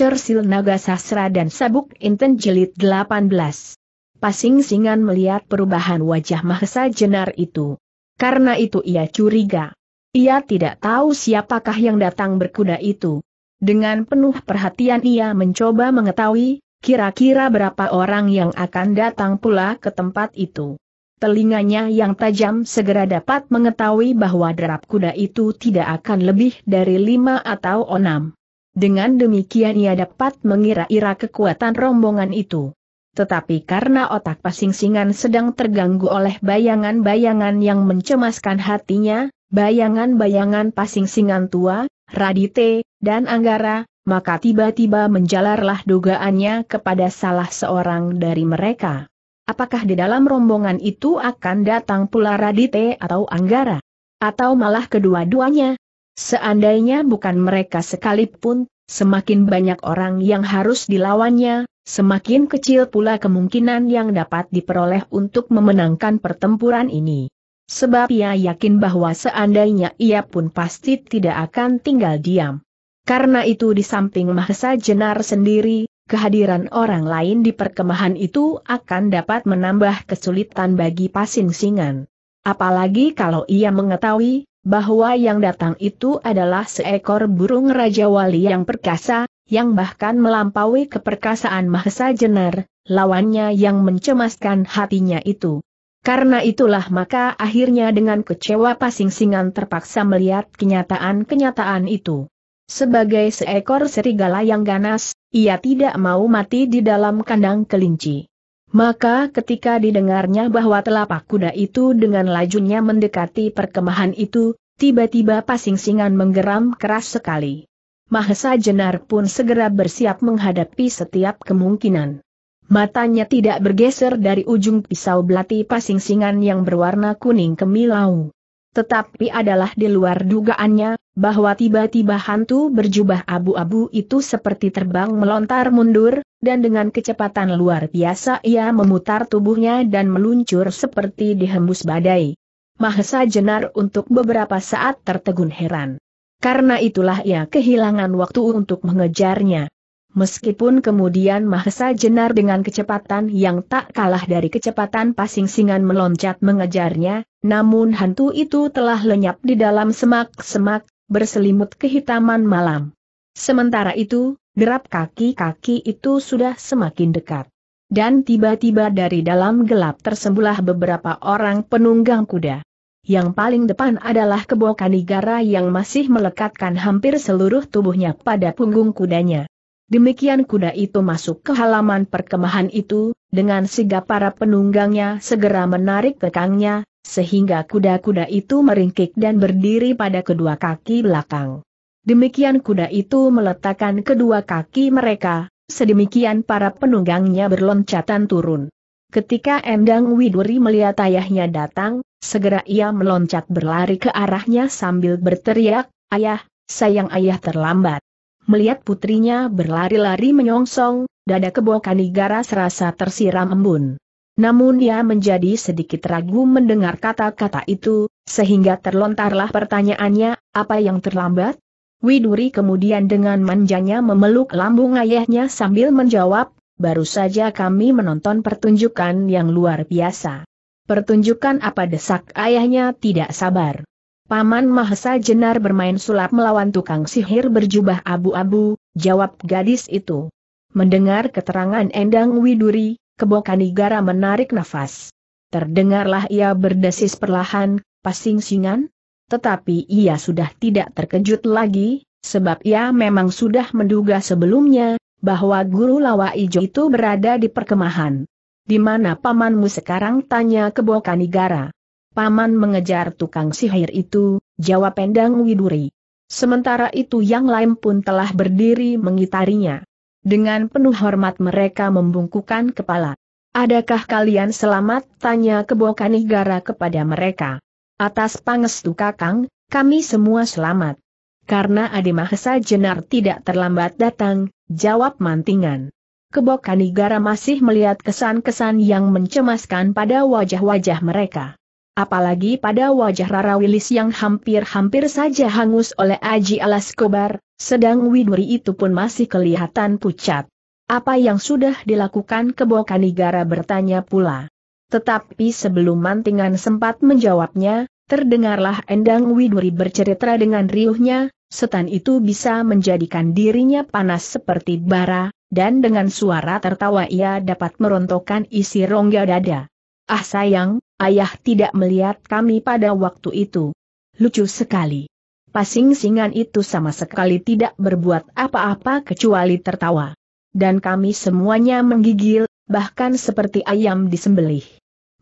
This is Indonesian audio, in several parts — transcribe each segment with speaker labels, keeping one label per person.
Speaker 1: Cersil Naga Sasra dan Sabuk Inten Jelit 18. Pasing Singan melihat perubahan wajah Mahesa Jenar itu. Karena itu ia curiga. Ia tidak tahu siapakah yang datang berkuda itu. Dengan penuh perhatian ia mencoba mengetahui, kira-kira berapa orang yang akan datang pula ke tempat itu. Telinganya yang tajam segera dapat mengetahui bahwa derap kuda itu tidak akan lebih dari lima atau enam. Dengan demikian ia dapat mengira-ira kekuatan rombongan itu. Tetapi karena otak Pasingsingan sedang terganggu oleh bayangan-bayangan yang mencemaskan hatinya, bayangan-bayangan Pasingsingan tua, Radite, dan Anggara, maka tiba-tiba menjalarlah dugaannya kepada salah seorang dari mereka. Apakah di dalam rombongan itu akan datang pula Radite atau Anggara? Atau malah kedua-duanya, Seandainya bukan mereka sekalipun, semakin banyak orang yang harus dilawannya, semakin kecil pula kemungkinan yang dapat diperoleh untuk memenangkan pertempuran ini. Sebab ia yakin bahwa seandainya ia pun pasti tidak akan tinggal diam. Karena itu di samping Mahesa Jenar sendiri, kehadiran orang lain di perkemahan itu akan dapat menambah kesulitan bagi Pasing Singan. Apalagi kalau ia mengetahui bahwa yang datang itu adalah seekor burung Raja Wali yang perkasa, yang bahkan melampaui keperkasaan Mahesa Jenar, lawannya yang mencemaskan hatinya itu. Karena itulah maka akhirnya dengan kecewa pasing-singan terpaksa melihat kenyataan-kenyataan itu. Sebagai seekor serigala yang ganas, ia tidak mau mati di dalam kandang kelinci. Maka ketika didengarnya bahwa telapak kuda itu dengan lajunya mendekati perkemahan itu, tiba-tiba pasing-singan menggeram keras sekali. Mahesa Jenar pun segera bersiap menghadapi setiap kemungkinan. Matanya tidak bergeser dari ujung pisau belati pasing-singan yang berwarna kuning kemilau. Tetapi adalah di luar dugaannya, bahwa tiba-tiba hantu berjubah abu-abu itu seperti terbang melontar mundur, dan dengan kecepatan luar biasa ia memutar tubuhnya dan meluncur seperti dihembus badai. Mahesa jenar untuk beberapa saat tertegun heran. Karena itulah ia kehilangan waktu untuk mengejarnya. Meskipun kemudian Mahesa Jenar dengan kecepatan yang tak kalah dari kecepatan pasing-singan meloncat mengejarnya, namun hantu itu telah lenyap di dalam semak-semak, berselimut kehitaman malam. Sementara itu, derap kaki-kaki itu sudah semakin dekat. Dan tiba-tiba dari dalam gelap tersembulah beberapa orang penunggang kuda. Yang paling depan adalah kebo negara yang masih melekatkan hampir seluruh tubuhnya pada punggung kudanya. Demikian kuda itu masuk ke halaman perkemahan itu, dengan sigap para penunggangnya segera menarik kekangnya, sehingga kuda-kuda itu meringkik dan berdiri pada kedua kaki belakang. Demikian kuda itu meletakkan kedua kaki mereka, sedemikian para penunggangnya berloncatan turun. Ketika Endang Widuri melihat ayahnya datang, segera ia meloncat berlari ke arahnya sambil berteriak, Ayah, sayang ayah terlambat melihat putrinya berlari-lari menyongsong, dada kebo Kanigara serasa tersiram embun. Namun ia menjadi sedikit ragu mendengar kata-kata itu, sehingga terlontarlah pertanyaannya, apa yang terlambat? Widuri kemudian dengan manjanya memeluk lambung ayahnya sambil menjawab, baru saja kami menonton pertunjukan yang luar biasa. Pertunjukan apa desak ayahnya tidak sabar. Paman Mahesa Jenar bermain sulap melawan tukang sihir berjubah abu-abu, jawab gadis itu. Mendengar keterangan Endang Widuri, Kebokanigara menarik nafas. Terdengarlah ia berdesis perlahan, pasing-singan. Tetapi ia sudah tidak terkejut lagi, sebab ia memang sudah menduga sebelumnya, bahwa guru lawa ijo itu berada di perkemahan. Di mana pamanmu sekarang tanya Kebokanigara. Paman mengejar tukang sihir itu, jawab Endang Widuri. Sementara itu yang lain pun telah berdiri mengitarinya. Dengan penuh hormat mereka membungkukan kepala. Adakah kalian selamat? Tanya Kebokanigara kepada mereka. Atas pangestu kakang, kami semua selamat. Karena Ade Mahesa Jenar tidak terlambat datang, jawab Mantingan. Kebokanigara masih melihat kesan-kesan yang mencemaskan pada wajah-wajah mereka apalagi pada wajah Rara Wilis yang hampir-hampir saja hangus oleh Aji alas kobar, sedang Widuri itu pun masih kelihatan pucat. Apa yang sudah dilakukan Kebokanigara bertanya pula. Tetapi sebelum mantingan sempat menjawabnya, terdengarlah Endang Widuri bercerita dengan riuhnya, setan itu bisa menjadikan dirinya panas seperti bara, dan dengan suara tertawa ia dapat merontokkan isi rongga dada. Ah sayang, Ayah tidak melihat kami pada waktu itu. Lucu sekali. Pasing-singan itu sama sekali tidak berbuat apa-apa kecuali tertawa. Dan kami semuanya menggigil, bahkan seperti ayam disembelih.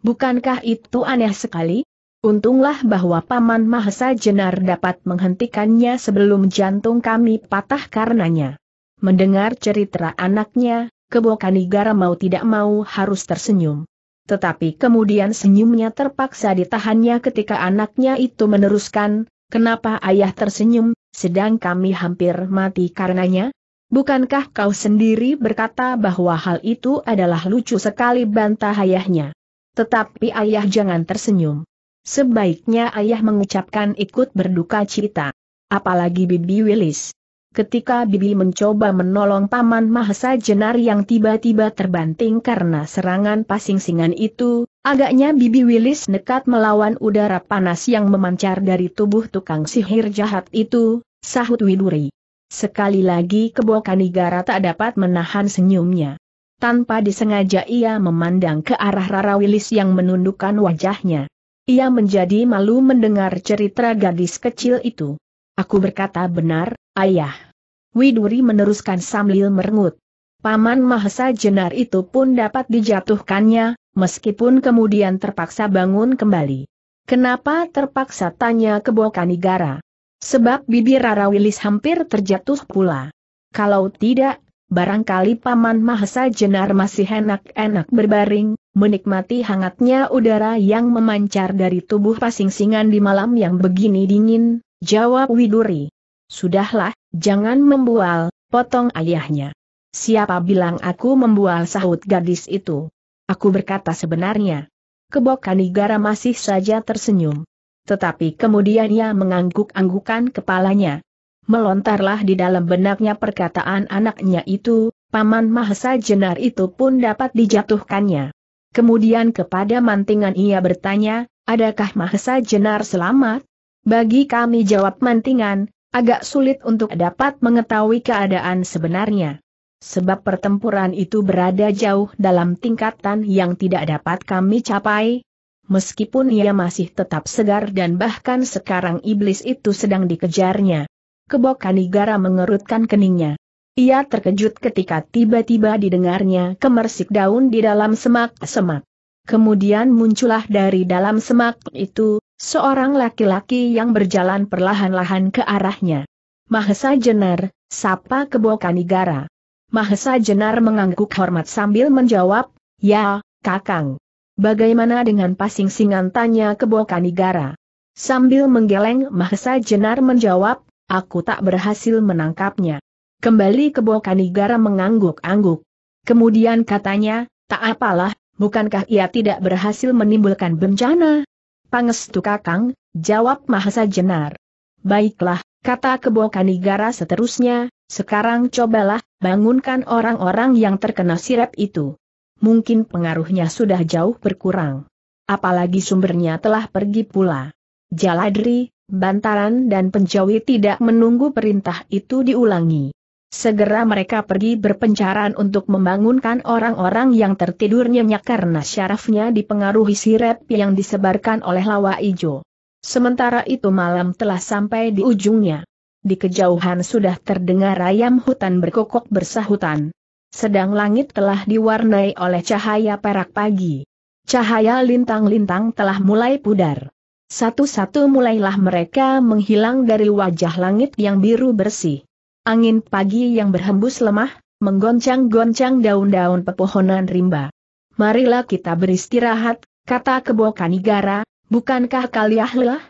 Speaker 1: Bukankah itu aneh sekali? Untunglah bahwa Paman Mahesa Jenar dapat menghentikannya sebelum jantung kami patah karenanya. Mendengar cerita anaknya, Kebokani negara mau tidak mau harus tersenyum tetapi kemudian senyumnya terpaksa ditahannya ketika anaknya itu meneruskan, kenapa ayah tersenyum, sedang kami hampir mati karenanya? Bukankah kau sendiri berkata bahwa hal itu adalah lucu sekali bantah ayahnya? Tetapi ayah jangan tersenyum. Sebaiknya ayah mengucapkan ikut berduka cita. Apalagi Bibi Willis. Ketika Bibi mencoba menolong Paman Mahesa Jenar yang tiba-tiba terbanting karena serangan pasing-singan itu, agaknya Bibi Wilis nekat melawan udara panas yang memancar dari tubuh tukang sihir jahat itu, sahut Widuri. Sekali lagi negara tak dapat menahan senyumnya. Tanpa disengaja ia memandang ke arah Rara Wilis yang menundukkan wajahnya. Ia menjadi malu mendengar cerita gadis kecil itu. Aku berkata benar, ayah. Widuri meneruskan sambil merengut. Paman Mahesa Jenar itu pun dapat dijatuhkannya, meskipun kemudian terpaksa bangun kembali. Kenapa terpaksa tanya ke Bokanigara? Sebab bibir Rara Wilis hampir terjatuh pula. Kalau tidak, barangkali Paman Mahesa Jenar masih enak-enak berbaring, menikmati hangatnya udara yang memancar dari tubuh pasing-singan di malam yang begini dingin, jawab Widuri. Sudahlah, Jangan membual, potong ayahnya. Siapa bilang aku membual sahut gadis itu? Aku berkata sebenarnya. Kebokanigara masih saja tersenyum. Tetapi kemudian ia mengangguk-anggukan kepalanya. Melontarlah di dalam benaknya perkataan anaknya itu, Paman Mahesa Jenar itu pun dapat dijatuhkannya. Kemudian kepada mantingan ia bertanya, adakah Mahesa Jenar selamat? Bagi kami jawab mantingan, agak sulit untuk dapat mengetahui keadaan sebenarnya. Sebab pertempuran itu berada jauh dalam tingkatan yang tidak dapat kami capai, meskipun ia masih tetap segar dan bahkan sekarang iblis itu sedang dikejarnya. Kebokanigara mengerutkan keningnya. Ia terkejut ketika tiba-tiba didengarnya kemersik daun di dalam semak-semak. Kemudian muncullah dari dalam semak itu, Seorang laki-laki yang berjalan perlahan-lahan ke arahnya. Mahesa Jenar, sapa Kebokanigara. Mahesa Jenar mengangguk hormat sambil menjawab, Ya, Kakang. Bagaimana dengan pasing singan tanya Kebokanigara? Sambil menggeleng Mahesa Jenar menjawab, aku tak berhasil menangkapnya. Kembali Kebokanigara mengangguk-angguk. Kemudian katanya, tak apalah, bukankah ia tidak berhasil menimbulkan bencana? Pangestu Kakang, jawab Mahasa Jenar. Baiklah, kata kebo Kanigara seterusnya, sekarang cobalah, bangunkan orang-orang yang terkena sirep itu. Mungkin pengaruhnya sudah jauh berkurang. Apalagi sumbernya telah pergi pula. Jaladri, Bantaran dan Penjawi tidak menunggu perintah itu diulangi. Segera mereka pergi berpencaran untuk membangunkan orang-orang yang tertidur nyenyak karena syarafnya dipengaruhi sirep yang disebarkan oleh lawa ijo. Sementara itu malam telah sampai di ujungnya. Di kejauhan sudah terdengar ayam hutan berkokok bersahutan. Sedang langit telah diwarnai oleh cahaya perak pagi. Cahaya lintang-lintang telah mulai pudar. Satu-satu mulailah mereka menghilang dari wajah langit yang biru bersih. Angin pagi yang berhembus lemah, menggoncang-goncang daun-daun pepohonan rimba. Marilah kita beristirahat, kata kebo Kanigara, bukankah kalian lelah?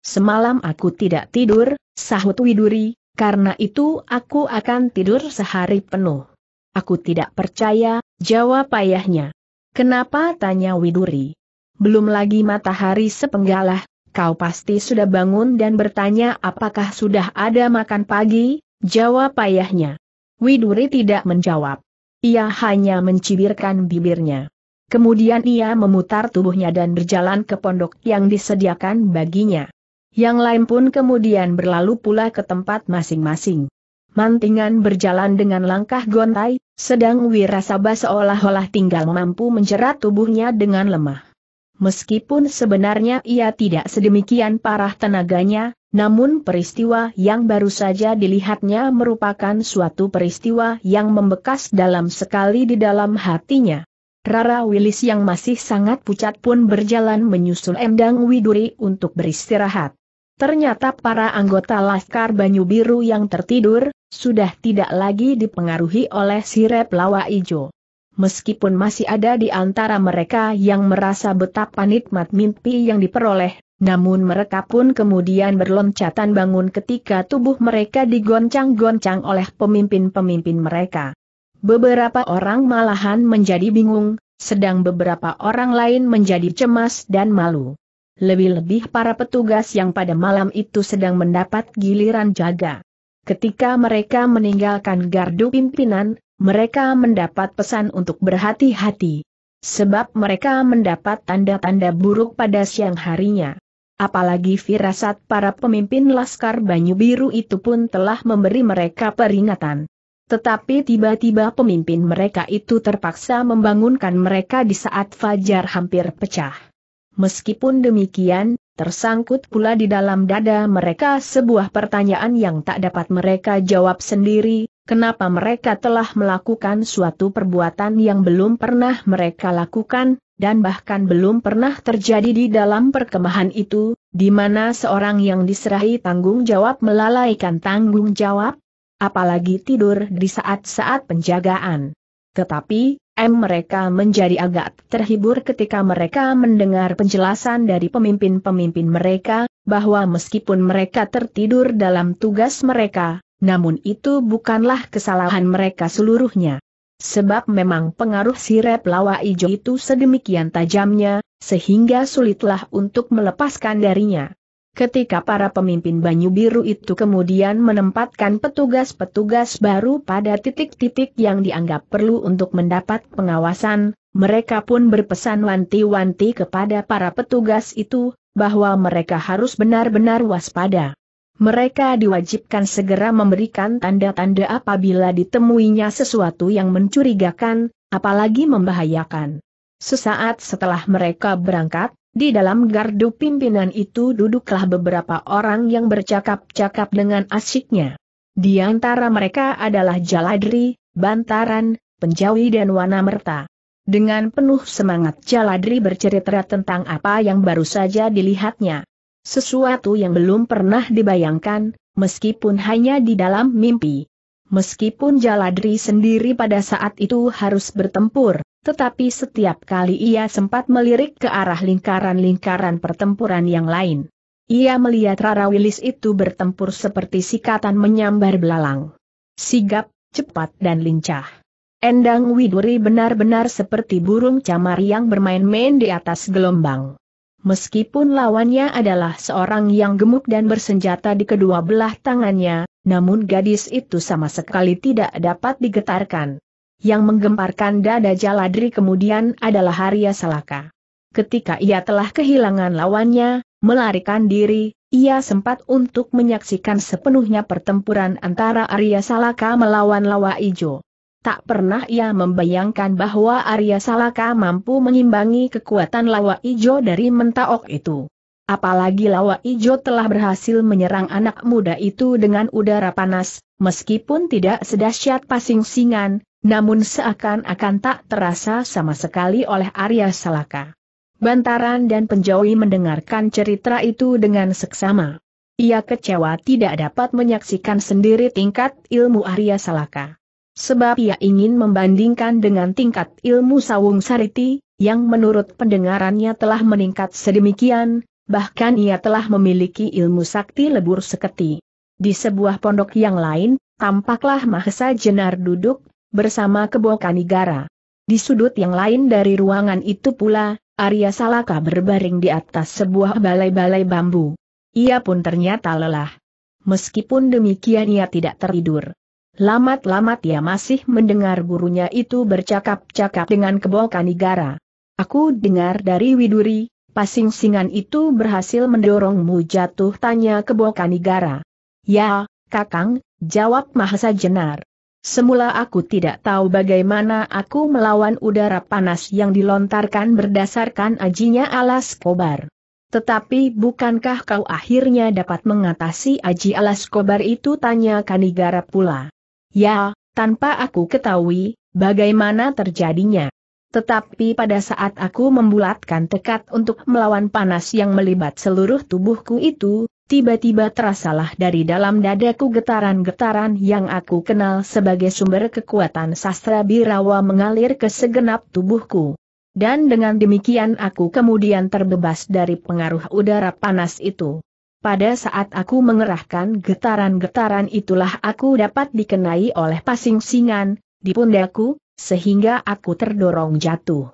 Speaker 1: Semalam aku tidak tidur, sahut Widuri, karena itu aku akan tidur sehari penuh. Aku tidak percaya, jawab ayahnya. Kenapa tanya Widuri? Belum lagi matahari sepenggalah, kau pasti sudah bangun dan bertanya apakah sudah ada makan pagi, Jawab ayahnya. Widuri tidak menjawab. Ia hanya mencibirkan bibirnya. Kemudian ia memutar tubuhnya dan berjalan ke pondok yang disediakan baginya. Yang lain pun kemudian berlalu pula ke tempat masing-masing. Mantingan berjalan dengan langkah gontai, sedang Wirasaba seolah-olah tinggal mampu menjerat tubuhnya dengan lemah. Meskipun sebenarnya ia tidak sedemikian parah tenaganya, namun peristiwa yang baru saja dilihatnya merupakan suatu peristiwa yang membekas dalam sekali di dalam hatinya. Rara Wilis yang masih sangat pucat pun berjalan menyusul Endang Widuri untuk beristirahat. Ternyata para anggota Laskar Banyu Biru yang tertidur, sudah tidak lagi dipengaruhi oleh sirep lawa ijo meskipun masih ada di antara mereka yang merasa betapa nikmat mimpi yang diperoleh, namun mereka pun kemudian berloncatan bangun ketika tubuh mereka digoncang-goncang oleh pemimpin-pemimpin mereka. Beberapa orang malahan menjadi bingung, sedang beberapa orang lain menjadi cemas dan malu. Lebih-lebih para petugas yang pada malam itu sedang mendapat giliran jaga. Ketika mereka meninggalkan gardu pimpinan, mereka mendapat pesan untuk berhati-hati. Sebab mereka mendapat tanda-tanda buruk pada siang harinya. Apalagi firasat para pemimpin Laskar Banyu Biru itu pun telah memberi mereka peringatan. Tetapi tiba-tiba pemimpin mereka itu terpaksa membangunkan mereka di saat fajar hampir pecah. Meskipun demikian, tersangkut pula di dalam dada mereka sebuah pertanyaan yang tak dapat mereka jawab sendiri, Kenapa mereka telah melakukan suatu perbuatan yang belum pernah mereka lakukan, dan bahkan belum pernah terjadi di dalam perkemahan itu, di mana seorang yang diserahi tanggung jawab melalaikan tanggung jawab? Apalagi tidur di saat-saat penjagaan. Tetapi, M mereka menjadi agak terhibur ketika mereka mendengar penjelasan dari pemimpin-pemimpin mereka, bahwa meskipun mereka tertidur dalam tugas mereka, namun itu bukanlah kesalahan mereka seluruhnya. Sebab memang pengaruh sirep lawa ijo itu sedemikian tajamnya, sehingga sulitlah untuk melepaskan darinya. Ketika para pemimpin Banyu Biru itu kemudian menempatkan petugas-petugas baru pada titik-titik yang dianggap perlu untuk mendapat pengawasan, mereka pun berpesan wanti-wanti kepada para petugas itu, bahwa mereka harus benar-benar waspada mereka diwajibkan segera memberikan tanda-tanda apabila ditemuinya sesuatu yang mencurigakan, apalagi membahayakan. Sesaat setelah mereka berangkat, di dalam gardu pimpinan itu duduklah beberapa orang yang bercakap-cakap dengan asyiknya. Di antara mereka adalah Jaladri, Bantaran, Penjawi dan Wanamerta. Dengan penuh semangat Jaladri bercerita tentang apa yang baru saja dilihatnya. Sesuatu yang belum pernah dibayangkan, meskipun hanya di dalam mimpi. Meskipun Jaladri sendiri pada saat itu harus bertempur, tetapi setiap kali ia sempat melirik ke arah lingkaran-lingkaran pertempuran yang lain. Ia melihat Rara Wilis itu bertempur seperti sikatan menyambar belalang. Sigap, cepat dan lincah. Endang Widuri benar-benar seperti burung camar yang bermain-main di atas gelombang. Meskipun lawannya adalah seorang yang gemuk dan bersenjata di kedua belah tangannya, namun gadis itu sama sekali tidak dapat digetarkan. Yang menggemparkan dada Jaladri kemudian adalah Arya Salaka. Ketika ia telah kehilangan lawannya, melarikan diri, ia sempat untuk menyaksikan sepenuhnya pertempuran antara Arya Salaka melawan Lawa Ijo. Tak pernah ia membayangkan bahwa Arya Salaka mampu mengimbangi kekuatan lawa ijo dari mentaok itu. Apalagi lawa ijo telah berhasil menyerang anak muda itu dengan udara panas, meskipun tidak sedahsyat pasing singan, namun seakan-akan tak terasa sama sekali oleh Arya Salaka. Bantaran dan penjauhi mendengarkan cerita itu dengan seksama. Ia kecewa tidak dapat menyaksikan sendiri tingkat ilmu Arya Salaka. Sebab ia ingin membandingkan dengan tingkat ilmu Sawung Sariti, yang menurut pendengarannya telah meningkat sedemikian, bahkan ia telah memiliki ilmu sakti lebur seketi. Di sebuah pondok yang lain, tampaklah Mahesa Jenar duduk, bersama kebokanigara. Di sudut yang lain dari ruangan itu pula, Arya Salaka berbaring di atas sebuah balai-balai bambu. Ia pun ternyata lelah. Meskipun demikian ia tidak tertidur. Lamat-lamat ia masih mendengar gurunya itu bercakap-cakap dengan Kebo Aku dengar dari Widuri, pasing-singan itu berhasil mendorongmu jatuh tanya Kebo Ya, Kakang, jawab Mahasa Jenar. Semula aku tidak tahu bagaimana aku melawan udara panas yang dilontarkan berdasarkan ajinya alas kobar. Tetapi bukankah kau akhirnya dapat mengatasi aji alas kobar itu tanya Kanigara pula. Ya, tanpa aku ketahui, bagaimana terjadinya. Tetapi pada saat aku membulatkan tekad untuk melawan panas yang melibat seluruh tubuhku itu, tiba-tiba terasalah dari dalam dadaku getaran-getaran yang aku kenal sebagai sumber kekuatan sastra birawa mengalir ke segenap tubuhku. Dan dengan demikian aku kemudian terbebas dari pengaruh udara panas itu. Pada saat aku mengerahkan getaran-getaran itulah aku dapat dikenai oleh pasing singan, di pundakku, sehingga aku terdorong jatuh.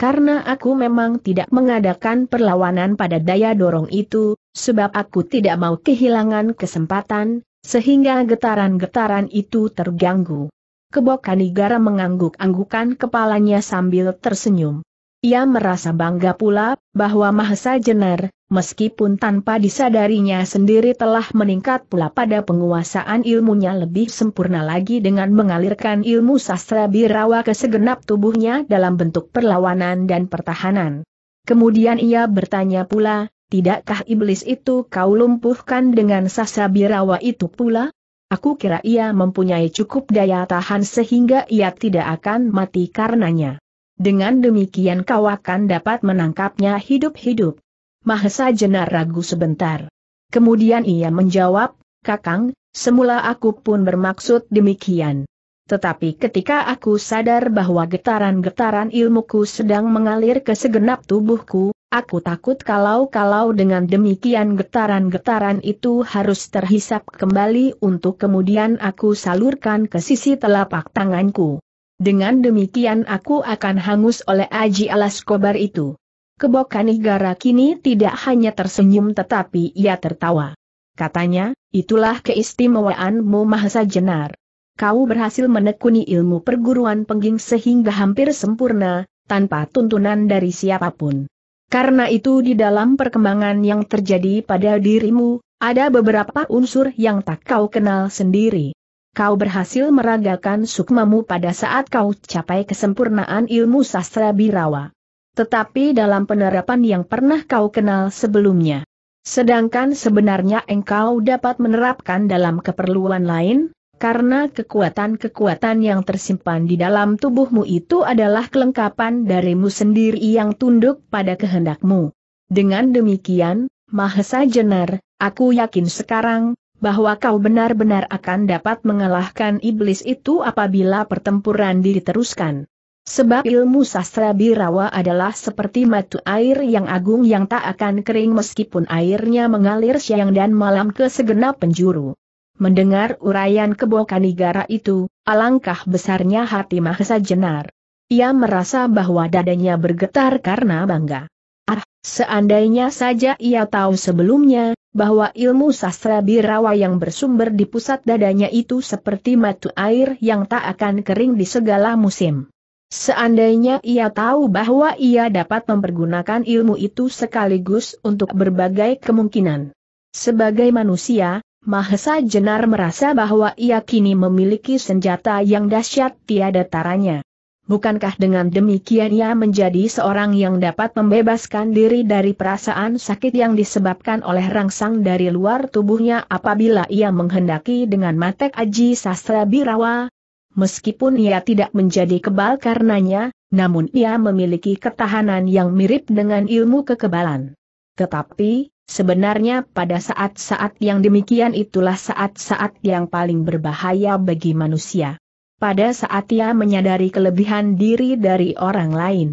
Speaker 1: Karena aku memang tidak mengadakan perlawanan pada daya dorong itu, sebab aku tidak mau kehilangan kesempatan, sehingga getaran-getaran itu terganggu. Kebokanigara mengangguk-anggukan kepalanya sambil tersenyum. Ia merasa bangga pula bahwa Mahesa Jenar, meskipun tanpa disadarinya sendiri telah meningkat pula pada penguasaan ilmunya lebih sempurna lagi dengan mengalirkan ilmu sastra birawa ke segenap tubuhnya dalam bentuk perlawanan dan pertahanan. Kemudian ia bertanya pula, tidakkah iblis itu kau lumpuhkan dengan sastra birawa itu pula? Aku kira ia mempunyai cukup daya tahan sehingga ia tidak akan mati karenanya. Dengan demikian kau akan dapat menangkapnya hidup-hidup. Mahesa Jenar ragu sebentar. Kemudian ia menjawab, Kakang, semula aku pun bermaksud demikian. Tetapi ketika aku sadar bahwa getaran-getaran ilmuku sedang mengalir ke segenap tubuhku, Aku takut kalau-kalau dengan demikian getaran-getaran itu harus terhisap kembali untuk kemudian aku salurkan ke sisi telapak tanganku. Dengan demikian aku akan hangus oleh Aji alas kobar itu. Kebokan Igara kini tidak hanya tersenyum tetapi ia tertawa. Katanya, itulah keistimewaanmu Mahasa Jenar. Kau berhasil menekuni ilmu perguruan pengging sehingga hampir sempurna, tanpa tuntunan dari siapapun. Karena itu di dalam perkembangan yang terjadi pada dirimu, ada beberapa unsur yang tak kau kenal sendiri kau berhasil meragakan sukmamu pada saat kau capai kesempurnaan ilmu sastra birawa. Tetapi dalam penerapan yang pernah kau kenal sebelumnya. Sedangkan sebenarnya engkau dapat menerapkan dalam keperluan lain, karena kekuatan-kekuatan yang tersimpan di dalam tubuhmu itu adalah kelengkapan darimu sendiri yang tunduk pada kehendakmu. Dengan demikian, Mahesa Jenar, aku yakin sekarang, bahwa kau benar-benar akan dapat mengalahkan iblis itu apabila pertempuran diteruskan. Sebab ilmu sastra birawa adalah seperti matu air yang agung yang tak akan kering meskipun airnya mengalir siang dan malam ke segenap penjuru. Mendengar uraian kebokanigara itu, alangkah besarnya hati Mahesa Jenar. Ia merasa bahwa dadanya bergetar karena bangga. Ah, seandainya saja ia tahu sebelumnya, bahwa ilmu sastra birawa yang bersumber di pusat dadanya itu seperti matu air yang tak akan kering di segala musim. Seandainya ia tahu bahwa ia dapat mempergunakan ilmu itu sekaligus untuk berbagai kemungkinan. Sebagai manusia, Mahesa Jenar merasa bahwa ia kini memiliki senjata yang dahsyat tiada taranya. Bukankah dengan demikian ia menjadi seorang yang dapat membebaskan diri dari perasaan sakit yang disebabkan oleh rangsang dari luar tubuhnya apabila ia menghendaki dengan matek aji sastra birawa? Meskipun ia tidak menjadi kebal karenanya, namun ia memiliki ketahanan yang mirip dengan ilmu kekebalan. Tetapi, sebenarnya pada saat-saat yang demikian itulah saat-saat yang paling berbahaya bagi manusia. Pada saat ia menyadari kelebihan diri dari orang lain.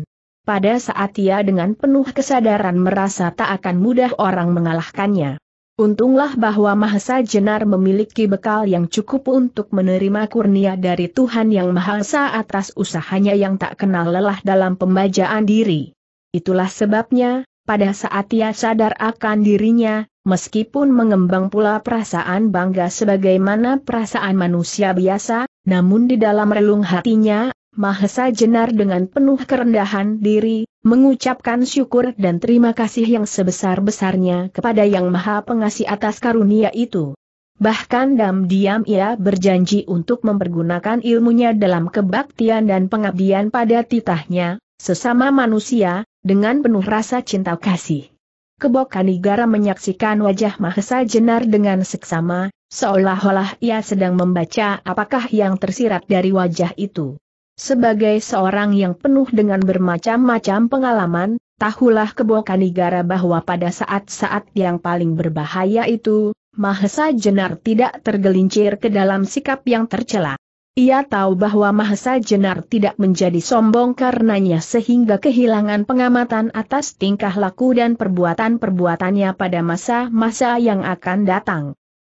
Speaker 1: Pada saat ia dengan penuh kesadaran merasa tak akan mudah orang mengalahkannya. Untunglah bahwa Mahesa Jenar memiliki bekal yang cukup untuk menerima kurnia dari Tuhan Yang Maha Esa atas usahanya yang tak kenal lelah dalam pembajaan diri. Itulah sebabnya, pada saat ia sadar akan dirinya, meskipun mengembang pula perasaan bangga sebagaimana perasaan manusia biasa, namun di dalam relung hatinya, Mahesa Jenar dengan penuh kerendahan diri, mengucapkan syukur dan terima kasih yang sebesar-besarnya kepada Yang Maha Pengasih atas karunia itu. Bahkan diam-diam ia berjanji untuk mempergunakan ilmunya dalam kebaktian dan pengabdian pada titahnya, sesama manusia, dengan penuh rasa cinta kasih. Kebokanigara menyaksikan wajah Mahesa Jenar dengan seksama, seolah-olah ia sedang membaca apakah yang tersirat dari wajah itu. Sebagai seorang yang penuh dengan bermacam-macam pengalaman, tahulah kebokan negara bahwa pada saat-saat yang paling berbahaya itu, Mahesa Jenar tidak tergelincir ke dalam sikap yang tercela. Ia tahu bahwa Mahesa Jenar tidak menjadi sombong karenanya sehingga kehilangan pengamatan atas tingkah laku dan perbuatan-perbuatannya pada masa-masa yang akan datang.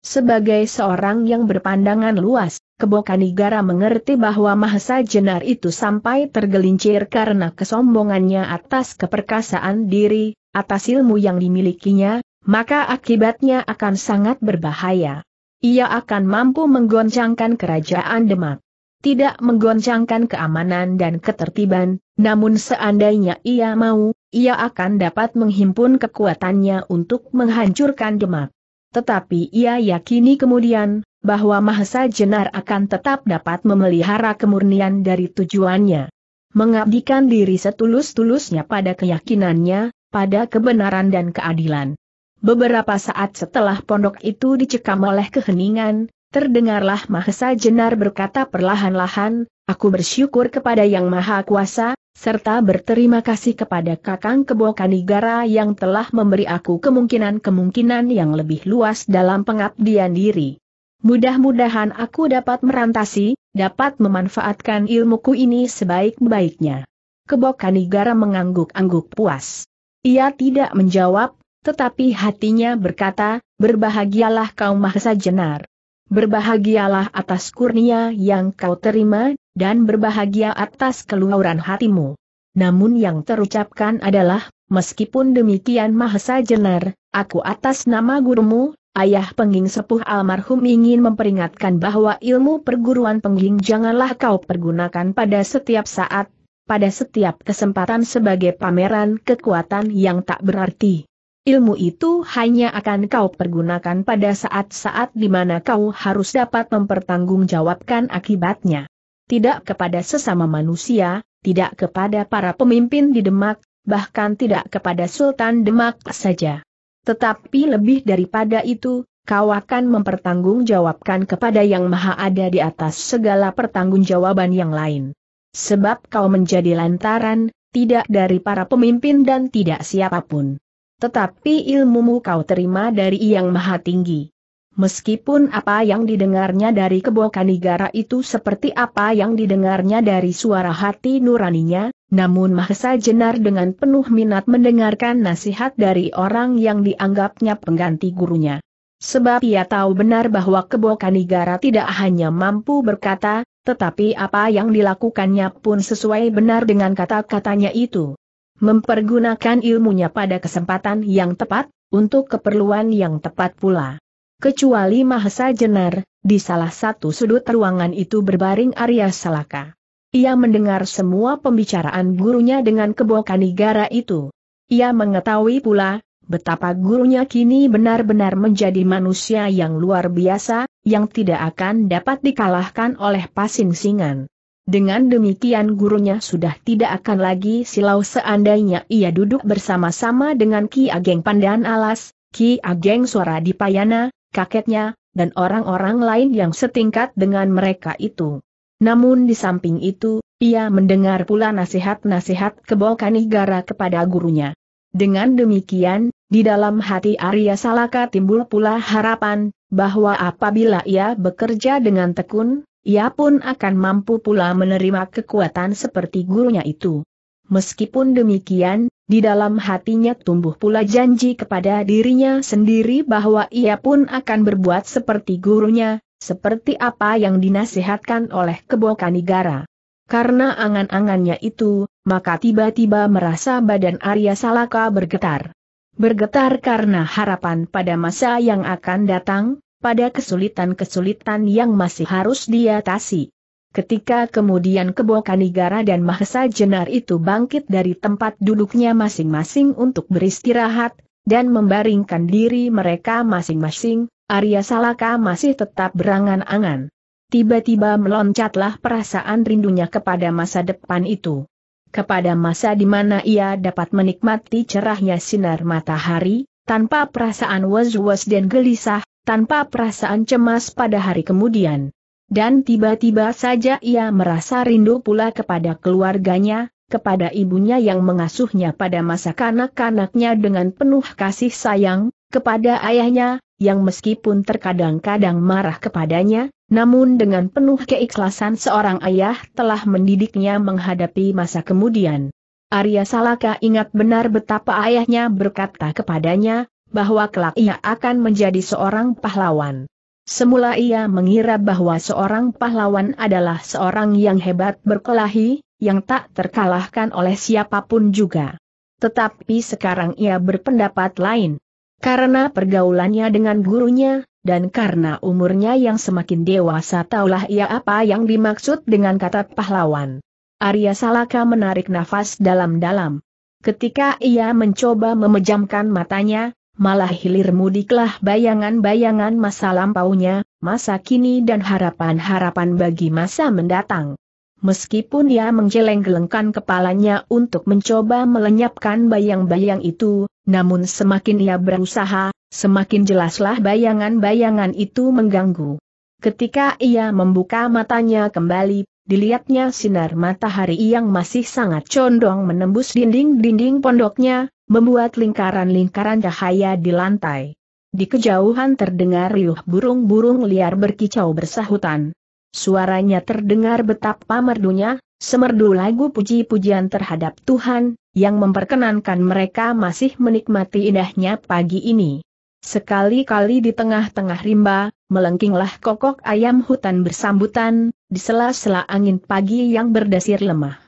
Speaker 1: Sebagai seorang yang berpandangan luas, Kebokanigara mengerti bahwa Mahesa Jenar itu sampai tergelincir karena kesombongannya atas keperkasaan diri, atas ilmu yang dimilikinya, maka akibatnya akan sangat berbahaya. Ia akan mampu menggoncangkan kerajaan Demak. Tidak menggoncangkan keamanan dan ketertiban, namun seandainya ia mau, ia akan dapat menghimpun kekuatannya untuk menghancurkan Demak. Tetapi ia yakini kemudian, bahwa Mahesa Jenar akan tetap dapat memelihara kemurnian dari tujuannya. Mengabdikan diri setulus-tulusnya pada keyakinannya, pada kebenaran dan keadilan. Beberapa saat setelah pondok itu dicekam oleh keheningan, terdengarlah Mahesa Jenar berkata perlahan-lahan, Aku bersyukur kepada Yang Maha Kuasa, serta berterima kasih kepada Kakang Kebo Kanigara yang telah memberi aku kemungkinan-kemungkinan yang lebih luas dalam pengabdian diri. Mudah-mudahan aku dapat merantasi, dapat memanfaatkan ilmuku ini sebaik-baiknya. Kebo Kanigara mengangguk-angguk puas. Ia tidak menjawab, tetapi hatinya berkata, berbahagialah kau mahesa Jenar. Berbahagialah atas kurnia yang kau terima, dan berbahagia atas keluaran hatimu. Namun yang terucapkan adalah, meskipun demikian Mahesa Jenar, aku atas nama gurumu, ayah pengging sepuh almarhum ingin memperingatkan bahwa ilmu perguruan pengging janganlah kau pergunakan pada setiap saat, pada setiap kesempatan sebagai pameran kekuatan yang tak berarti. Ilmu itu hanya akan kau pergunakan pada saat-saat di mana kau harus dapat mempertanggungjawabkan akibatnya. Tidak kepada sesama manusia, tidak kepada para pemimpin di Demak, bahkan tidak kepada Sultan Demak saja. Tetapi lebih daripada itu, kau akan mempertanggungjawabkan kepada Yang Maha Ada di atas segala pertanggungjawaban yang lain. Sebab kau menjadi lantaran, tidak dari para pemimpin dan tidak siapapun. Tetapi ilmumu kau terima dari Yang Maha Tinggi. Meskipun apa yang didengarnya dari kebokan negara itu seperti apa yang didengarnya dari suara hati nuraninya, namun Mahesa Jenar dengan penuh minat mendengarkan nasihat dari orang yang dianggapnya pengganti gurunya. Sebab ia tahu benar bahwa kebokan negara tidak hanya mampu berkata, tetapi apa yang dilakukannya pun sesuai benar dengan kata-katanya itu. Mempergunakan ilmunya pada kesempatan yang tepat, untuk keperluan yang tepat pula. Kecuali Mahesa Jenar, di salah satu sudut ruangan itu berbaring Arya Salaka. Ia mendengar semua pembicaraan gurunya dengan negara itu. Ia mengetahui pula, betapa gurunya kini benar-benar menjadi manusia yang luar biasa, yang tidak akan dapat dikalahkan oleh pasing-singan. Dengan demikian gurunya sudah tidak akan lagi silau seandainya ia duduk bersama-sama dengan Ki Ageng Pandan Alas, Ki Ageng Suara Dipayana, kakeknya, dan orang-orang lain yang setingkat dengan mereka itu. Namun di samping itu, ia mendengar pula nasihat-nasihat Kebokanigara kepada gurunya. Dengan demikian, di dalam hati Arya Salaka timbul pula harapan, bahwa apabila ia bekerja dengan tekun, ia pun akan mampu pula menerima kekuatan seperti gurunya itu. Meskipun demikian, di dalam hatinya tumbuh pula janji kepada dirinya sendiri bahwa ia pun akan berbuat seperti gurunya, seperti apa yang dinasihatkan oleh Kebokanigara. Karena angan-angannya itu, maka tiba-tiba merasa badan Arya Salaka bergetar. Bergetar karena harapan pada masa yang akan datang, pada kesulitan-kesulitan yang masih harus diatasi. Ketika kemudian Kanigara dan Mahesa Jenar itu bangkit dari tempat duduknya masing-masing untuk beristirahat, dan membaringkan diri mereka masing-masing, Arya Salaka masih tetap berangan-angan. Tiba-tiba meloncatlah perasaan rindunya kepada masa depan itu. Kepada masa di mana ia dapat menikmati cerahnya sinar matahari, tanpa perasaan was-was dan gelisah, tanpa perasaan cemas pada hari kemudian. Dan tiba-tiba saja ia merasa rindu pula kepada keluarganya, kepada ibunya yang mengasuhnya pada masa kanak-kanaknya dengan penuh kasih sayang, kepada ayahnya, yang meskipun terkadang-kadang marah kepadanya, namun dengan penuh keikhlasan seorang ayah telah mendidiknya menghadapi masa kemudian. Arya Salaka ingat benar betapa ayahnya berkata kepadanya, bahwa kelak ia akan menjadi seorang pahlawan. Semula ia mengira bahwa seorang pahlawan adalah seorang yang hebat berkelahi, yang tak terkalahkan oleh siapapun juga. Tetapi sekarang ia berpendapat lain. Karena pergaulannya dengan gurunya, dan karena umurnya yang semakin dewasa taulah ia apa yang dimaksud dengan kata pahlawan. Arya Salaka menarik nafas dalam-dalam. Ketika ia mencoba memejamkan matanya, malah hilir mudiklah bayangan-bayangan masa lampaunya, masa kini dan harapan-harapan bagi masa mendatang. Meskipun ia menggeleng-gelengkan kepalanya untuk mencoba melenyapkan bayang-bayang itu, namun semakin ia berusaha, semakin jelaslah bayangan-bayangan itu mengganggu. Ketika ia membuka matanya kembali, dilihatnya sinar matahari yang masih sangat condong menembus dinding-dinding pondoknya, membuat lingkaran-lingkaran cahaya di lantai. Di kejauhan terdengar riuh burung-burung liar berkicau bersahutan. Suaranya terdengar betapa merdunya, semerdu lagu puji-pujian terhadap Tuhan, yang memperkenankan mereka masih menikmati indahnya pagi ini. Sekali-kali di tengah-tengah rimba, melengkinglah kokok ayam hutan bersambutan, di sela-sela angin pagi yang berdasir lemah.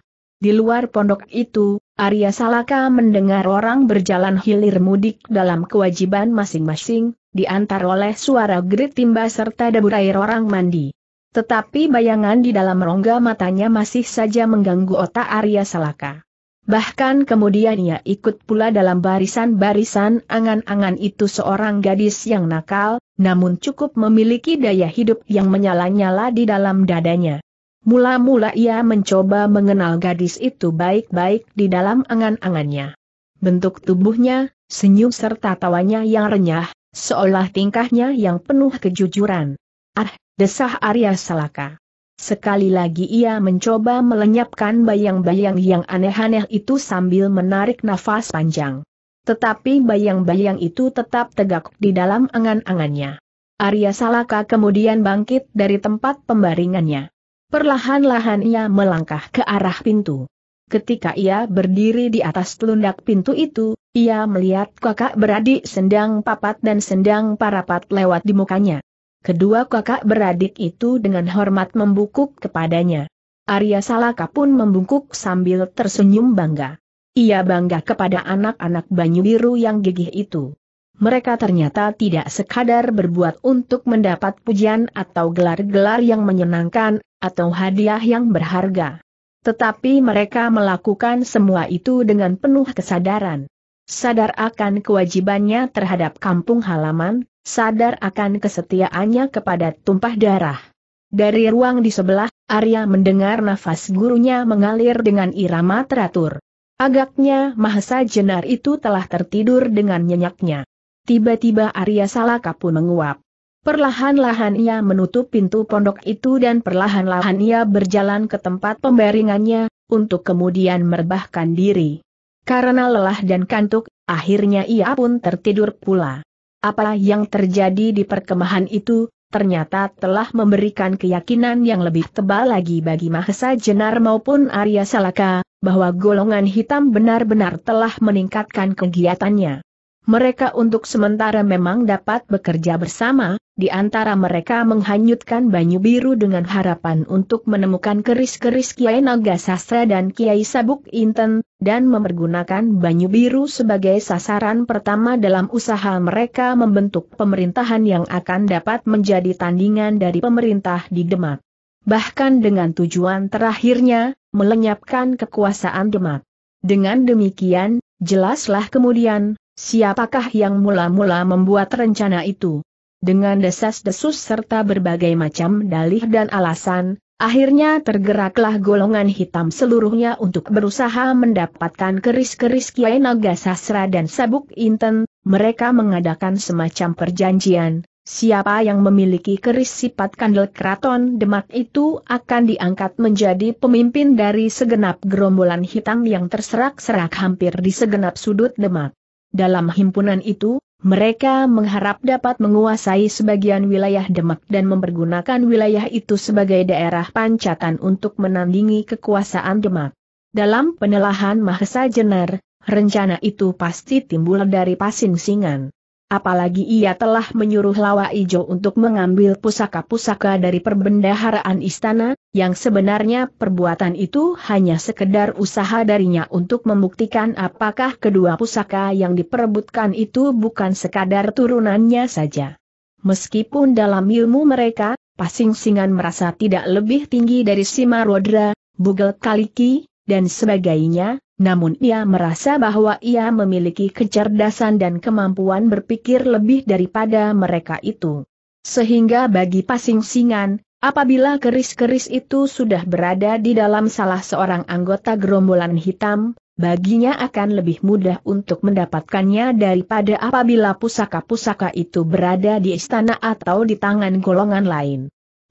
Speaker 1: Di luar pondok itu, Arya Salaka mendengar orang berjalan hilir mudik dalam kewajiban masing-masing, diantar oleh suara gerit timba serta debur air orang mandi. Tetapi bayangan di dalam rongga matanya masih saja mengganggu otak Arya Salaka. Bahkan kemudian ia ikut pula dalam barisan-barisan angan-angan itu seorang gadis yang nakal, namun cukup memiliki daya hidup yang menyala-nyala di dalam dadanya. Mula-mula ia mencoba mengenal gadis itu baik-baik di dalam angan-angannya. Bentuk tubuhnya, senyum serta tawanya yang renyah, seolah tingkahnya yang penuh kejujuran. Ah, desah Arya Salaka. Sekali lagi ia mencoba melenyapkan bayang-bayang yang aneh-aneh itu sambil menarik nafas panjang. Tetapi bayang-bayang itu tetap tegak di dalam angan-angannya. Arya Salaka kemudian bangkit dari tempat pembaringannya. Perlahan-lahan ia melangkah ke arah pintu. Ketika ia berdiri di atas telundak pintu itu, ia melihat kakak beradik sendang papat dan sendang parapat lewat di mukanya. Kedua kakak beradik itu dengan hormat membungkuk kepadanya. Arya Salaka pun membungkuk sambil tersenyum bangga. Ia bangga kepada anak-anak Banyu Biru yang gigih itu mereka ternyata tidak sekadar berbuat untuk mendapat pujian atau gelar-gelar yang menyenangkan, atau hadiah yang berharga. Tetapi mereka melakukan semua itu dengan penuh kesadaran. Sadar akan kewajibannya terhadap kampung halaman, sadar akan kesetiaannya kepada tumpah darah. Dari ruang di sebelah, Arya mendengar nafas gurunya mengalir dengan irama teratur. Agaknya Mahesa Jenar itu telah tertidur dengan nyenyaknya. Tiba-tiba Arya Salaka pun menguap. Perlahan-lahan ia menutup pintu pondok itu dan perlahan-lahan ia berjalan ke tempat pembaringannya, untuk kemudian merebahkan diri. Karena lelah dan kantuk, akhirnya ia pun tertidur pula. Apa yang terjadi di perkemahan itu, ternyata telah memberikan keyakinan yang lebih tebal lagi bagi Mahesa Jenar maupun Arya Salaka, bahwa golongan hitam benar-benar telah meningkatkan kegiatannya mereka untuk sementara memang dapat bekerja bersama, di antara mereka menghanyutkan banyu biru dengan harapan untuk menemukan keris-keris Kiai Naga Sastra dan Kiai Sabuk Inten, dan mempergunakan banyu biru sebagai sasaran pertama dalam usaha mereka membentuk pemerintahan yang akan dapat menjadi tandingan dari pemerintah di Demak. Bahkan dengan tujuan terakhirnya, melenyapkan kekuasaan Demak. Dengan demikian, jelaslah kemudian, Siapakah yang mula-mula membuat rencana itu? Dengan desas-desus serta berbagai macam dalih dan alasan, akhirnya tergeraklah golongan hitam seluruhnya untuk berusaha mendapatkan keris-keris Kiai Naga Sasra dan Sabuk Inten, mereka mengadakan semacam perjanjian, Siapa yang memiliki keris sifat kandel keraton Demak itu akan diangkat menjadi pemimpin dari segenap gerombolan hitam yang terserak-serak hampir di segenap sudut Demak. Dalam himpunan itu, mereka mengharap dapat menguasai sebagian wilayah Demak dan mempergunakan wilayah itu sebagai daerah pancatan untuk menandingi kekuasaan Demak. Dalam penelahan Mahesa Jenar, rencana itu pasti timbul dari pasing singan. Apalagi ia telah menyuruh Lawa Ijo untuk mengambil pusaka-pusaka dari perbendaharaan istana, yang sebenarnya perbuatan itu hanya sekedar usaha darinya untuk membuktikan apakah kedua pusaka yang diperebutkan itu bukan sekadar turunannya saja. Meskipun dalam ilmu mereka, pasing-singan merasa tidak lebih tinggi dari Simarodra, Bugel Kaliki, dan sebagainya, namun ia merasa bahwa ia memiliki kecerdasan dan kemampuan berpikir lebih daripada mereka itu. Sehingga bagi pasing singan, apabila keris-keris itu sudah berada di dalam salah seorang anggota gerombolan hitam, baginya akan lebih mudah untuk mendapatkannya daripada apabila pusaka-pusaka itu berada di istana atau di tangan golongan lain.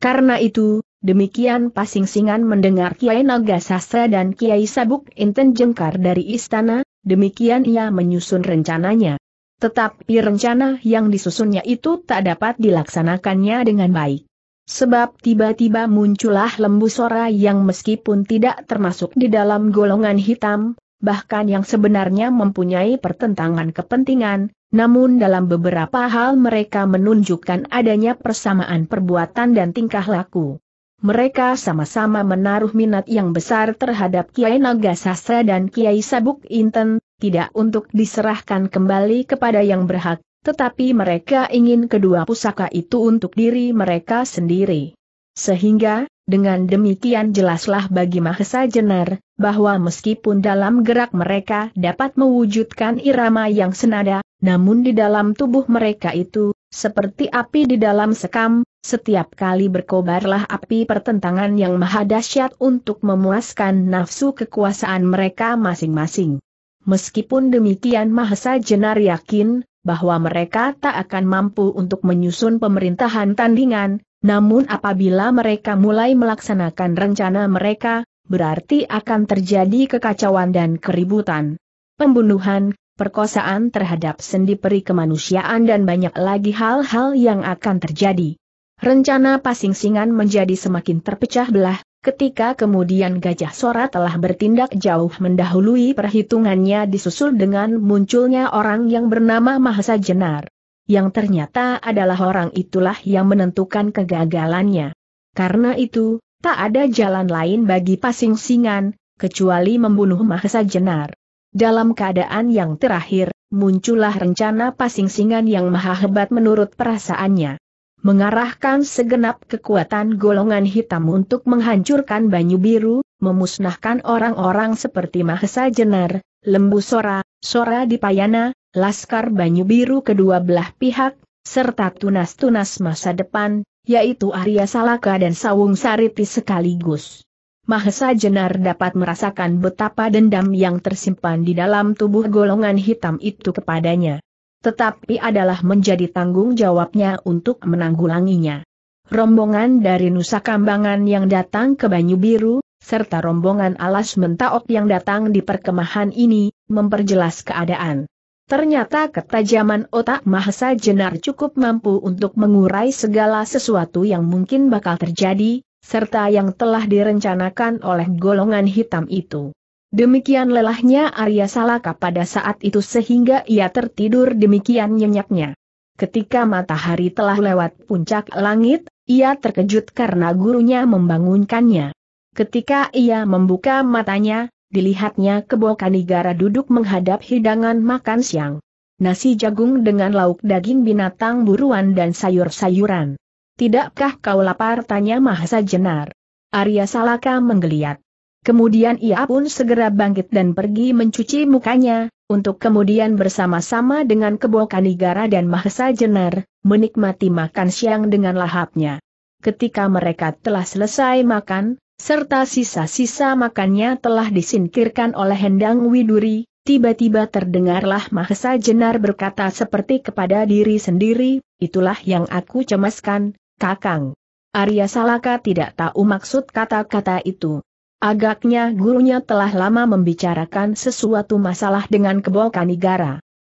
Speaker 1: Karena itu, Demikian pasing singan mendengar Kiai Naga Sastra dan Kiai Sabuk Inten jengkar dari istana, demikian ia menyusun rencananya. Tetapi rencana yang disusunnya itu tak dapat dilaksanakannya dengan baik. Sebab tiba-tiba muncullah lembu sora yang meskipun tidak termasuk di dalam golongan hitam, bahkan yang sebenarnya mempunyai pertentangan kepentingan, namun dalam beberapa hal mereka menunjukkan adanya persamaan perbuatan dan tingkah laku. Mereka sama-sama menaruh minat yang besar terhadap Kiai Naga Sastra dan Kiai Sabuk Inten, tidak untuk diserahkan kembali kepada yang berhak, tetapi mereka ingin kedua pusaka itu untuk diri mereka sendiri. Sehingga, dengan demikian jelaslah bagi Mahesa Jenar, bahwa meskipun dalam gerak mereka dapat mewujudkan irama yang senada, namun di dalam tubuh mereka itu, seperti api di dalam sekam, setiap kali berkobarlah api pertentangan yang maha dahsyat untuk memuaskan nafsu kekuasaan mereka masing-masing. Meskipun demikian Mahesa Jenar yakin, bahwa mereka tak akan mampu untuk menyusun pemerintahan tandingan, namun apabila mereka mulai melaksanakan rencana mereka, berarti akan terjadi kekacauan dan keributan. Pembunuhan, perkosaan terhadap sendi peri kemanusiaan dan banyak lagi hal-hal yang akan terjadi. Rencana pasingsingan menjadi semakin terpecah belah, ketika kemudian Gajah Sora telah bertindak jauh mendahului perhitungannya disusul dengan munculnya orang yang bernama Mahasa Jenar yang ternyata adalah orang itulah yang menentukan kegagalannya. Karena itu, tak ada jalan lain bagi pasing singan, kecuali membunuh Mahesa Jenar. Dalam keadaan yang terakhir, muncullah rencana pasing singan yang maha hebat menurut perasaannya. Mengarahkan segenap kekuatan golongan hitam untuk menghancurkan Banyu Biru, memusnahkan orang-orang seperti Mahesa Jenar, Lembu Sora, Sora Dipayana. Laskar Banyu Biru kedua belah pihak, serta tunas-tunas masa depan, yaitu Arya Salaka dan Sawung Sariti sekaligus. Mahesa Jenar dapat merasakan betapa dendam yang tersimpan di dalam tubuh golongan hitam itu kepadanya. Tetapi adalah menjadi tanggung jawabnya untuk menanggulanginya. Rombongan dari Nusa Kambangan yang datang ke Banyu Biru, serta rombongan alas mentaok yang datang di perkemahan ini, memperjelas keadaan. Ternyata ketajaman otak Mahesa Jenar cukup mampu untuk mengurai segala sesuatu yang mungkin bakal terjadi, serta yang telah direncanakan oleh golongan hitam itu. Demikian lelahnya Arya Salaka pada saat itu sehingga ia tertidur demikian nyenyaknya. Ketika matahari telah lewat puncak langit, ia terkejut karena gurunya membangunkannya. Ketika ia membuka matanya, dilihatnya kebo kanigara duduk menghadap hidangan makan siang. Nasi jagung dengan lauk daging binatang buruan dan sayur-sayuran. Tidakkah kau lapar tanya Mahasa Jenar. Arya Salaka menggeliat. Kemudian ia pun segera bangkit dan pergi mencuci mukanya, untuk kemudian bersama-sama dengan Kebo Kanigara dan Mahesa Jenar, menikmati makan siang dengan lahapnya. Ketika mereka telah selesai makan, serta sisa-sisa makannya telah disingkirkan oleh Hendang Widuri, tiba-tiba terdengarlah Mahesa Jenar berkata seperti kepada diri sendiri, itulah yang aku cemaskan, kakang. Arya Salaka tidak tahu maksud kata-kata itu. Agaknya gurunya telah lama membicarakan sesuatu masalah dengan Kebokan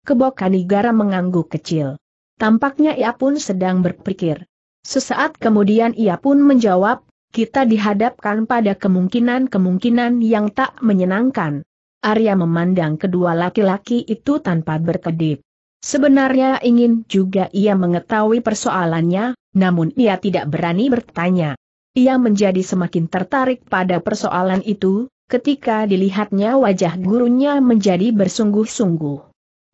Speaker 1: Kanigara mengangguk kecil. Tampaknya ia pun sedang berpikir. Sesaat kemudian ia pun menjawab, kita dihadapkan pada kemungkinan-kemungkinan yang tak menyenangkan. Arya memandang kedua laki-laki itu tanpa berkedip. Sebenarnya ingin juga ia mengetahui persoalannya, namun ia tidak berani bertanya. Ia menjadi semakin tertarik pada persoalan itu, ketika dilihatnya wajah gurunya menjadi bersungguh-sungguh.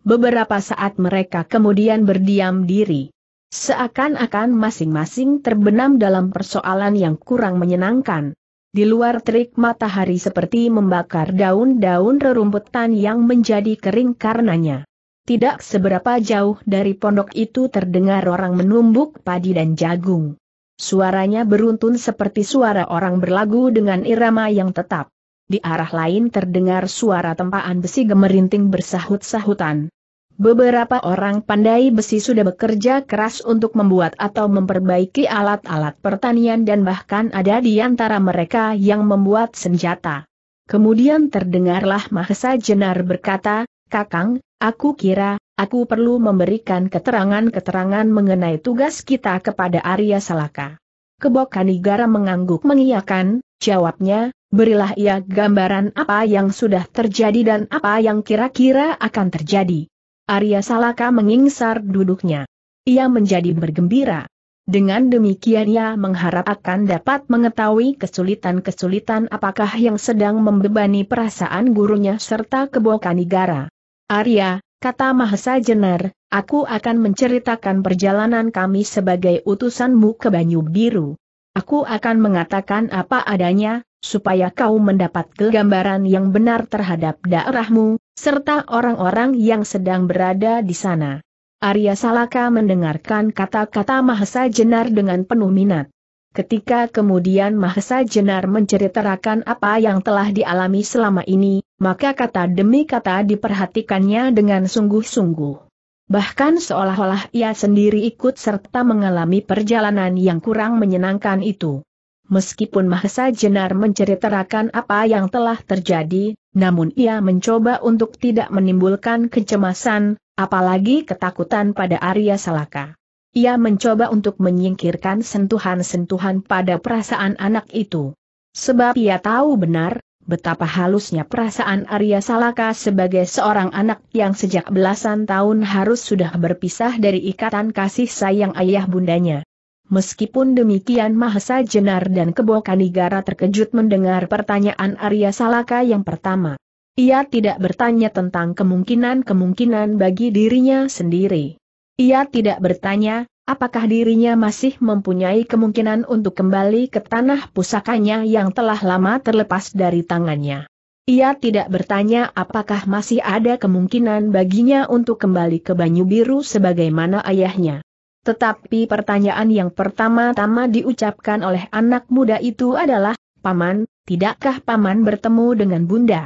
Speaker 1: Beberapa saat mereka kemudian berdiam diri. Seakan-akan masing-masing terbenam dalam persoalan yang kurang menyenangkan. Di luar terik matahari seperti membakar daun-daun rerumputan yang menjadi kering karenanya. Tidak seberapa jauh dari pondok itu terdengar orang menumbuk padi dan jagung. Suaranya beruntun seperti suara orang berlagu dengan irama yang tetap. Di arah lain terdengar suara tempaan besi gemerinting bersahut-sahutan. Beberapa orang pandai besi sudah bekerja keras untuk membuat atau memperbaiki alat-alat pertanian dan bahkan ada di antara mereka yang membuat senjata. Kemudian terdengarlah Mahesa Jenar berkata, Kakang, aku kira, aku perlu memberikan keterangan-keterangan mengenai tugas kita kepada Arya Salaka. Kebokanigara mengangguk mengiyakan, jawabnya, berilah ia gambaran apa yang sudah terjadi dan apa yang kira-kira akan terjadi. Arya Salaka mengingsar duduknya. Ia menjadi bergembira. Dengan demikian ia mengharap akan dapat mengetahui kesulitan-kesulitan apakah yang sedang membebani perasaan gurunya serta negara. Arya, kata Mahesa Jenar, aku akan menceritakan perjalanan kami sebagai utusanmu ke Banyu Biru. Aku akan mengatakan apa adanya, supaya kau mendapat kegambaran yang benar terhadap daerahmu, serta orang-orang yang sedang berada di sana. Arya Salaka mendengarkan kata-kata Mahesa Jenar dengan penuh minat. Ketika kemudian Mahesa Jenar menceritakan apa yang telah dialami selama ini, maka kata demi kata diperhatikannya dengan sungguh-sungguh. Bahkan seolah-olah ia sendiri ikut serta mengalami perjalanan yang kurang menyenangkan itu. Meskipun Mahesa Jenar menceritakan apa yang telah terjadi, namun ia mencoba untuk tidak menimbulkan kecemasan, apalagi ketakutan pada Arya Salaka. Ia mencoba untuk menyingkirkan sentuhan-sentuhan pada perasaan anak itu. Sebab ia tahu benar, betapa halusnya perasaan Arya Salaka sebagai seorang anak yang sejak belasan tahun harus sudah berpisah dari ikatan kasih sayang ayah bundanya. Meskipun demikian Mahesa Jenar dan Kebo Kanigara terkejut mendengar pertanyaan Arya Salaka yang pertama. Ia tidak bertanya tentang kemungkinan-kemungkinan bagi dirinya sendiri. Ia tidak bertanya, apakah dirinya masih mempunyai kemungkinan untuk kembali ke tanah pusakanya yang telah lama terlepas dari tangannya. Ia tidak bertanya apakah masih ada kemungkinan baginya untuk kembali ke Banyu Biru sebagaimana ayahnya. Tetapi pertanyaan yang pertama-tama diucapkan oleh anak muda itu adalah, Paman, tidakkah Paman bertemu dengan Bunda?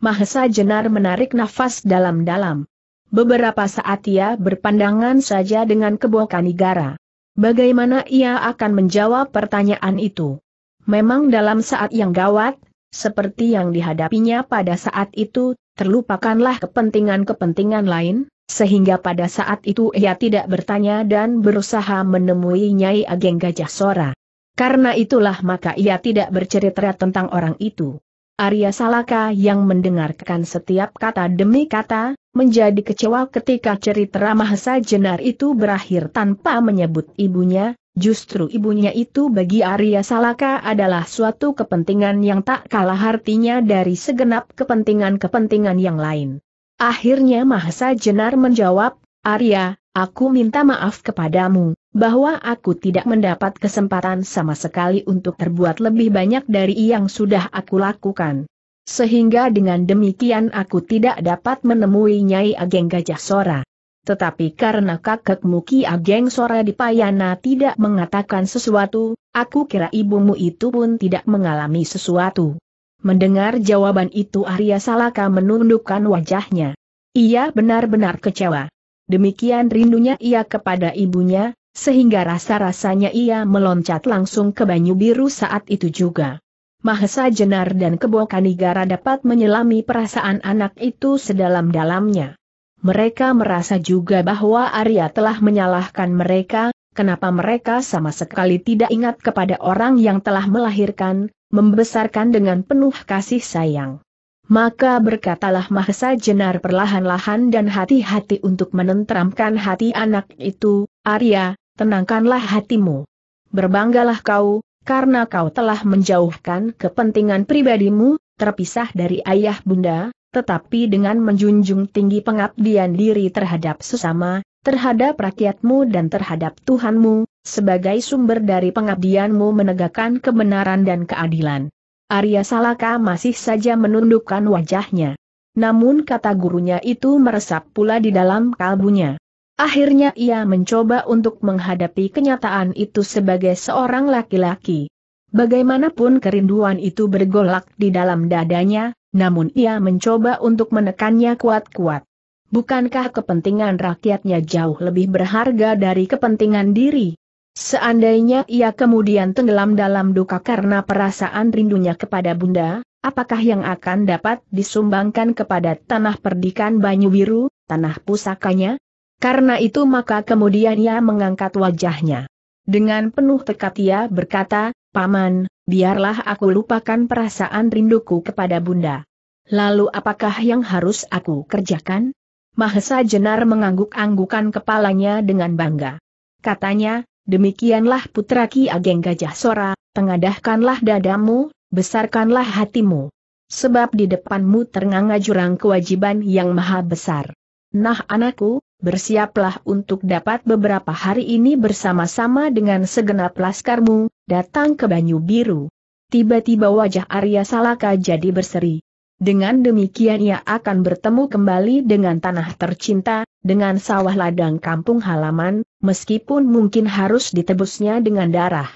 Speaker 1: Mahesa Jenar menarik nafas dalam-dalam. Beberapa saat ia berpandangan saja dengan kebokan negara. Bagaimana ia akan menjawab pertanyaan itu? Memang dalam saat yang gawat, seperti yang dihadapinya pada saat itu, terlupakanlah kepentingan-kepentingan lain, sehingga pada saat itu ia tidak bertanya dan berusaha menemui Nyai Ageng Gajah Sora. Karena itulah maka ia tidak bercerita tentang orang itu. Arya Salaka yang mendengarkan setiap kata demi kata, menjadi kecewa ketika cerita Mahesa Jenar itu berakhir tanpa menyebut ibunya, justru ibunya itu bagi Arya Salaka adalah suatu kepentingan yang tak kalah artinya dari segenap kepentingan-kepentingan yang lain. Akhirnya Mahsa Jenar menjawab, Arya, aku minta maaf kepadamu, bahwa aku tidak mendapat kesempatan sama sekali untuk terbuat lebih banyak dari yang sudah aku lakukan. Sehingga dengan demikian aku tidak dapat menemui Nyai Ageng Gajah Sora. Tetapi karena kakek Ki Ageng Sora di Payana tidak mengatakan sesuatu, aku kira ibumu itu pun tidak mengalami sesuatu. Mendengar jawaban itu Arya Salaka menundukkan wajahnya. Ia benar-benar kecewa. Demikian rindunya ia kepada ibunya, sehingga rasa-rasanya ia meloncat langsung ke Banyu Biru saat itu juga. Mahesa Jenar dan Kebo Kanigara dapat menyelami perasaan anak itu sedalam-dalamnya. Mereka merasa juga bahwa Arya telah menyalahkan mereka, kenapa mereka sama sekali tidak ingat kepada orang yang telah melahirkan, membesarkan dengan penuh kasih sayang. Maka berkatalah Mahesa Jenar perlahan-lahan dan hati-hati untuk menenteramkan hati anak itu, Arya, tenangkanlah hatimu. Berbanggalah kau, karena kau telah menjauhkan kepentingan pribadimu, terpisah dari ayah bunda, tetapi dengan menjunjung tinggi pengabdian diri terhadap sesama, terhadap rakyatmu dan terhadap Tuhanmu, sebagai sumber dari pengabdianmu menegakkan kebenaran dan keadilan. Arya Salaka masih saja menundukkan wajahnya. Namun kata gurunya itu meresap pula di dalam kalbunya. Akhirnya ia mencoba untuk menghadapi kenyataan itu sebagai seorang laki-laki. Bagaimanapun kerinduan itu bergolak di dalam dadanya, namun ia mencoba untuk menekannya kuat-kuat. Bukankah kepentingan rakyatnya jauh lebih berharga dari kepentingan diri? Seandainya ia kemudian tenggelam dalam duka karena perasaan rindunya kepada Bunda, apakah yang akan dapat disumbangkan kepada tanah perdikan Banyu Biru, tanah pusakanya? Karena itu maka kemudian ia mengangkat wajahnya. Dengan penuh tekad ia berkata, Paman, biarlah aku lupakan perasaan rinduku kepada Bunda. Lalu apakah yang harus aku kerjakan? Mahesa Jenar mengangguk-anggukan kepalanya dengan bangga. Katanya, demikianlah putra Ki Ageng Gajah Sora, tengadahkanlah dadamu, besarkanlah hatimu. Sebab di depanmu ternganga jurang kewajiban yang maha besar. Nah anakku, bersiaplah untuk dapat beberapa hari ini bersama-sama dengan segenap laskarmu, datang ke Banyu Biru. Tiba-tiba wajah Arya Salaka jadi berseri. Dengan demikian ia akan bertemu kembali dengan tanah tercinta, dengan sawah ladang kampung halaman, meskipun mungkin harus ditebusnya dengan darah.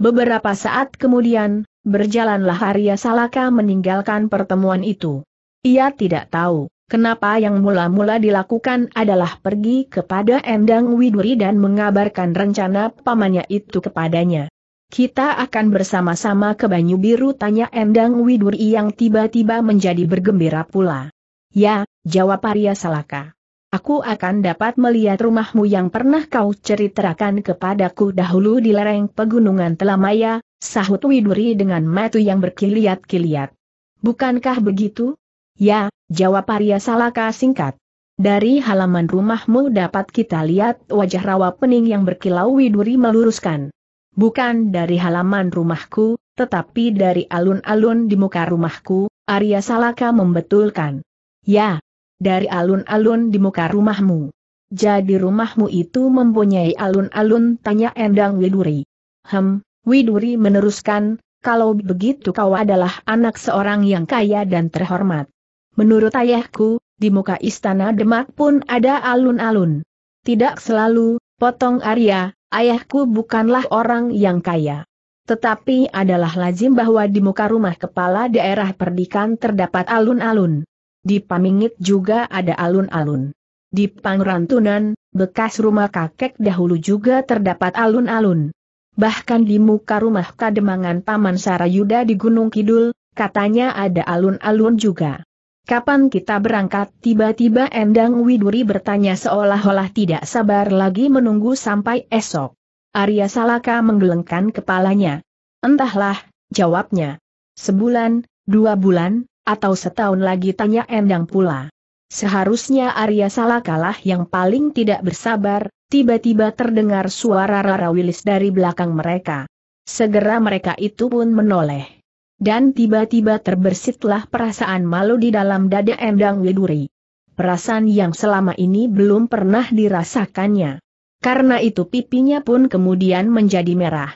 Speaker 1: Beberapa saat kemudian, berjalanlah Arya Salaka meninggalkan pertemuan itu. Ia tidak tahu Kenapa yang mula-mula dilakukan adalah pergi kepada Endang Widuri dan mengabarkan rencana pamannya itu kepadanya. Kita akan bersama-sama ke Banyu Biru tanya Endang Widuri yang tiba-tiba menjadi bergembira pula. Ya, jawab Arya Salaka. Aku akan dapat melihat rumahmu yang pernah kau ceritakan kepadaku dahulu di lereng pegunungan Telamaya, sahut Widuri dengan mata yang berkiliat-kiliat. Bukankah begitu? Ya, Jawab Arya Salaka singkat. Dari halaman rumahmu dapat kita lihat wajah rawa pening yang berkilau Widuri meluruskan. Bukan dari halaman rumahku, tetapi dari alun-alun di muka rumahku, Arya Salaka membetulkan. Ya, dari alun-alun di muka rumahmu. Jadi rumahmu itu mempunyai alun-alun tanya Endang Widuri. Hem, Widuri meneruskan, kalau begitu kau adalah anak seorang yang kaya dan terhormat. Menurut ayahku, di muka istana Demak pun ada alun-alun. Tidak selalu, potong Arya, ayahku bukanlah orang yang kaya. Tetapi adalah lazim bahwa di muka rumah kepala daerah perdikan terdapat alun-alun. Di Pamingit juga ada alun-alun. Di Pangrantunan, bekas rumah kakek dahulu juga terdapat alun-alun. Bahkan di muka rumah kademangan Paman Sarayuda di Gunung Kidul, katanya ada alun-alun juga. Kapan kita berangkat? Tiba-tiba Endang Widuri bertanya seolah-olah tidak sabar lagi menunggu sampai esok. Arya Salaka menggelengkan kepalanya. Entahlah, jawabnya. Sebulan, dua bulan, atau setahun lagi tanya Endang pula. Seharusnya Arya Salakalah yang paling tidak bersabar, tiba-tiba terdengar suara Rara Wilis dari belakang mereka. Segera mereka itu pun menoleh dan tiba-tiba terbersitlah perasaan malu di dalam dada Endang Widuri. Perasaan yang selama ini belum pernah dirasakannya. Karena itu pipinya pun kemudian menjadi merah.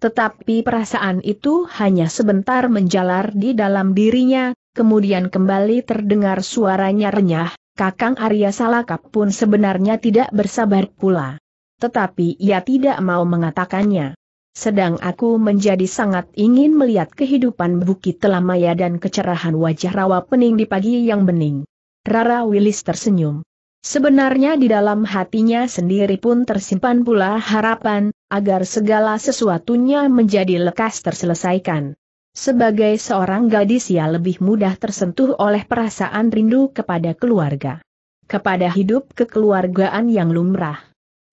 Speaker 1: Tetapi perasaan itu hanya sebentar menjalar di dalam dirinya, kemudian kembali terdengar suaranya renyah, Kakang Arya Salakap pun sebenarnya tidak bersabar pula. Tetapi ia tidak mau mengatakannya sedang aku menjadi sangat ingin melihat kehidupan Bukit Telamaya dan kecerahan wajah rawa pening di pagi yang bening. Rara Willis tersenyum. Sebenarnya di dalam hatinya sendiri pun tersimpan pula harapan, agar segala sesuatunya menjadi lekas terselesaikan. Sebagai seorang gadis ia lebih mudah tersentuh oleh perasaan rindu kepada keluarga. Kepada hidup kekeluargaan yang lumrah.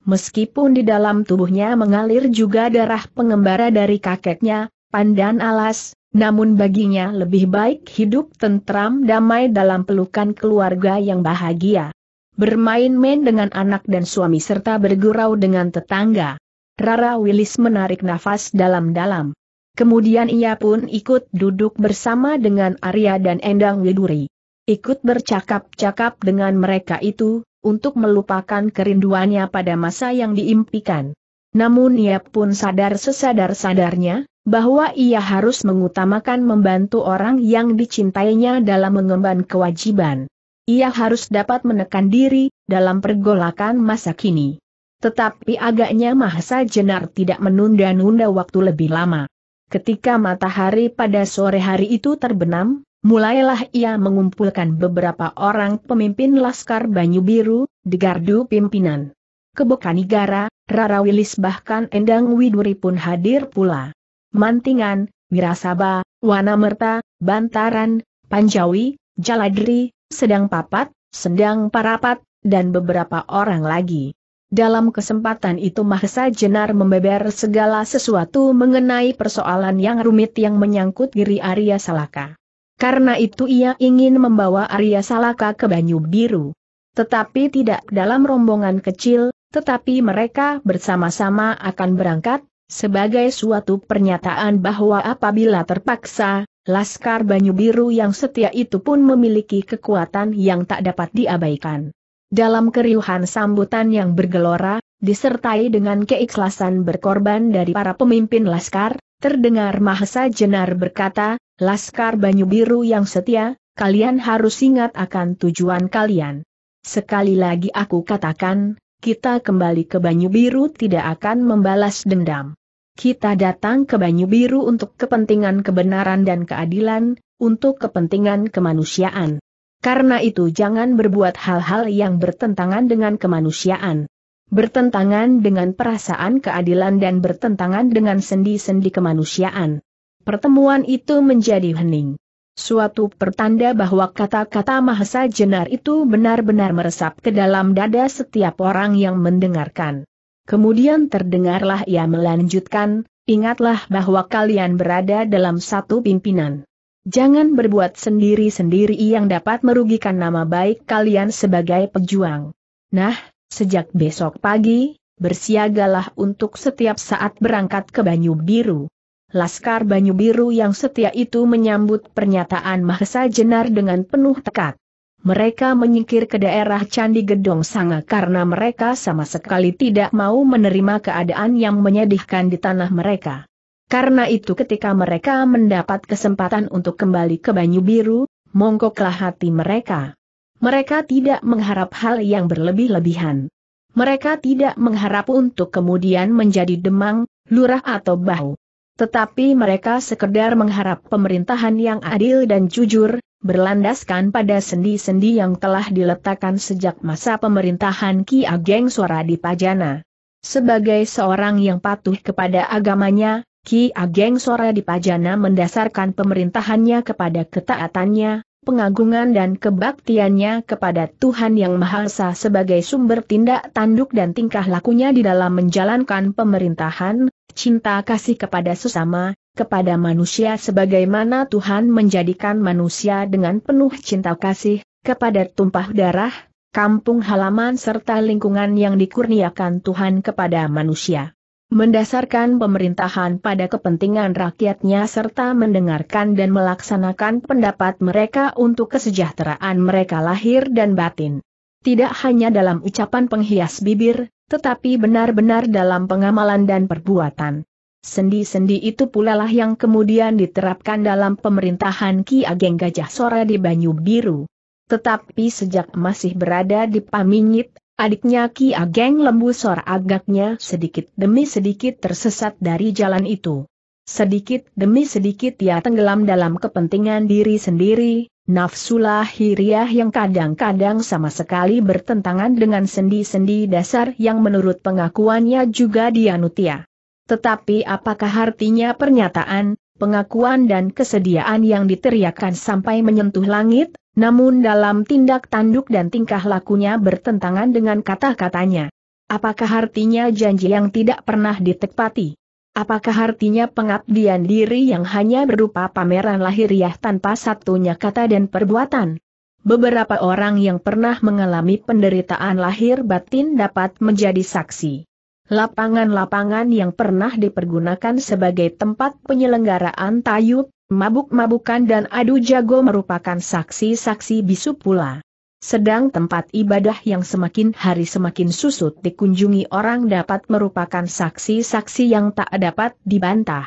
Speaker 1: Meskipun di dalam tubuhnya mengalir juga darah pengembara dari kakeknya, Pandan Alas, namun baginya lebih baik hidup tentram damai dalam pelukan keluarga yang bahagia. Bermain-main dengan anak dan suami serta bergurau dengan tetangga. Rara Willis menarik nafas dalam-dalam. Kemudian ia pun ikut duduk bersama dengan Arya dan Endang Widuri. Ikut bercakap-cakap dengan mereka itu, untuk melupakan kerinduannya pada masa yang diimpikan. Namun ia pun sadar sesadar-sadarnya, bahwa ia harus mengutamakan membantu orang yang dicintainya dalam mengemban kewajiban. Ia harus dapat menekan diri dalam pergolakan masa kini. Tetapi agaknya Mahasa Jenar tidak menunda-nunda waktu lebih lama. Ketika matahari pada sore hari itu terbenam, Mulailah ia mengumpulkan beberapa orang pemimpin Laskar Banyu Biru, gardu pimpinan. Kebokanigara, Rara Wilis bahkan Endang Widuri pun hadir pula. Mantingan, Wirasaba, Wanamerta, Bantaran, Panjawi, Jaladri, Sedang Papat, Sendang Parapat, dan beberapa orang lagi. Dalam kesempatan itu Mahesa Jenar membeber segala sesuatu mengenai persoalan yang rumit yang menyangkut Giri Arya Salaka. Karena itu ia ingin membawa Arya Salaka ke Banyu Biru. Tetapi tidak dalam rombongan kecil, tetapi mereka bersama-sama akan berangkat, sebagai suatu pernyataan bahwa apabila terpaksa, Laskar Banyu Biru yang setia itu pun memiliki kekuatan yang tak dapat diabaikan. Dalam keriuhan sambutan yang bergelora, disertai dengan keikhlasan berkorban dari para pemimpin Laskar, Terdengar Mahesa Jenar berkata, Laskar Banyu Biru yang setia, kalian harus ingat akan tujuan kalian. Sekali lagi aku katakan, kita kembali ke Banyu Biru tidak akan membalas dendam. Kita datang ke Banyu Biru untuk kepentingan kebenaran dan keadilan, untuk kepentingan kemanusiaan. Karena itu jangan berbuat hal-hal yang bertentangan dengan kemanusiaan bertentangan dengan perasaan keadilan dan bertentangan dengan sendi-sendi kemanusiaan. Pertemuan itu menjadi hening. Suatu pertanda bahwa kata-kata Mahesa Jenar itu benar-benar meresap ke dalam dada setiap orang yang mendengarkan. Kemudian terdengarlah ia melanjutkan, ingatlah bahwa kalian berada dalam satu pimpinan. Jangan berbuat sendiri-sendiri yang dapat merugikan nama baik kalian sebagai pejuang. Nah, Sejak besok pagi, bersiagalah untuk setiap saat berangkat ke Banyu Biru. Laskar Banyu Biru yang setia itu menyambut pernyataan Mahesa Jenar dengan penuh tekad. Mereka menyingkir ke daerah Candi Gedong Sanga karena mereka sama sekali tidak mau menerima keadaan yang menyedihkan di tanah mereka. Karena itu ketika mereka mendapat kesempatan untuk kembali ke Banyu Biru, mongkoklah hati mereka. Mereka tidak mengharap hal yang berlebih-lebihan. Mereka tidak mengharap untuk kemudian menjadi demang, lurah atau bau. Tetapi mereka sekedar mengharap pemerintahan yang adil dan jujur, berlandaskan pada sendi-sendi yang telah diletakkan sejak masa pemerintahan Ki Ageng Suara di Pajana. Sebagai seorang yang patuh kepada agamanya, Ki Ageng Sora di Pajana mendasarkan pemerintahannya kepada ketaatannya, pengagungan dan kebaktiannya kepada Tuhan Yang Maha Esa sebagai sumber tindak tanduk dan tingkah lakunya di dalam menjalankan pemerintahan, cinta kasih kepada sesama, kepada manusia sebagaimana Tuhan menjadikan manusia dengan penuh cinta kasih, kepada tumpah darah, kampung halaman serta lingkungan yang dikurniakan Tuhan kepada manusia mendasarkan pemerintahan pada kepentingan rakyatnya serta mendengarkan dan melaksanakan pendapat mereka untuk kesejahteraan mereka lahir dan batin. Tidak hanya dalam ucapan penghias bibir, tetapi benar-benar dalam pengamalan dan perbuatan. Sendi-sendi itu pula lah yang kemudian diterapkan dalam pemerintahan Ki Ageng Gajah Sora di Banyu Biru. Tetapi sejak masih berada di Pamingit, Adiknya Ki Ageng Lembusor agaknya sedikit demi sedikit tersesat dari jalan itu. Sedikit demi sedikit ia tenggelam dalam kepentingan diri sendiri, nafsu lahiriah yang kadang-kadang sama sekali bertentangan dengan sendi-sendi dasar yang menurut pengakuannya juga dianutia. Tetapi apakah artinya pernyataan, pengakuan dan kesediaan yang diteriakkan sampai menyentuh langit? Namun dalam tindak tanduk dan tingkah lakunya bertentangan dengan kata-katanya. Apakah artinya janji yang tidak pernah ditepati? Apakah artinya pengabdian diri yang hanya berupa pameran lahiriah tanpa satunya kata dan perbuatan? Beberapa orang yang pernah mengalami penderitaan lahir batin dapat menjadi saksi. Lapangan-lapangan yang pernah dipergunakan sebagai tempat penyelenggaraan tayub, mabuk-mabukan dan adu jago merupakan saksi-saksi bisu pula. Sedang tempat ibadah yang semakin hari semakin susut dikunjungi orang dapat merupakan saksi-saksi yang tak dapat dibantah.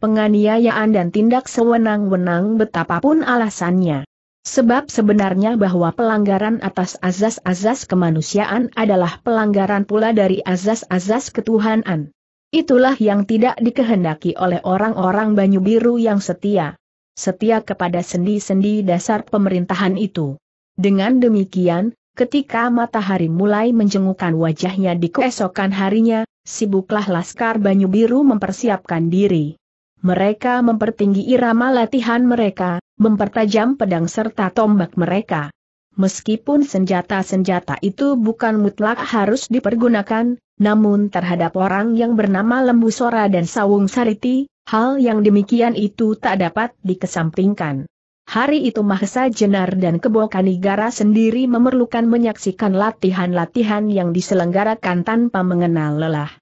Speaker 1: Penganiayaan dan tindak sewenang-wenang betapapun alasannya. Sebab sebenarnya bahwa pelanggaran atas azas-azas kemanusiaan adalah pelanggaran pula dari azas-azas ketuhanan. Itulah yang tidak dikehendaki oleh orang-orang Banyu Biru yang setia. Setia kepada sendi-sendi dasar pemerintahan itu. Dengan demikian, ketika matahari mulai menjengukkan wajahnya di keesokan harinya, sibuklah Laskar Banyu Biru mempersiapkan diri. Mereka mempertinggi irama latihan mereka, mempertajam pedang serta tombak mereka. Meskipun senjata-senjata itu bukan mutlak harus dipergunakan, namun terhadap orang yang bernama Lembu Sora dan Sawung Sariti, hal yang demikian itu tak dapat dikesampingkan. Hari itu Mahesa Jenar dan Kebokanigara sendiri memerlukan menyaksikan latihan-latihan yang diselenggarakan tanpa mengenal lelah.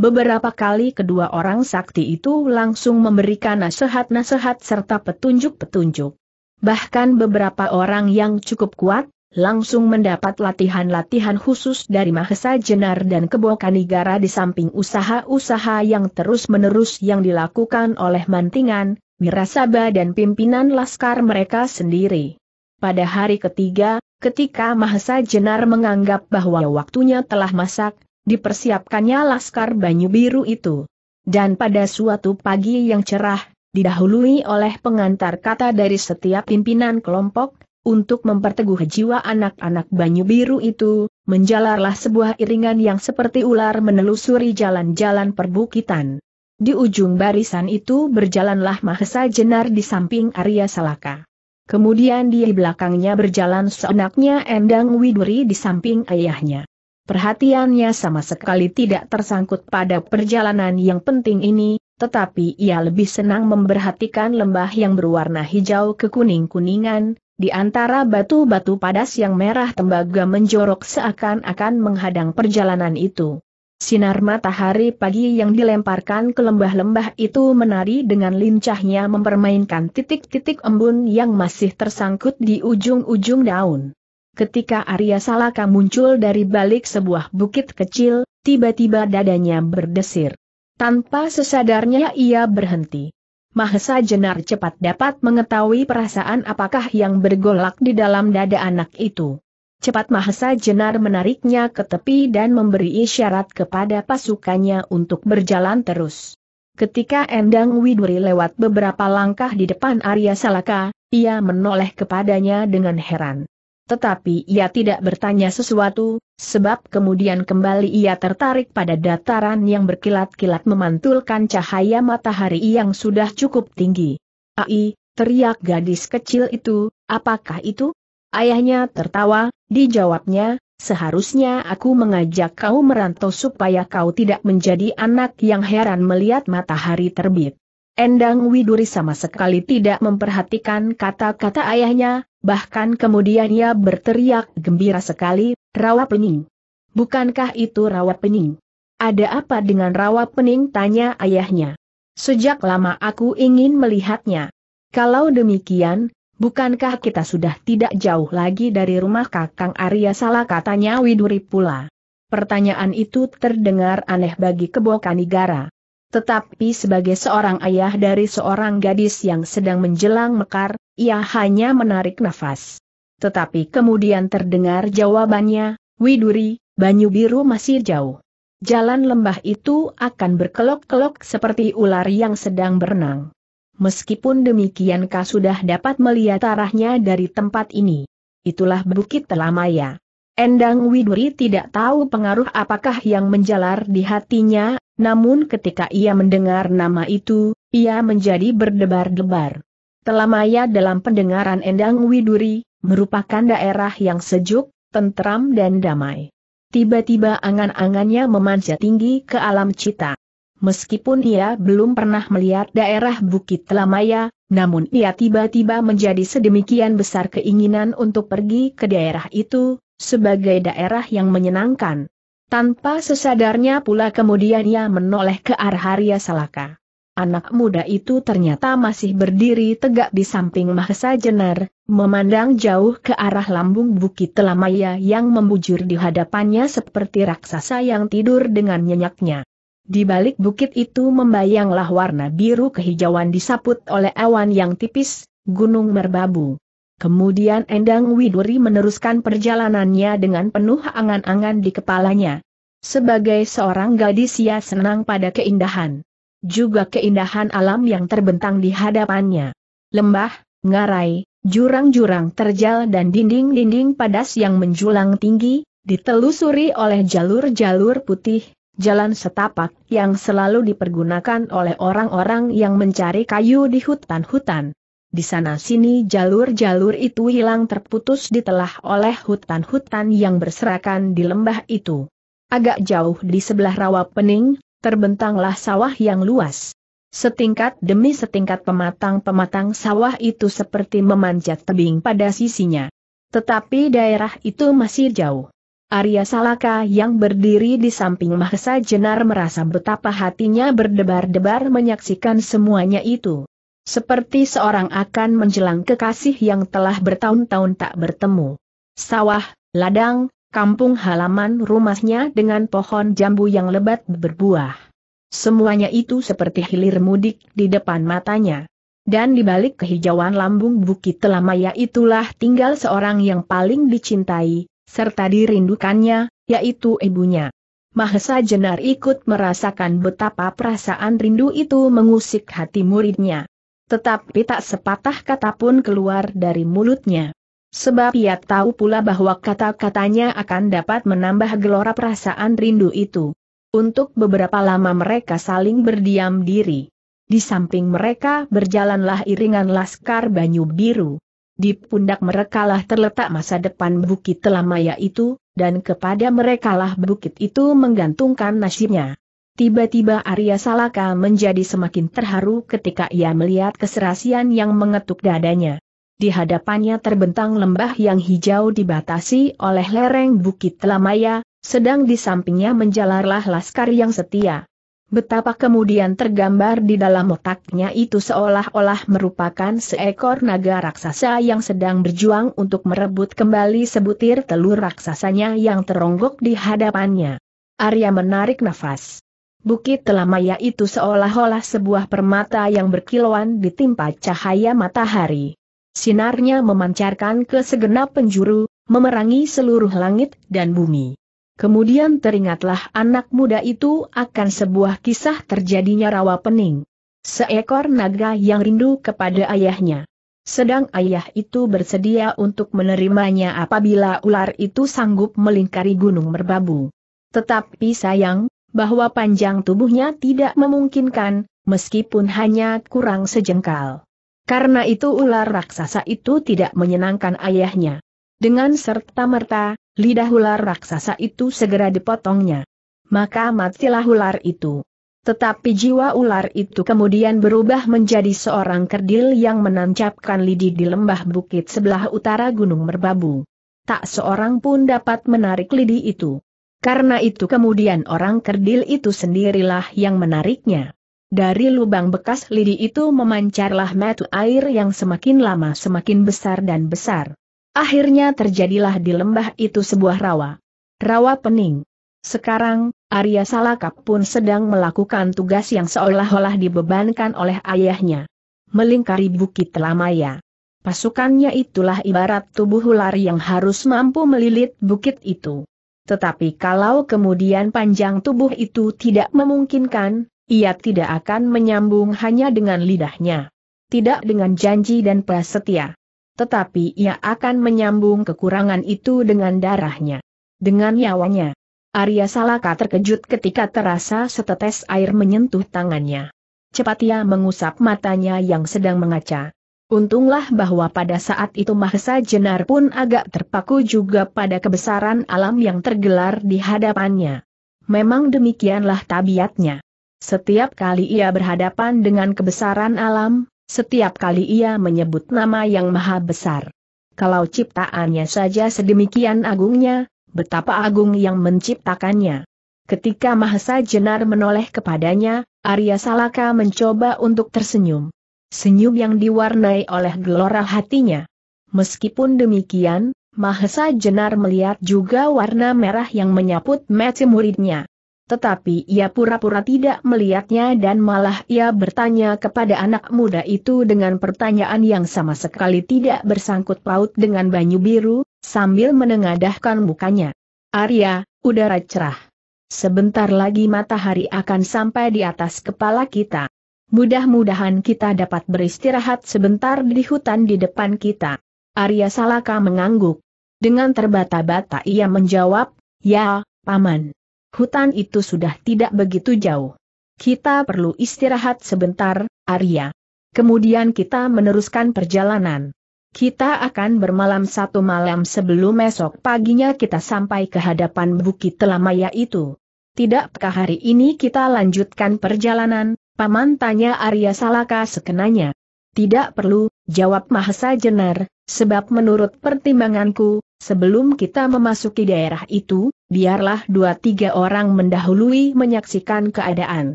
Speaker 1: Beberapa kali kedua orang sakti itu langsung memberikan nasihat-nasihat serta petunjuk-petunjuk. Bahkan beberapa orang yang cukup kuat, langsung mendapat latihan-latihan khusus dari Mahesa Jenar dan Kebo Kanigara di samping usaha-usaha yang terus-menerus yang dilakukan oleh Mantingan, Mirasaba dan pimpinan laskar mereka sendiri. Pada hari ketiga, ketika Mahesa Jenar menganggap bahwa waktunya telah masak, dipersiapkannya laskar Banyu Biru itu. Dan pada suatu pagi yang cerah, didahului oleh pengantar kata dari setiap pimpinan kelompok, untuk memperteguh jiwa anak-anak Banyu Biru itu, menjalarlah sebuah iringan yang seperti ular menelusuri jalan-jalan perbukitan. Di ujung barisan itu berjalanlah Mahesa Jenar di samping Arya Salaka. Kemudian di belakangnya berjalan seenaknya Endang Widuri di samping ayahnya. Perhatiannya sama sekali tidak tersangkut pada perjalanan yang penting ini, tetapi ia lebih senang memperhatikan lembah yang berwarna hijau kekuning-kuningan, di antara batu-batu padas yang merah tembaga menjorok seakan-akan menghadang perjalanan itu. Sinar matahari pagi yang dilemparkan ke lembah-lembah itu menari dengan lincahnya mempermainkan titik-titik embun yang masih tersangkut di ujung-ujung daun. Ketika Arya Salaka muncul dari balik sebuah bukit kecil, tiba-tiba dadanya berdesir. Tanpa sesadarnya ia berhenti. Mahesa Jenar cepat dapat mengetahui perasaan apakah yang bergolak di dalam dada anak itu. Cepat Mahesa Jenar menariknya ke tepi dan memberi isyarat kepada pasukannya untuk berjalan terus. Ketika Endang Widuri lewat beberapa langkah di depan Arya Salaka, ia menoleh kepadanya dengan heran tetapi ia tidak bertanya sesuatu, sebab kemudian kembali ia tertarik pada dataran yang berkilat-kilat memantulkan cahaya matahari yang sudah cukup tinggi. Ai, teriak gadis kecil itu, apakah itu? Ayahnya tertawa, dijawabnya, seharusnya aku mengajak kau merantau supaya kau tidak menjadi anak yang heran melihat matahari terbit. Endang Widuri sama sekali tidak memperhatikan kata-kata ayahnya, Bahkan kemudian ia berteriak gembira sekali, rawa pening. Bukankah itu rawa pening? Ada apa dengan rawa pening tanya ayahnya. Sejak lama aku ingin melihatnya. Kalau demikian, bukankah kita sudah tidak jauh lagi dari rumah kakang Arya salah katanya Widuri pula. Pertanyaan itu terdengar aneh bagi kebo Kanigara. Tetapi sebagai seorang ayah dari seorang gadis yang sedang menjelang mekar, ia hanya menarik nafas. Tetapi kemudian terdengar jawabannya, Widuri, Banyu Biru masih jauh. Jalan lembah itu akan berkelok-kelok seperti ular yang sedang berenang. Meskipun demikian kau sudah dapat melihat arahnya dari tempat ini. Itulah Bukit Telamaya. Endang Widuri tidak tahu pengaruh apakah yang menjalar di hatinya, namun ketika ia mendengar nama itu, ia menjadi berdebar-debar. Telamaya dalam pendengaran Endang Widuri, merupakan daerah yang sejuk, tentram dan damai. Tiba-tiba angan-angannya memanjat tinggi ke alam cita. Meskipun ia belum pernah melihat daerah Bukit Telamaya, namun ia tiba-tiba menjadi sedemikian besar keinginan untuk pergi ke daerah itu, sebagai daerah yang menyenangkan. Tanpa sesadarnya pula kemudian ia menoleh ke arah Arya Salaka. Anak muda itu ternyata masih berdiri tegak di samping Mahesa Jenar, memandang jauh ke arah lambung Bukit Telamaya yang membujur di hadapannya seperti raksasa yang tidur dengan nyenyaknya. Di balik bukit itu membayanglah warna biru kehijauan disaput oleh awan yang tipis, gunung merbabu. Kemudian Endang Widuri meneruskan perjalanannya dengan penuh angan-angan di kepalanya. Sebagai seorang gadis ia senang pada keindahan juga keindahan alam yang terbentang di hadapannya. Lembah, ngarai, jurang-jurang terjal dan dinding-dinding padas yang menjulang tinggi, ditelusuri oleh jalur-jalur putih, jalan setapak yang selalu dipergunakan oleh orang-orang yang mencari kayu di hutan-hutan. Di sana-sini jalur-jalur itu hilang terputus ditelah oleh hutan-hutan yang berserakan di lembah itu. Agak jauh di sebelah rawa pening, terbentanglah sawah yang luas. Setingkat demi setingkat pematang-pematang sawah itu seperti memanjat tebing pada sisinya. Tetapi daerah itu masih jauh. Arya Salaka yang berdiri di samping Mahesa Jenar merasa betapa hatinya berdebar-debar menyaksikan semuanya itu. Seperti seorang akan menjelang kekasih yang telah bertahun-tahun tak bertemu. Sawah, ladang, kampung halaman rumahnya dengan pohon jambu yang lebat berbuah. Semuanya itu seperti hilir mudik di depan matanya. Dan di balik kehijauan lambung Bukit Telamaya itulah tinggal seorang yang paling dicintai, serta dirindukannya, yaitu ibunya. Mahesa Jenar ikut merasakan betapa perasaan rindu itu mengusik hati muridnya. Tetapi tak sepatah kata pun keluar dari mulutnya. Sebab ia tahu pula bahwa kata-katanya akan dapat menambah gelora perasaan rindu itu. Untuk beberapa lama mereka saling berdiam diri. Di samping mereka berjalanlah iringan laskar Banyu Biru. Di pundak merekalah terletak masa depan Bukit Telamaya itu, dan kepada merekalah bukit itu menggantungkan nasibnya. Tiba-tiba Arya Salaka menjadi semakin terharu ketika ia melihat keserasian yang mengetuk dadanya di hadapannya terbentang lembah yang hijau dibatasi oleh lereng Bukit Telamaya, sedang di sampingnya menjalarlah laskar yang setia. Betapa kemudian tergambar di dalam otaknya itu seolah-olah merupakan seekor naga raksasa yang sedang berjuang untuk merebut kembali sebutir telur raksasanya yang teronggok di hadapannya. Arya menarik nafas. Bukit Telamaya itu seolah-olah sebuah permata yang berkilauan ditimpa cahaya matahari. Sinarnya memancarkan ke segenap penjuru, memerangi seluruh langit dan bumi. Kemudian teringatlah anak muda itu akan sebuah kisah terjadinya rawa pening. Seekor naga yang rindu kepada ayahnya. Sedang ayah itu bersedia untuk menerimanya apabila ular itu sanggup melingkari gunung merbabu. Tetapi sayang, bahwa panjang tubuhnya tidak memungkinkan, meskipun hanya kurang sejengkal. Karena itu ular raksasa itu tidak menyenangkan ayahnya. Dengan serta-merta, lidah ular raksasa itu segera dipotongnya. Maka matilah ular itu. Tetapi jiwa ular itu kemudian berubah menjadi seorang kerdil yang menancapkan lidi di lembah bukit sebelah utara Gunung Merbabu. Tak seorang pun dapat menarik lidi itu. Karena itu kemudian orang kerdil itu sendirilah yang menariknya. Dari lubang bekas lidi itu memancarlah metu air yang semakin lama semakin besar dan besar. Akhirnya terjadilah di lembah itu sebuah rawa. Rawa pening. Sekarang, Arya Salakap pun sedang melakukan tugas yang seolah-olah dibebankan oleh ayahnya. Melingkari Bukit Lamaya. Pasukannya itulah ibarat tubuh ular yang harus mampu melilit bukit itu. Tetapi kalau kemudian panjang tubuh itu tidak memungkinkan, ia tidak akan menyambung hanya dengan lidahnya. Tidak dengan janji dan prasetya. Tetapi ia akan menyambung kekurangan itu dengan darahnya. Dengan nyawanya. Arya Salaka terkejut ketika terasa setetes air menyentuh tangannya. Cepat ia mengusap matanya yang sedang mengaca. Untunglah bahwa pada saat itu Mahesa Jenar pun agak terpaku juga pada kebesaran alam yang tergelar di hadapannya. Memang demikianlah tabiatnya. Setiap kali ia berhadapan dengan kebesaran alam, setiap kali ia menyebut nama yang maha besar. Kalau ciptaannya saja sedemikian agungnya, betapa agung yang menciptakannya. Ketika Mahesa Jenar menoleh kepadanya, Arya Salaka mencoba untuk tersenyum. Senyum yang diwarnai oleh gelora hatinya. Meskipun demikian, Mahesa Jenar melihat juga warna merah yang menyaput mata muridnya. Tetapi ia pura-pura tidak melihatnya dan malah ia bertanya kepada anak muda itu dengan pertanyaan yang sama sekali tidak bersangkut paut dengan banyu biru, sambil menengadahkan mukanya. Arya, udara cerah. Sebentar lagi matahari akan sampai di atas kepala kita. Mudah-mudahan kita dapat beristirahat sebentar di hutan di depan kita. Arya Salaka mengangguk. Dengan terbata-bata ia menjawab, Ya, Paman. Hutan itu sudah tidak begitu jauh. Kita perlu istirahat sebentar, Arya. Kemudian kita meneruskan perjalanan. Kita akan bermalam satu malam sebelum esok paginya kita sampai ke hadapan Bukit Telamaya itu. Tidakkah hari ini kita lanjutkan perjalanan, Paman tanya Arya Salaka sekenanya. Tidak perlu, jawab Mahesa Jenar, sebab menurut pertimbanganku, sebelum kita memasuki daerah itu, biarlah dua tiga orang mendahului menyaksikan keadaan.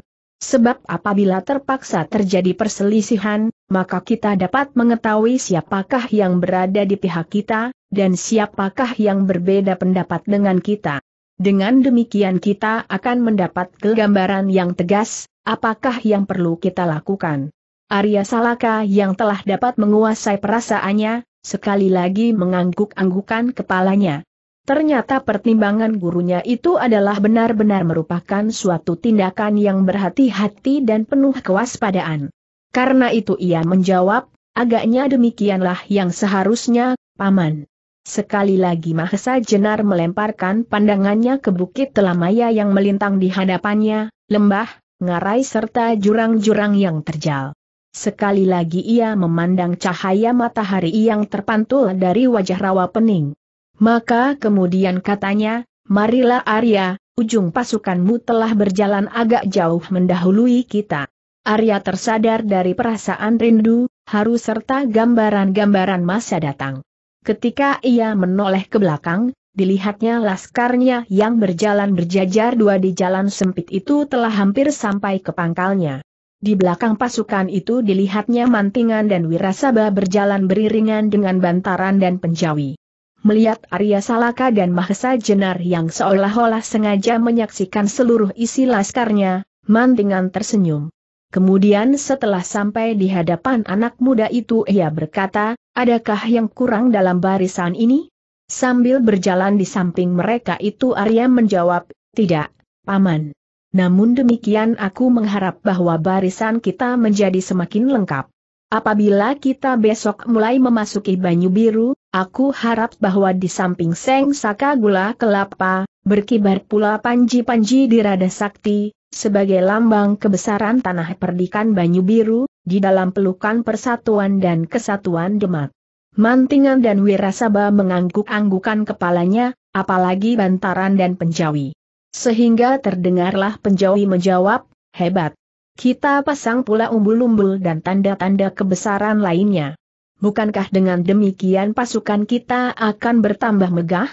Speaker 1: Sebab apabila terpaksa terjadi perselisihan, maka kita dapat mengetahui siapakah yang berada di pihak kita, dan siapakah yang berbeda pendapat dengan kita. Dengan demikian kita akan mendapat gambaran yang tegas, apakah yang perlu kita lakukan. Arya Salaka yang telah dapat menguasai perasaannya, sekali lagi mengangguk-anggukan kepalanya. Ternyata pertimbangan gurunya itu adalah benar-benar merupakan suatu tindakan yang berhati-hati dan penuh kewaspadaan. Karena itu ia menjawab, agaknya demikianlah yang seharusnya, Paman. Sekali lagi Mahesa Jenar melemparkan pandangannya ke bukit telamaya yang melintang di hadapannya, lembah, ngarai serta jurang-jurang yang terjal. Sekali lagi ia memandang cahaya matahari yang terpantul dari wajah rawa pening. Maka kemudian katanya, marilah Arya, ujung pasukanmu telah berjalan agak jauh mendahului kita. Arya tersadar dari perasaan rindu, haru serta gambaran-gambaran masa datang. Ketika ia menoleh ke belakang, dilihatnya laskarnya yang berjalan berjajar dua di jalan sempit itu telah hampir sampai ke pangkalnya. Di belakang pasukan itu dilihatnya Mantingan dan Wirasaba berjalan beriringan dengan Bantaran dan Penjawi melihat Arya Salaka dan Mahesa Jenar yang seolah-olah sengaja menyaksikan seluruh isi laskarnya, mantingan tersenyum. Kemudian setelah sampai di hadapan anak muda itu ia berkata, adakah yang kurang dalam barisan ini? Sambil berjalan di samping mereka itu Arya menjawab, tidak, Paman. Namun demikian aku mengharap bahwa barisan kita menjadi semakin lengkap. Apabila kita besok mulai memasuki Banyu Biru, aku harap bahwa di samping Seng Saka Gula Kelapa, berkibar pula panji-panji di Rada Sakti, sebagai lambang kebesaran tanah perdikan Banyu Biru, di dalam pelukan persatuan dan kesatuan Demak. Mantingan dan Wirasaba mengangguk-anggukan kepalanya, apalagi Bantaran dan Penjawi. Sehingga terdengarlah Penjawi menjawab, hebat. Kita pasang pula umbul-umbul dan tanda-tanda kebesaran lainnya. Bukankah dengan demikian pasukan kita akan bertambah megah?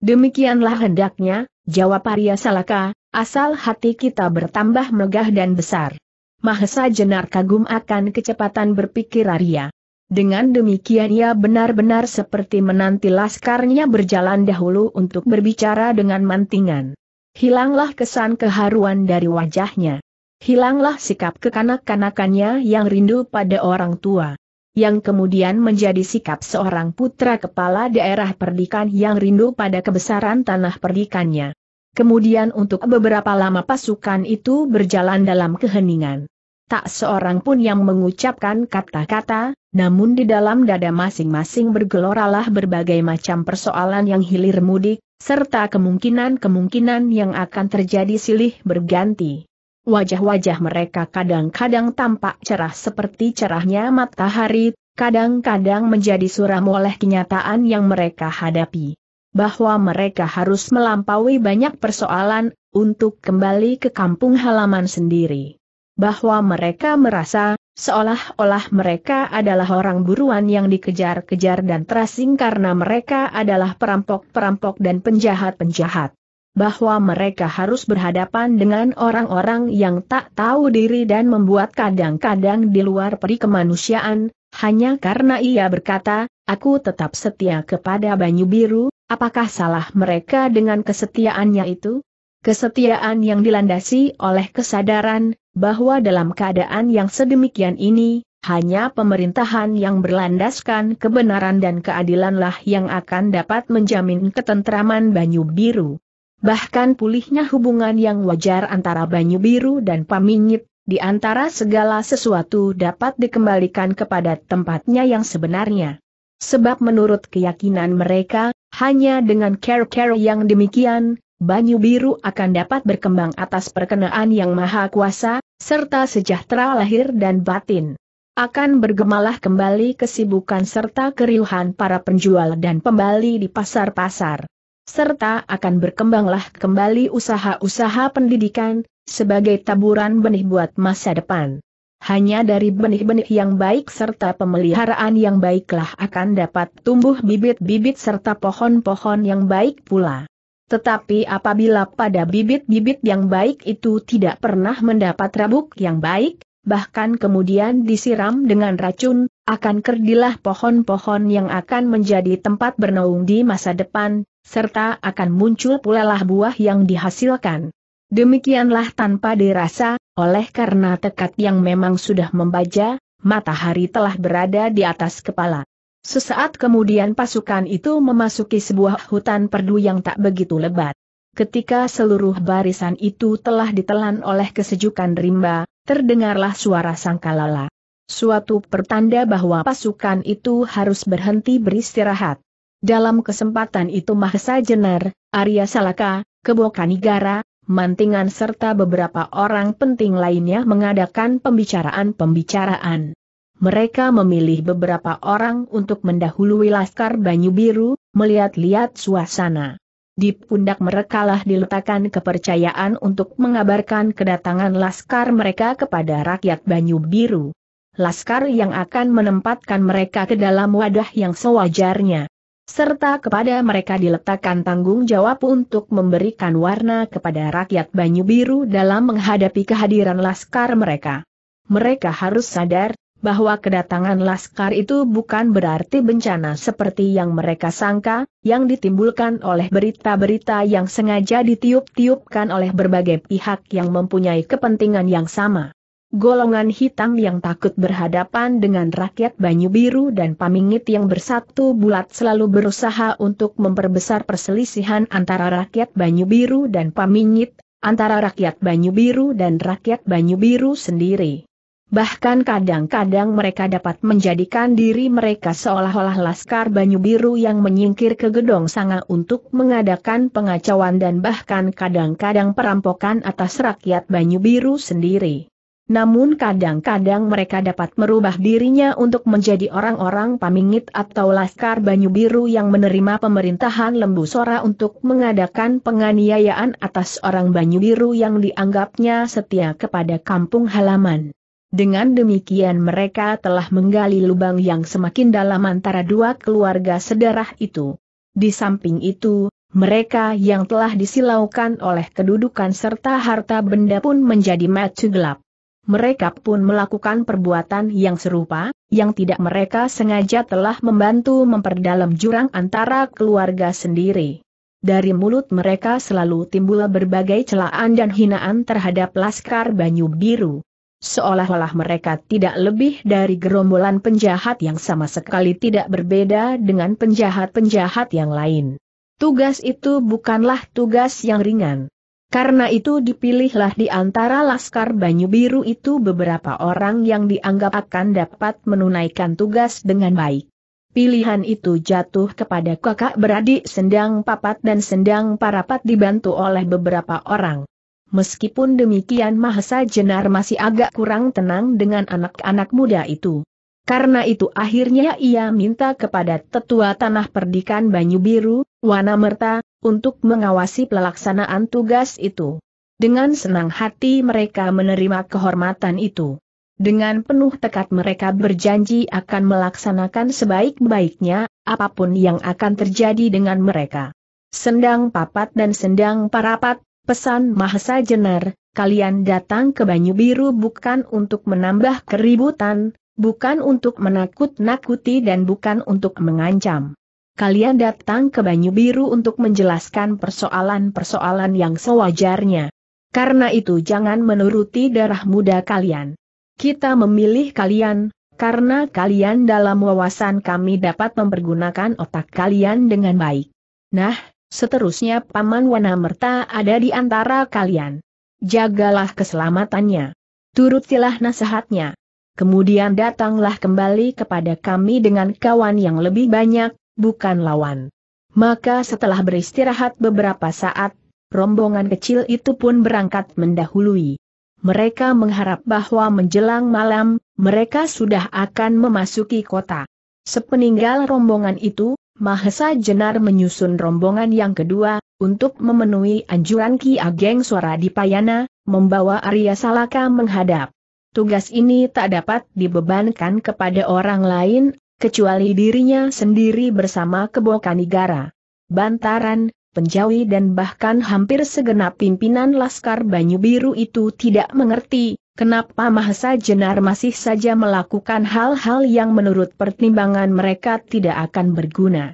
Speaker 1: Demikianlah hendaknya, jawab Arya Salaka, asal hati kita bertambah megah dan besar. Mahesa Jenar kagum akan kecepatan berpikir Arya. Dengan demikian ia benar-benar seperti menanti laskarnya berjalan dahulu untuk berbicara dengan mantingan. Hilanglah kesan keharuan dari wajahnya hilanglah sikap kekanak-kanakannya yang rindu pada orang tua. Yang kemudian menjadi sikap seorang putra kepala daerah perdikan yang rindu pada kebesaran tanah perdikannya. Kemudian untuk beberapa lama pasukan itu berjalan dalam keheningan. Tak seorang pun yang mengucapkan kata-kata, namun di dalam dada masing-masing bergeloralah berbagai macam persoalan yang hilir mudik, serta kemungkinan-kemungkinan yang akan terjadi silih berganti. Wajah-wajah mereka kadang-kadang tampak cerah seperti cerahnya matahari, kadang-kadang menjadi suram oleh kenyataan yang mereka hadapi. Bahwa mereka harus melampaui banyak persoalan, untuk kembali ke kampung halaman sendiri. Bahwa mereka merasa, seolah-olah mereka adalah orang buruan yang dikejar-kejar dan terasing karena mereka adalah perampok-perampok dan penjahat-penjahat bahwa mereka harus berhadapan dengan orang-orang yang tak tahu diri dan membuat kadang-kadang di luar peri kemanusiaan, hanya karena ia berkata, aku tetap setia kepada Banyu Biru, apakah salah mereka dengan kesetiaannya itu? Kesetiaan yang dilandasi oleh kesadaran, bahwa dalam keadaan yang sedemikian ini, hanya pemerintahan yang berlandaskan kebenaran dan keadilanlah yang akan dapat menjamin ketentraman Banyu Biru bahkan pulihnya hubungan yang wajar antara Banyu Biru dan Pamingit, di antara segala sesuatu dapat dikembalikan kepada tempatnya yang sebenarnya. Sebab menurut keyakinan mereka, hanya dengan care-care yang demikian, Banyu Biru akan dapat berkembang atas perkenaan yang maha kuasa, serta sejahtera lahir dan batin. Akan bergemalah kembali kesibukan serta keriuhan para penjual dan pembeli di pasar-pasar serta akan berkembanglah kembali usaha-usaha pendidikan, sebagai taburan benih buat masa depan. Hanya dari benih-benih yang baik serta pemeliharaan yang baiklah akan dapat tumbuh bibit-bibit serta pohon-pohon yang baik pula. Tetapi apabila pada bibit-bibit yang baik itu tidak pernah mendapat rabuk yang baik, bahkan kemudian disiram dengan racun, akan kerdilah pohon-pohon yang akan menjadi tempat bernaung di masa depan, serta akan muncul pula lah buah yang dihasilkan. Demikianlah tanpa dirasa, oleh karena tekad yang memang sudah membaja, matahari telah berada di atas kepala. Sesaat kemudian pasukan itu memasuki sebuah hutan perdu yang tak begitu lebat. Ketika seluruh barisan itu telah ditelan oleh kesejukan rimba, terdengarlah suara sangkalala suatu pertanda bahwa pasukan itu harus berhenti beristirahat. Dalam kesempatan itu Mahesa Jenar, Arya Salaka, Kebokanigara, Mantingan serta beberapa orang penting lainnya mengadakan pembicaraan-pembicaraan. Mereka memilih beberapa orang untuk mendahului Laskar Banyu Biru, melihat-lihat suasana. Di pundak merekalah diletakkan kepercayaan untuk mengabarkan kedatangan Laskar mereka kepada rakyat Banyu Biru laskar yang akan menempatkan mereka ke dalam wadah yang sewajarnya. Serta kepada mereka diletakkan tanggung jawab untuk memberikan warna kepada rakyat Banyu Biru dalam menghadapi kehadiran laskar mereka. Mereka harus sadar, bahwa kedatangan laskar itu bukan berarti bencana seperti yang mereka sangka, yang ditimbulkan oleh berita-berita yang sengaja ditiup-tiupkan oleh berbagai pihak yang mempunyai kepentingan yang sama golongan hitam yang takut berhadapan dengan rakyat Banyu Biru dan Pamingit yang bersatu bulat selalu berusaha untuk memperbesar perselisihan antara rakyat Banyu Biru dan Pamingit, antara rakyat Banyu Biru dan rakyat Banyu Biru sendiri. Bahkan kadang-kadang mereka dapat menjadikan diri mereka seolah-olah laskar Banyu Biru yang menyingkir ke Gedong Sanga untuk mengadakan pengacauan dan bahkan kadang-kadang perampokan atas rakyat Banyu Biru sendiri namun kadang-kadang mereka dapat merubah dirinya untuk menjadi orang-orang pamingit atau laskar banyu biru yang menerima pemerintahan lembu sora untuk mengadakan penganiayaan atas orang banyu biru yang dianggapnya setia kepada kampung halaman. Dengan demikian mereka telah menggali lubang yang semakin dalam antara dua keluarga sedarah itu. Di samping itu, mereka yang telah disilaukan oleh kedudukan serta harta benda pun menjadi mata gelap mereka pun melakukan perbuatan yang serupa, yang tidak mereka sengaja telah membantu memperdalam jurang antara keluarga sendiri. Dari mulut mereka selalu timbul berbagai celaan dan hinaan terhadap Laskar Banyu Biru. Seolah-olah mereka tidak lebih dari gerombolan penjahat yang sama sekali tidak berbeda dengan penjahat-penjahat yang lain. Tugas itu bukanlah tugas yang ringan. Karena itu dipilihlah di antara Laskar Banyu Biru itu beberapa orang yang dianggap akan dapat menunaikan tugas dengan baik. Pilihan itu jatuh kepada kakak beradik Sendang Papat dan Sendang Parapat dibantu oleh beberapa orang. Meskipun demikian Mahesa Jenar masih agak kurang tenang dengan anak-anak muda itu. Karena itu akhirnya ia minta kepada tetua tanah perdikan Banyu Biru, Wana Merta, untuk mengawasi pelaksanaan tugas itu. Dengan senang hati mereka menerima kehormatan itu. Dengan penuh tekad mereka berjanji akan melaksanakan sebaik-baiknya, apapun yang akan terjadi dengan mereka. Sendang Papat dan Sendang Parapat, pesan Mahasa Jenar, kalian datang ke Banyu Biru bukan untuk menambah keributan, bukan untuk menakut-nakuti dan bukan untuk mengancam kalian datang ke Banyu Biru untuk menjelaskan persoalan-persoalan yang sewajarnya. Karena itu jangan menuruti darah muda kalian. Kita memilih kalian, karena kalian dalam wawasan kami dapat mempergunakan otak kalian dengan baik. Nah, seterusnya Paman Wanamerta ada di antara kalian. Jagalah keselamatannya. Turutilah nasihatnya. Kemudian datanglah kembali kepada kami dengan kawan yang lebih banyak, bukan lawan. Maka setelah beristirahat beberapa saat, rombongan kecil itu pun berangkat mendahului. Mereka mengharap bahwa menjelang malam, mereka sudah akan memasuki kota. Sepeninggal rombongan itu, Mahesa Jenar menyusun rombongan yang kedua, untuk memenuhi anjuran Ki Ageng Suara Dipayana membawa Arya Salaka menghadap. Tugas ini tak dapat dibebankan kepada orang lain, kecuali dirinya sendiri bersama Kebokanigara. Bantaran, Penjawi dan bahkan hampir segenap pimpinan Laskar Banyu Biru itu tidak mengerti, kenapa Mahesa Jenar masih saja melakukan hal-hal yang menurut pertimbangan mereka tidak akan berguna.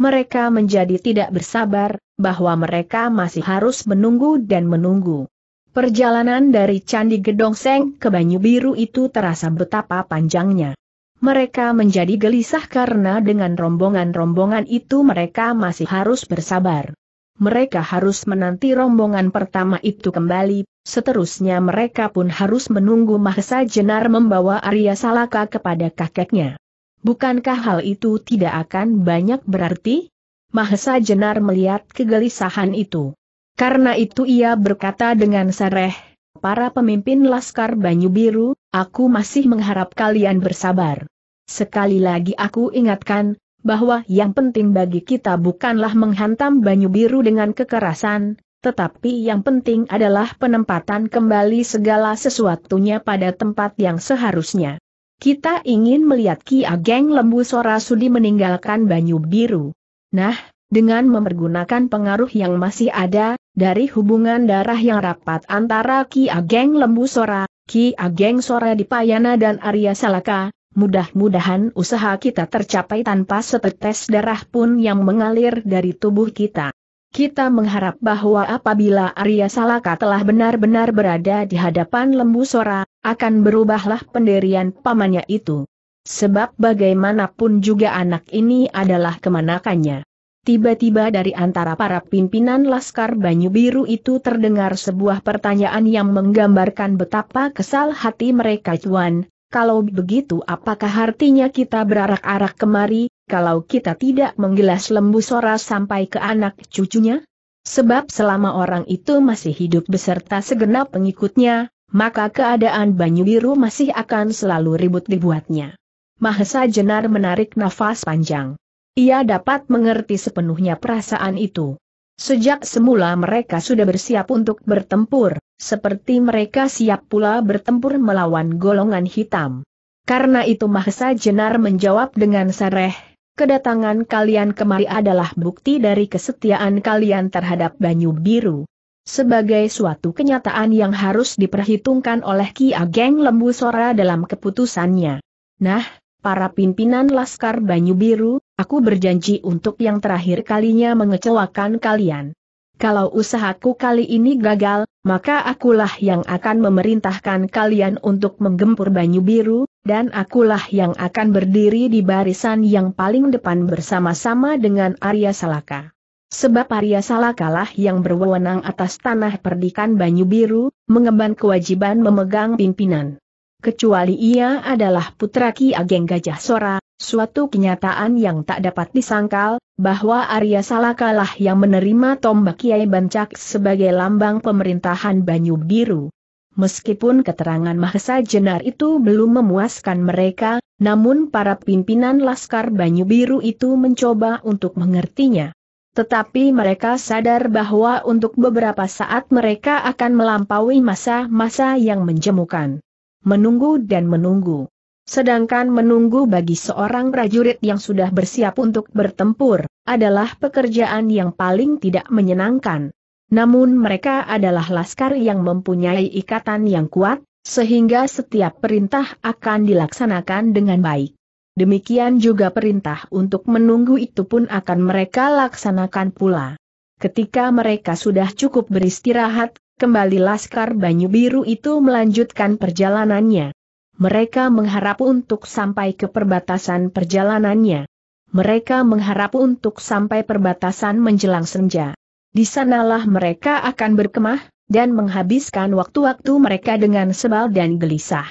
Speaker 1: Mereka menjadi tidak bersabar, bahwa mereka masih harus menunggu dan menunggu. Perjalanan dari Candi Gedong Seng ke Banyu Biru itu terasa betapa panjangnya. Mereka menjadi gelisah karena dengan rombongan-rombongan itu mereka masih harus bersabar. Mereka harus menanti rombongan pertama itu kembali, seterusnya mereka pun harus menunggu Mahesa Jenar membawa Arya Salaka kepada kakeknya. Bukankah hal itu tidak akan banyak berarti? Mahesa Jenar melihat kegelisahan itu. Karena itu ia berkata dengan sareh, Para pemimpin Laskar Banyu Biru, aku masih mengharap kalian bersabar. Sekali lagi aku ingatkan, bahwa yang penting bagi kita bukanlah menghantam Banyu Biru dengan kekerasan, tetapi yang penting adalah penempatan kembali segala sesuatunya pada tempat yang seharusnya. Kita ingin melihat Ki Ageng Lembu Sora Sudi meninggalkan Banyu Biru. Nah, dengan mempergunakan pengaruh yang masih ada, dari hubungan darah yang rapat antara Ki Ageng Lembu Sora, Ki Ageng Sora Dipayana dan Arya Salaka, mudah-mudahan usaha kita tercapai tanpa setetes darah pun yang mengalir dari tubuh kita. Kita mengharap bahwa apabila Arya Salaka telah benar-benar berada di hadapan lembu Sora, akan berubahlah pendirian pamannya itu. Sebab bagaimanapun juga anak ini adalah kemanakannya. Tiba-tiba dari antara para pimpinan Laskar Banyu Biru itu terdengar sebuah pertanyaan yang menggambarkan betapa kesal hati mereka Tuan, kalau begitu apakah artinya kita berarak-arak kemari, kalau kita tidak menggelas lembu sora sampai ke anak cucunya? Sebab selama orang itu masih hidup beserta segenap pengikutnya, maka keadaan Banyu Biru masih akan selalu ribut dibuatnya. Mahesa Jenar menarik nafas panjang. Ia dapat mengerti sepenuhnya perasaan itu. Sejak semula mereka sudah bersiap untuk bertempur, seperti mereka siap pula bertempur melawan golongan hitam. Karena itu Mahesa Jenar menjawab dengan sareh, kedatangan kalian kemari adalah bukti dari kesetiaan kalian terhadap Banyu Biru. Sebagai suatu kenyataan yang harus diperhitungkan oleh Ki Ageng Lembu Sora dalam keputusannya. Nah, para pimpinan Laskar Banyu Biru, aku berjanji untuk yang terakhir kalinya mengecewakan kalian. Kalau usahaku kali ini gagal, maka akulah yang akan memerintahkan kalian untuk menggempur Banyu Biru, dan akulah yang akan berdiri di barisan yang paling depan bersama-sama dengan Arya Salaka. Sebab Arya lah yang berwenang atas tanah perdikan Banyu Biru, mengemban kewajiban memegang pimpinan kecuali ia adalah putra Ki Ageng Gajah Sora, suatu kenyataan yang tak dapat disangkal, bahwa Arya Salakalah yang menerima tombak Kiai Bancak sebagai lambang pemerintahan Banyu Biru. Meskipun keterangan Mahesa Jenar itu belum memuaskan mereka, namun para pimpinan Laskar Banyu Biru itu mencoba untuk mengertinya. Tetapi mereka sadar bahwa untuk beberapa saat mereka akan melampaui masa-masa yang menjemukan menunggu dan menunggu. Sedangkan menunggu bagi seorang prajurit yang sudah bersiap untuk bertempur, adalah pekerjaan yang paling tidak menyenangkan. Namun mereka adalah laskar yang mempunyai ikatan yang kuat, sehingga setiap perintah akan dilaksanakan dengan baik. Demikian juga perintah untuk menunggu itu pun akan mereka laksanakan pula. Ketika mereka sudah cukup beristirahat, Kembali Laskar Banyu Biru itu melanjutkan perjalanannya. Mereka mengharap untuk sampai ke perbatasan perjalanannya. Mereka mengharap untuk sampai perbatasan menjelang senja. Di sanalah mereka akan berkemah, dan menghabiskan waktu-waktu mereka dengan sebal dan gelisah.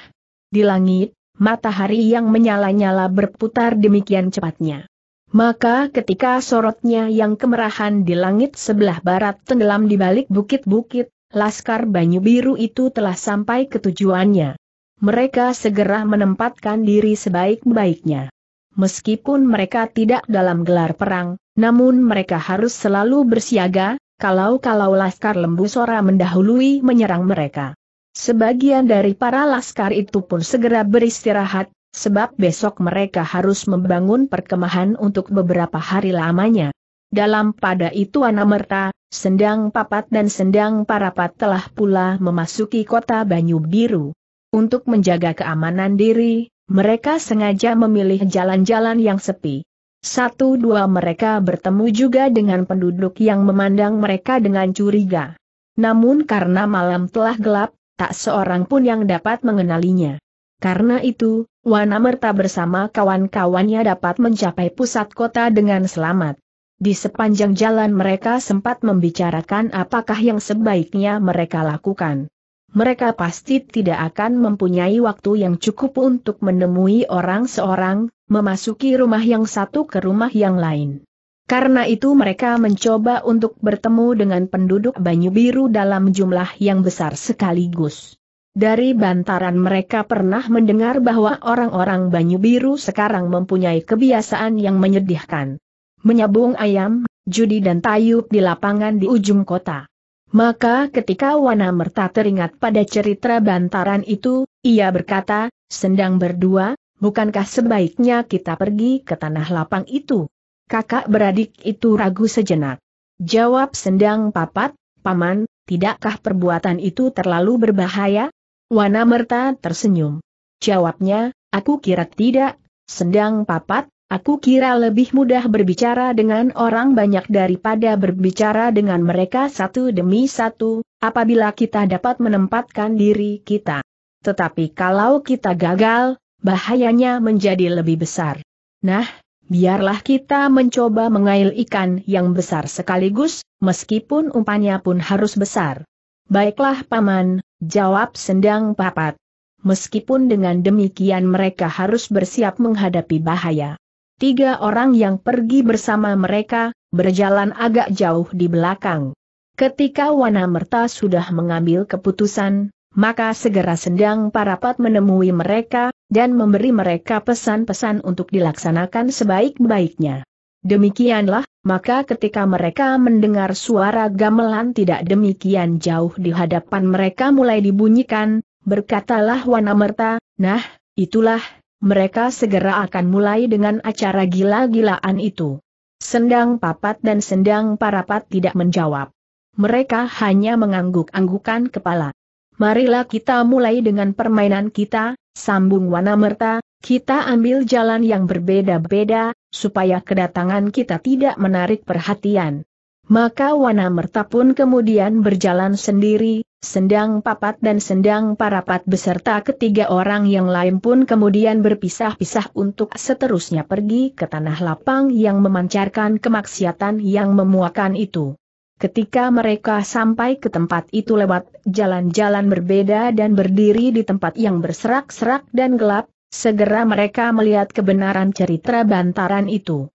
Speaker 1: Di langit, matahari yang menyala-nyala berputar demikian cepatnya. Maka ketika sorotnya yang kemerahan di langit sebelah barat tenggelam di balik bukit-bukit, Laskar Banyu Biru itu telah sampai ke tujuannya. Mereka segera menempatkan diri sebaik-baiknya. Meskipun mereka tidak dalam gelar perang, namun mereka harus selalu bersiaga, kalau-kalau Laskar Lembu Sora mendahului menyerang mereka. Sebagian dari para Laskar itu pun segera beristirahat, sebab besok mereka harus membangun perkemahan untuk beberapa hari lamanya. Dalam pada itu Anamerta, Sendang Papat dan Sendang Parapat telah pula memasuki kota Banyu Biru. Untuk menjaga keamanan diri, mereka sengaja memilih jalan-jalan yang sepi. Satu dua mereka bertemu juga dengan penduduk yang memandang mereka dengan curiga. Namun karena malam telah gelap, tak seorang pun yang dapat mengenalinya. Karena itu, Wanamerta bersama kawan-kawannya dapat mencapai pusat kota dengan selamat. Di sepanjang jalan mereka sempat membicarakan apakah yang sebaiknya mereka lakukan. Mereka pasti tidak akan mempunyai waktu yang cukup untuk menemui orang seorang, memasuki rumah yang satu ke rumah yang lain. Karena itu mereka mencoba untuk bertemu dengan penduduk Banyu Biru dalam jumlah yang besar sekaligus. Dari bantaran mereka pernah mendengar bahwa orang-orang Banyu Biru sekarang mempunyai kebiasaan yang menyedihkan menyabung ayam, judi dan tayub di lapangan di ujung kota. Maka ketika Wana Merta teringat pada cerita bantaran itu, ia berkata, Sendang berdua, bukankah sebaiknya kita pergi ke tanah lapang itu? Kakak beradik itu ragu sejenak. Jawab Sendang Papat, Paman, tidakkah perbuatan itu terlalu berbahaya? Wana Merta tersenyum. Jawabnya, aku kira tidak, Sendang Papat, Aku kira lebih mudah berbicara dengan orang banyak daripada berbicara dengan mereka satu demi satu, apabila kita dapat menempatkan diri kita. Tetapi kalau kita gagal, bahayanya menjadi lebih besar. Nah, biarlah kita mencoba mengail ikan yang besar sekaligus, meskipun umpannya pun harus besar. Baiklah paman, jawab sendang papat. Meskipun dengan demikian mereka harus bersiap menghadapi bahaya tiga orang yang pergi bersama mereka, berjalan agak jauh di belakang. Ketika Wanamerta sudah mengambil keputusan, maka segera sendang parapat menemui mereka, dan memberi mereka pesan-pesan untuk dilaksanakan sebaik-baiknya. Demikianlah, maka ketika mereka mendengar suara gamelan tidak demikian jauh di hadapan mereka mulai dibunyikan, berkatalah Wanamerta, nah, itulah mereka segera akan mulai dengan acara gila-gilaan itu. Sendang Papat dan Sendang Parapat tidak menjawab. Mereka hanya mengangguk-anggukan kepala. Marilah kita mulai dengan permainan kita, sambung Wana Merta, kita ambil jalan yang berbeda-beda, supaya kedatangan kita tidak menarik perhatian. Maka Wana Merta pun kemudian berjalan sendiri, Sendang Papat dan Sendang Parapat beserta ketiga orang yang lain pun kemudian berpisah-pisah untuk seterusnya pergi ke tanah lapang yang memancarkan kemaksiatan yang memuakan itu. Ketika mereka sampai ke tempat itu lewat jalan-jalan berbeda dan berdiri di tempat yang berserak-serak dan gelap, segera mereka melihat kebenaran cerita bantaran itu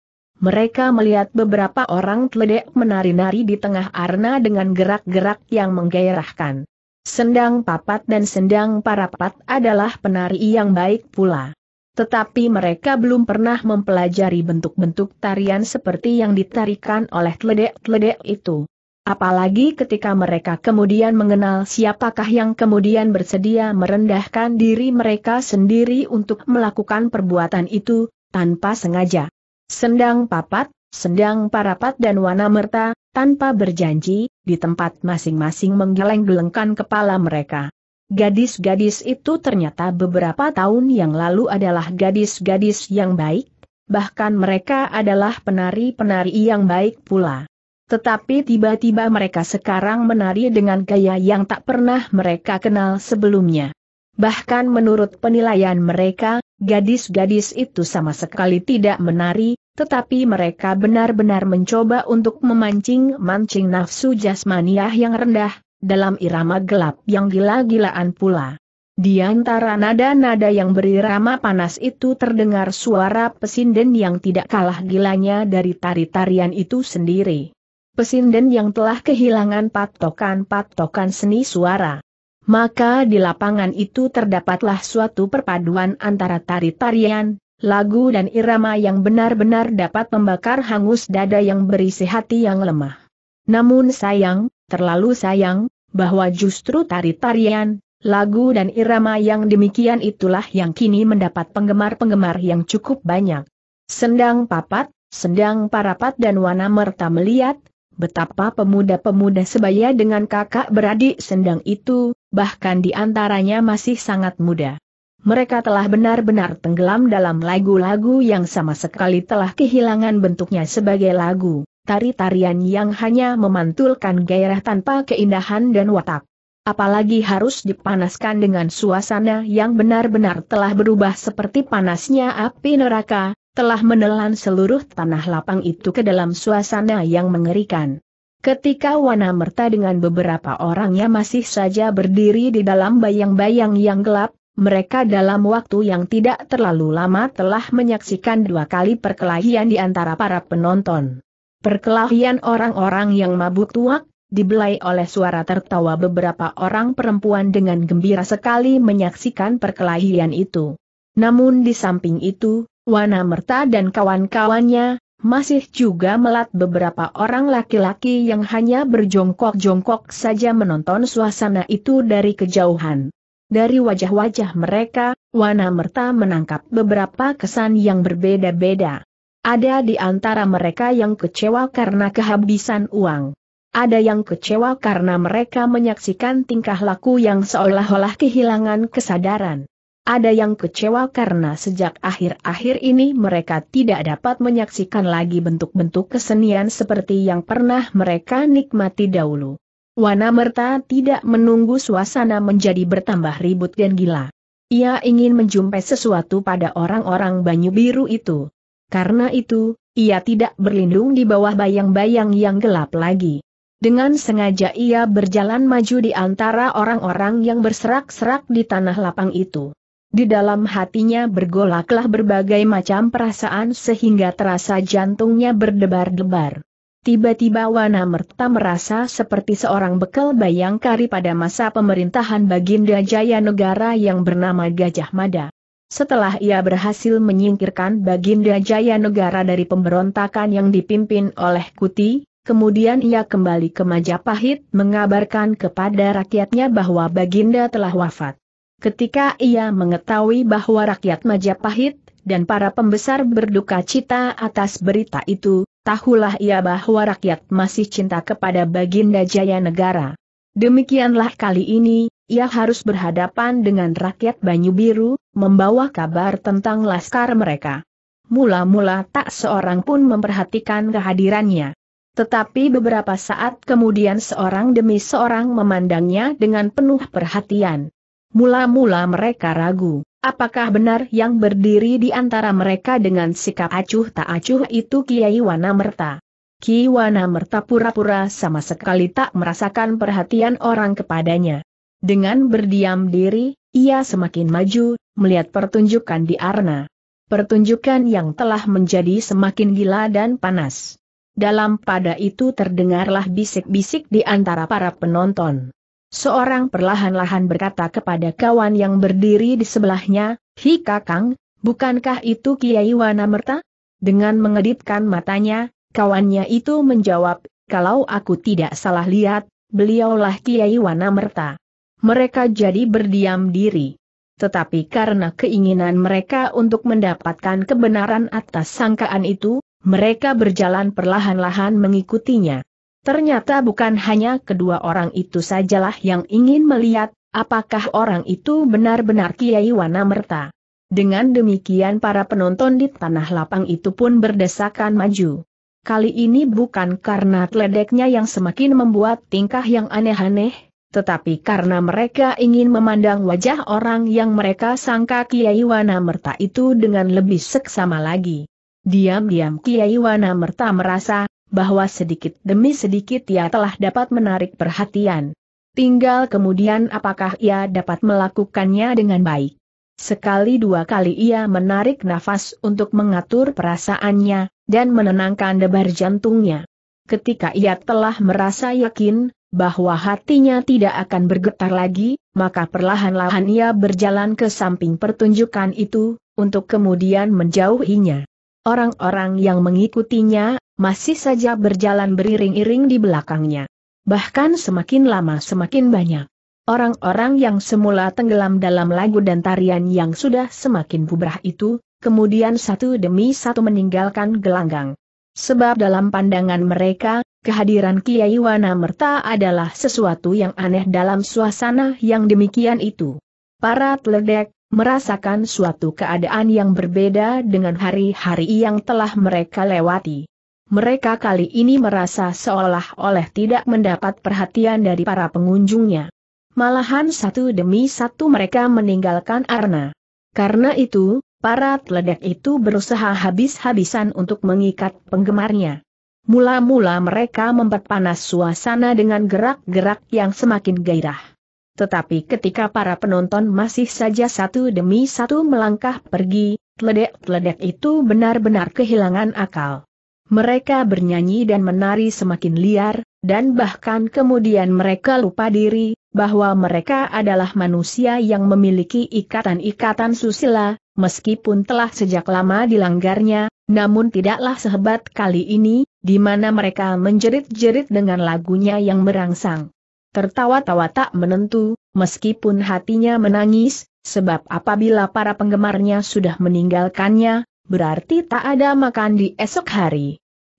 Speaker 1: mereka melihat beberapa orang teledek menari-nari di tengah arena dengan gerak-gerak yang menggairahkan. Sendang papat dan sendang parapat adalah penari yang baik pula. Tetapi mereka belum pernah mempelajari bentuk-bentuk tarian seperti yang ditarikan oleh teledek-teledek itu. Apalagi ketika mereka kemudian mengenal siapakah yang kemudian bersedia merendahkan diri mereka sendiri untuk melakukan perbuatan itu, tanpa sengaja. Sendang Papat, Sendang Parapat dan merta, tanpa berjanji, di tempat masing-masing menggeleng-gelengkan kepala mereka. Gadis-gadis itu ternyata beberapa tahun yang lalu adalah gadis-gadis yang baik, bahkan mereka adalah penari-penari yang baik pula. Tetapi tiba-tiba mereka sekarang menari dengan gaya yang tak pernah mereka kenal sebelumnya. Bahkan menurut penilaian mereka, gadis-gadis itu sama sekali tidak menari, tetapi mereka benar-benar mencoba untuk memancing-mancing nafsu jasmaniah yang rendah, dalam irama gelap yang gila-gilaan pula. Di antara nada-nada yang berirama panas itu terdengar suara pesinden yang tidak kalah gilanya dari tari-tarian itu sendiri. Pesinden yang telah kehilangan patokan-patokan seni suara. Maka di lapangan itu terdapatlah suatu perpaduan antara tari-tarian, lagu dan irama yang benar-benar dapat membakar hangus dada yang berisi hati yang lemah. Namun sayang, terlalu sayang, bahwa justru tari-tarian, lagu dan irama yang demikian itulah yang kini mendapat penggemar-penggemar yang cukup banyak. Sendang papat, sendang parapat dan wana merta melihat, betapa pemuda-pemuda sebaya dengan kakak beradik sendang itu, bahkan di antaranya masih sangat muda mereka telah benar-benar tenggelam dalam lagu-lagu yang sama sekali telah kehilangan bentuknya sebagai lagu, tari-tarian yang hanya memantulkan gairah tanpa keindahan dan watak. Apalagi harus dipanaskan dengan suasana yang benar-benar telah berubah seperti panasnya api neraka, telah menelan seluruh tanah lapang itu ke dalam suasana yang mengerikan. Ketika Wana Merta dengan beberapa orangnya masih saja berdiri di dalam bayang-bayang yang gelap, mereka dalam waktu yang tidak terlalu lama telah menyaksikan dua kali perkelahian di antara para penonton. Perkelahian orang-orang yang mabuk tuak, dibelai oleh suara tertawa beberapa orang perempuan dengan gembira sekali menyaksikan perkelahian itu. Namun di samping itu, Wana Merta dan kawan-kawannya, masih juga melat beberapa orang laki-laki yang hanya berjongkok-jongkok saja menonton suasana itu dari kejauhan. Dari wajah-wajah mereka, Wana Merta menangkap beberapa kesan yang berbeda-beda. Ada di antara mereka yang kecewa karena kehabisan uang. Ada yang kecewa karena mereka menyaksikan tingkah laku yang seolah-olah kehilangan kesadaran. Ada yang kecewa karena sejak akhir-akhir ini mereka tidak dapat menyaksikan lagi bentuk-bentuk kesenian seperti yang pernah mereka nikmati dahulu. Wanamerta tidak menunggu suasana menjadi bertambah ribut dan gila. Ia ingin menjumpai sesuatu pada orang-orang Banyu Biru itu. Karena itu, ia tidak berlindung di bawah bayang-bayang yang gelap lagi. Dengan sengaja ia berjalan maju di antara orang-orang yang berserak-serak di tanah lapang itu. Di dalam hatinya bergolaklah berbagai macam perasaan sehingga terasa jantungnya berdebar-debar. Tiba-tiba Wana Merta merasa seperti seorang bekal bayangkari pada masa pemerintahan Baginda Jaya Negara yang bernama Gajah Mada. Setelah ia berhasil menyingkirkan Baginda Jaya Negara dari pemberontakan yang dipimpin oleh Kuti, kemudian ia kembali ke Majapahit mengabarkan kepada rakyatnya bahwa Baginda telah wafat. Ketika ia mengetahui bahwa rakyat Majapahit dan para pembesar berduka cita atas berita itu, tahulah ia bahwa rakyat masih cinta kepada Baginda Jaya Negara. Demikianlah kali ini, ia harus berhadapan dengan rakyat Banyu Biru, membawa kabar tentang laskar mereka. Mula-mula tak seorang pun memperhatikan kehadirannya. Tetapi beberapa saat kemudian seorang demi seorang memandangnya dengan penuh perhatian. Mula-mula mereka ragu. Apakah benar yang berdiri di antara mereka dengan sikap acuh tak acuh itu Kiai Wanamerta? Kiai Wanamerta pura-pura sama sekali tak merasakan perhatian orang kepadanya. Dengan berdiam diri, ia semakin maju, melihat pertunjukan di Arna. Pertunjukan yang telah menjadi semakin gila dan panas. Dalam pada itu terdengarlah bisik-bisik di antara para penonton. Seorang perlahan-lahan berkata kepada kawan yang berdiri di sebelahnya, Hi Kakang, bukankah itu Kiai Wanamerta? Dengan mengedipkan matanya, kawannya itu menjawab, kalau aku tidak salah lihat, beliaulah Kiai Wanamerta. Mereka jadi berdiam diri. Tetapi karena keinginan mereka untuk mendapatkan kebenaran atas sangkaan itu, mereka berjalan perlahan-lahan mengikutinya. Ternyata bukan hanya kedua orang itu sajalah yang ingin melihat, apakah orang itu benar-benar Kiai Wana Merta. Dengan demikian para penonton di tanah lapang itu pun berdesakan maju. Kali ini bukan karena teledeknya yang semakin membuat tingkah yang aneh-aneh, tetapi karena mereka ingin memandang wajah orang yang mereka sangka Kiai Wana Merta itu dengan lebih seksama lagi. Diam-diam Kiai Wana Merta merasa, bahwa sedikit demi sedikit ia telah dapat menarik perhatian. Tinggal kemudian apakah ia dapat melakukannya dengan baik. Sekali dua kali ia menarik nafas untuk mengatur perasaannya, dan menenangkan debar jantungnya. Ketika ia telah merasa yakin, bahwa hatinya tidak akan bergetar lagi, maka perlahan-lahan ia berjalan ke samping pertunjukan itu, untuk kemudian menjauhinya. Orang-orang yang mengikutinya masih saja berjalan beriring-iring di belakangnya. Bahkan semakin lama semakin banyak. Orang-orang yang semula tenggelam dalam lagu dan tarian yang sudah semakin bubrah itu, kemudian satu demi satu meninggalkan gelanggang. Sebab dalam pandangan mereka, kehadiran Kiai Wana Merta adalah sesuatu yang aneh dalam suasana yang demikian itu. Para teledek, merasakan suatu keadaan yang berbeda dengan hari-hari yang telah mereka lewati mereka kali ini merasa seolah-olah tidak mendapat perhatian dari para pengunjungnya. Malahan satu demi satu mereka meninggalkan Arna. Karena itu, para teledek itu berusaha habis-habisan untuk mengikat penggemarnya. Mula-mula mereka memperpanas suasana dengan gerak-gerak yang semakin gairah. Tetapi ketika para penonton masih saja satu demi satu melangkah pergi, teledek-teledek itu benar-benar kehilangan akal. Mereka bernyanyi dan menari semakin liar, dan bahkan kemudian mereka lupa diri, bahwa mereka adalah manusia yang memiliki ikatan-ikatan susila, meskipun telah sejak lama dilanggarnya, namun tidaklah sehebat kali ini, di mana mereka menjerit-jerit dengan lagunya yang merangsang. Tertawa-tawa tak menentu, meskipun hatinya menangis, sebab apabila para penggemarnya sudah meninggalkannya, berarti tak ada makan di esok hari.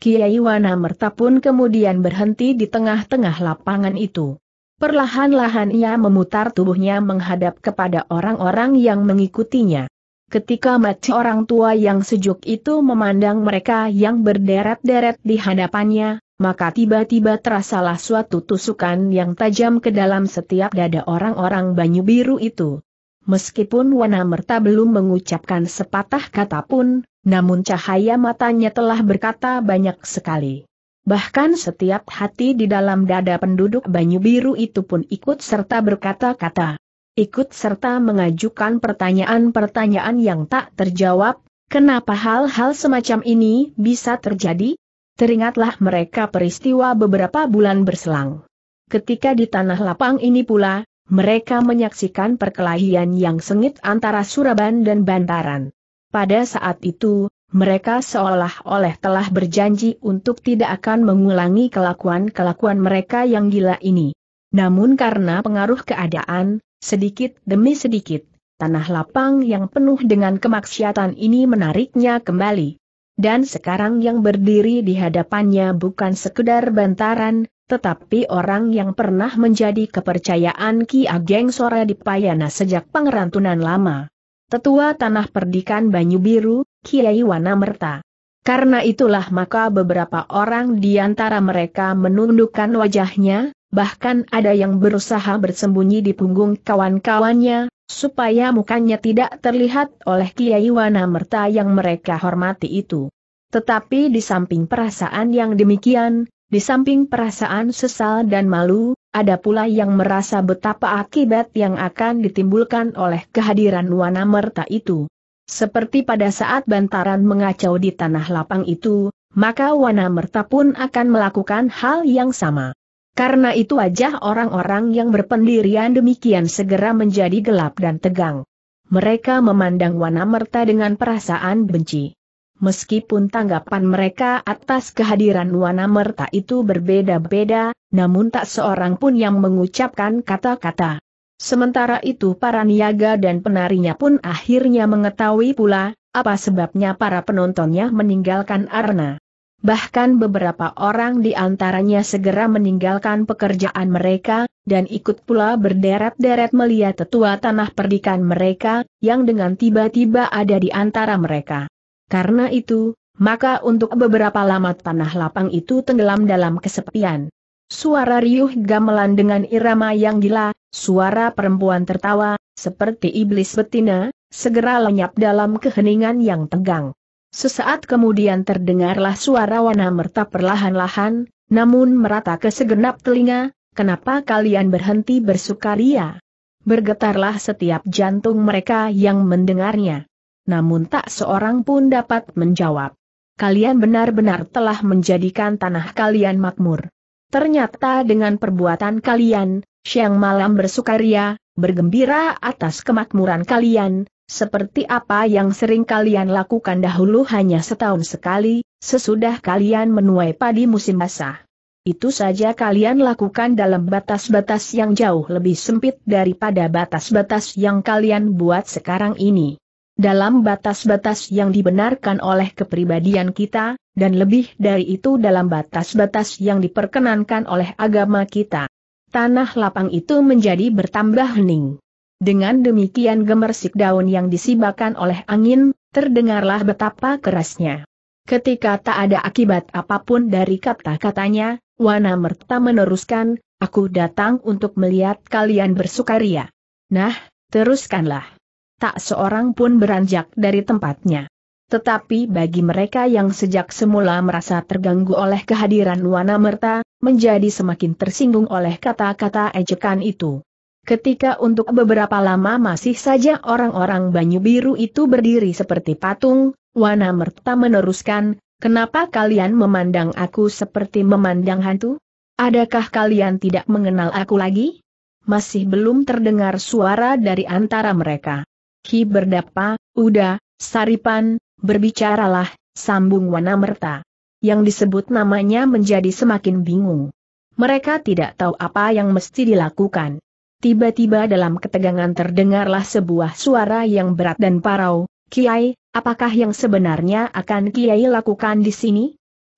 Speaker 1: Kiai Wana Merta pun kemudian berhenti di tengah-tengah lapangan itu. Perlahan-lahan ia memutar tubuhnya menghadap kepada orang-orang yang mengikutinya. Ketika mati orang tua yang sejuk itu memandang mereka yang berderet-deret di hadapannya, maka tiba-tiba terasalah suatu tusukan yang tajam ke dalam setiap dada orang-orang banyu biru itu. Meskipun Wana Merta belum mengucapkan sepatah kata pun, namun cahaya matanya telah berkata banyak sekali. Bahkan setiap hati di dalam dada penduduk Banyu Biru itu pun ikut serta berkata-kata. Ikut serta mengajukan pertanyaan-pertanyaan yang tak terjawab, kenapa hal-hal semacam ini bisa terjadi? Teringatlah mereka peristiwa beberapa bulan berselang. Ketika di tanah lapang ini pula, mereka menyaksikan perkelahian yang sengit antara Suraban dan Bantaran. Pada saat itu, mereka seolah-olah telah berjanji untuk tidak akan mengulangi kelakuan-kelakuan mereka yang gila ini. Namun karena pengaruh keadaan, sedikit demi sedikit, tanah lapang yang penuh dengan kemaksiatan ini menariknya kembali. Dan sekarang yang berdiri di hadapannya bukan sekedar bantaran, tetapi orang yang pernah menjadi kepercayaan Ki Ageng Sora di Payana sejak pengerantunan lama. Tetua Tanah Perdikan Banyu Biru, Kiai Wana Merta. Karena itulah maka beberapa orang di antara mereka menundukkan wajahnya, bahkan ada yang berusaha bersembunyi di punggung kawan-kawannya, supaya mukanya tidak terlihat oleh Kiai Wana Merta yang mereka hormati itu. Tetapi di samping perasaan yang demikian, di samping perasaan sesal dan malu, ada pula yang merasa betapa akibat yang akan ditimbulkan oleh kehadiran Wana Merta itu. Seperti pada saat bantaran mengacau di tanah lapang itu, maka Wana Merta pun akan melakukan hal yang sama. Karena itu wajah orang-orang yang berpendirian demikian segera menjadi gelap dan tegang. Mereka memandang Wana Merta dengan perasaan benci. Meskipun tanggapan mereka atas kehadiran Wana Merta itu berbeda-beda, namun tak seorang pun yang mengucapkan kata-kata. Sementara itu para niaga dan penarinya pun akhirnya mengetahui pula, apa sebabnya para penontonnya meninggalkan Arna. Bahkan beberapa orang di antaranya segera meninggalkan pekerjaan mereka, dan ikut pula berderet-deret melihat tetua tanah perdikan mereka, yang dengan tiba-tiba ada di antara mereka. Karena itu, maka untuk beberapa lama tanah lapang itu tenggelam dalam kesepian. Suara riuh gamelan dengan irama yang gila, suara perempuan tertawa, seperti iblis betina, segera lenyap dalam keheningan yang tegang. Sesaat kemudian terdengarlah suara wana merta perlahan-lahan, namun merata ke segenap telinga, kenapa kalian berhenti bersukaria? Bergetarlah setiap jantung mereka yang mendengarnya namun tak seorang pun dapat menjawab. Kalian benar-benar telah menjadikan tanah kalian makmur. Ternyata dengan perbuatan kalian, siang malam bersukaria, bergembira atas kemakmuran kalian, seperti apa yang sering kalian lakukan dahulu hanya setahun sekali, sesudah kalian menuai padi musim basah. Itu saja kalian lakukan dalam batas-batas yang jauh lebih sempit daripada batas-batas yang kalian buat sekarang ini dalam batas-batas yang dibenarkan oleh kepribadian kita, dan lebih dari itu dalam batas-batas yang diperkenankan oleh agama kita. Tanah lapang itu menjadi bertambah hening. Dengan demikian gemersik daun yang disibakan oleh angin, terdengarlah betapa kerasnya. Ketika tak ada akibat apapun dari kata-katanya, Wana Merta meneruskan, aku datang untuk melihat kalian bersukaria. Nah, teruskanlah tak seorang pun beranjak dari tempatnya. Tetapi bagi mereka yang sejak semula merasa terganggu oleh kehadiran Wana Merta, menjadi semakin tersinggung oleh kata-kata ejekan itu. Ketika untuk beberapa lama masih saja orang-orang Banyu Biru itu berdiri seperti patung, Wana Merta meneruskan, kenapa kalian memandang aku seperti memandang hantu? Adakah kalian tidak mengenal aku lagi? Masih belum terdengar suara dari antara mereka. Ki berdapa, Uda, Saripan, berbicaralah, sambung Wanamerta. Yang disebut namanya menjadi semakin bingung. Mereka tidak tahu apa yang mesti dilakukan. Tiba-tiba dalam ketegangan terdengarlah sebuah suara yang berat dan parau, Kiai, apakah yang sebenarnya akan Kiai lakukan di sini?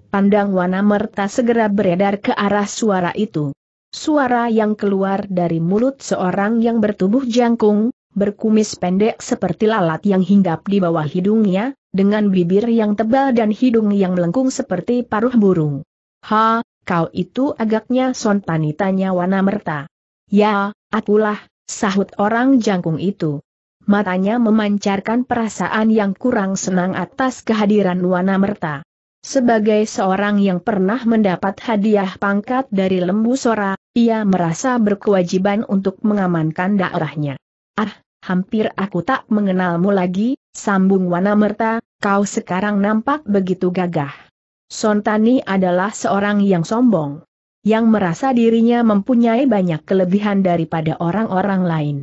Speaker 1: Pandang Wana Merta segera beredar ke arah suara itu. Suara yang keluar dari mulut seorang yang bertubuh jangkung, berkumis pendek seperti lalat yang hinggap di bawah hidungnya, dengan bibir yang tebal dan hidung yang melengkung seperti paruh burung. Ha, kau itu agaknya son panitanya wana merta. Ya, akulah, sahut orang jangkung itu. Matanya memancarkan perasaan yang kurang senang atas kehadiran wana merta. Sebagai seorang yang pernah mendapat hadiah pangkat dari lembu sora, ia merasa berkewajiban untuk mengamankan daerahnya. Ah, hampir aku tak mengenalmu lagi, sambung Wanamerta, kau sekarang nampak begitu gagah. Sontani adalah seorang yang sombong. Yang merasa dirinya mempunyai banyak kelebihan daripada orang-orang lain.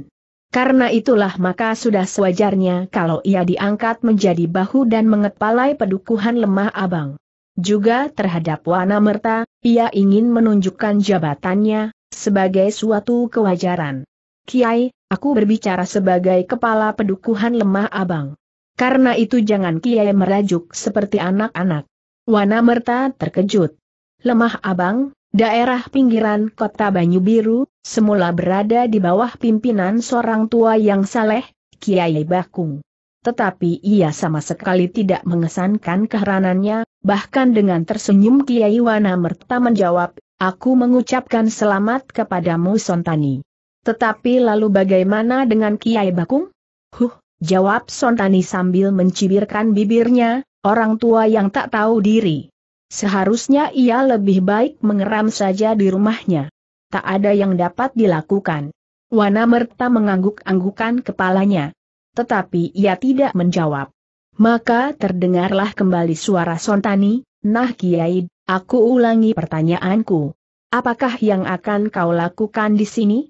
Speaker 1: Karena itulah maka sudah sewajarnya kalau ia diangkat menjadi bahu dan mengepalai pedukuhan lemah abang. Juga terhadap Wanamerta, ia ingin menunjukkan jabatannya, sebagai suatu kewajaran. Kiai, aku berbicara sebagai kepala pedukuhan lemah abang. Karena itu jangan Kiai merajuk seperti anak-anak. Wana Merta terkejut. Lemah abang, daerah pinggiran kota Banyu Biru, semula berada di bawah pimpinan seorang tua yang saleh, Kiai Bakung. Tetapi ia sama sekali tidak mengesankan keheranannya, bahkan dengan tersenyum Kiai Wana Merta menjawab, Aku mengucapkan selamat kepadamu Sontani. Tetapi lalu bagaimana dengan Kiai Bakung? Huh, jawab Sontani sambil mencibirkan bibirnya, orang tua yang tak tahu diri. Seharusnya ia lebih baik mengeram saja di rumahnya. Tak ada yang dapat dilakukan. Wana Merta mengangguk-anggukan kepalanya. Tetapi ia tidak menjawab. Maka terdengarlah kembali suara Sontani, Nah Kiai, aku ulangi pertanyaanku. Apakah yang akan kau lakukan di sini?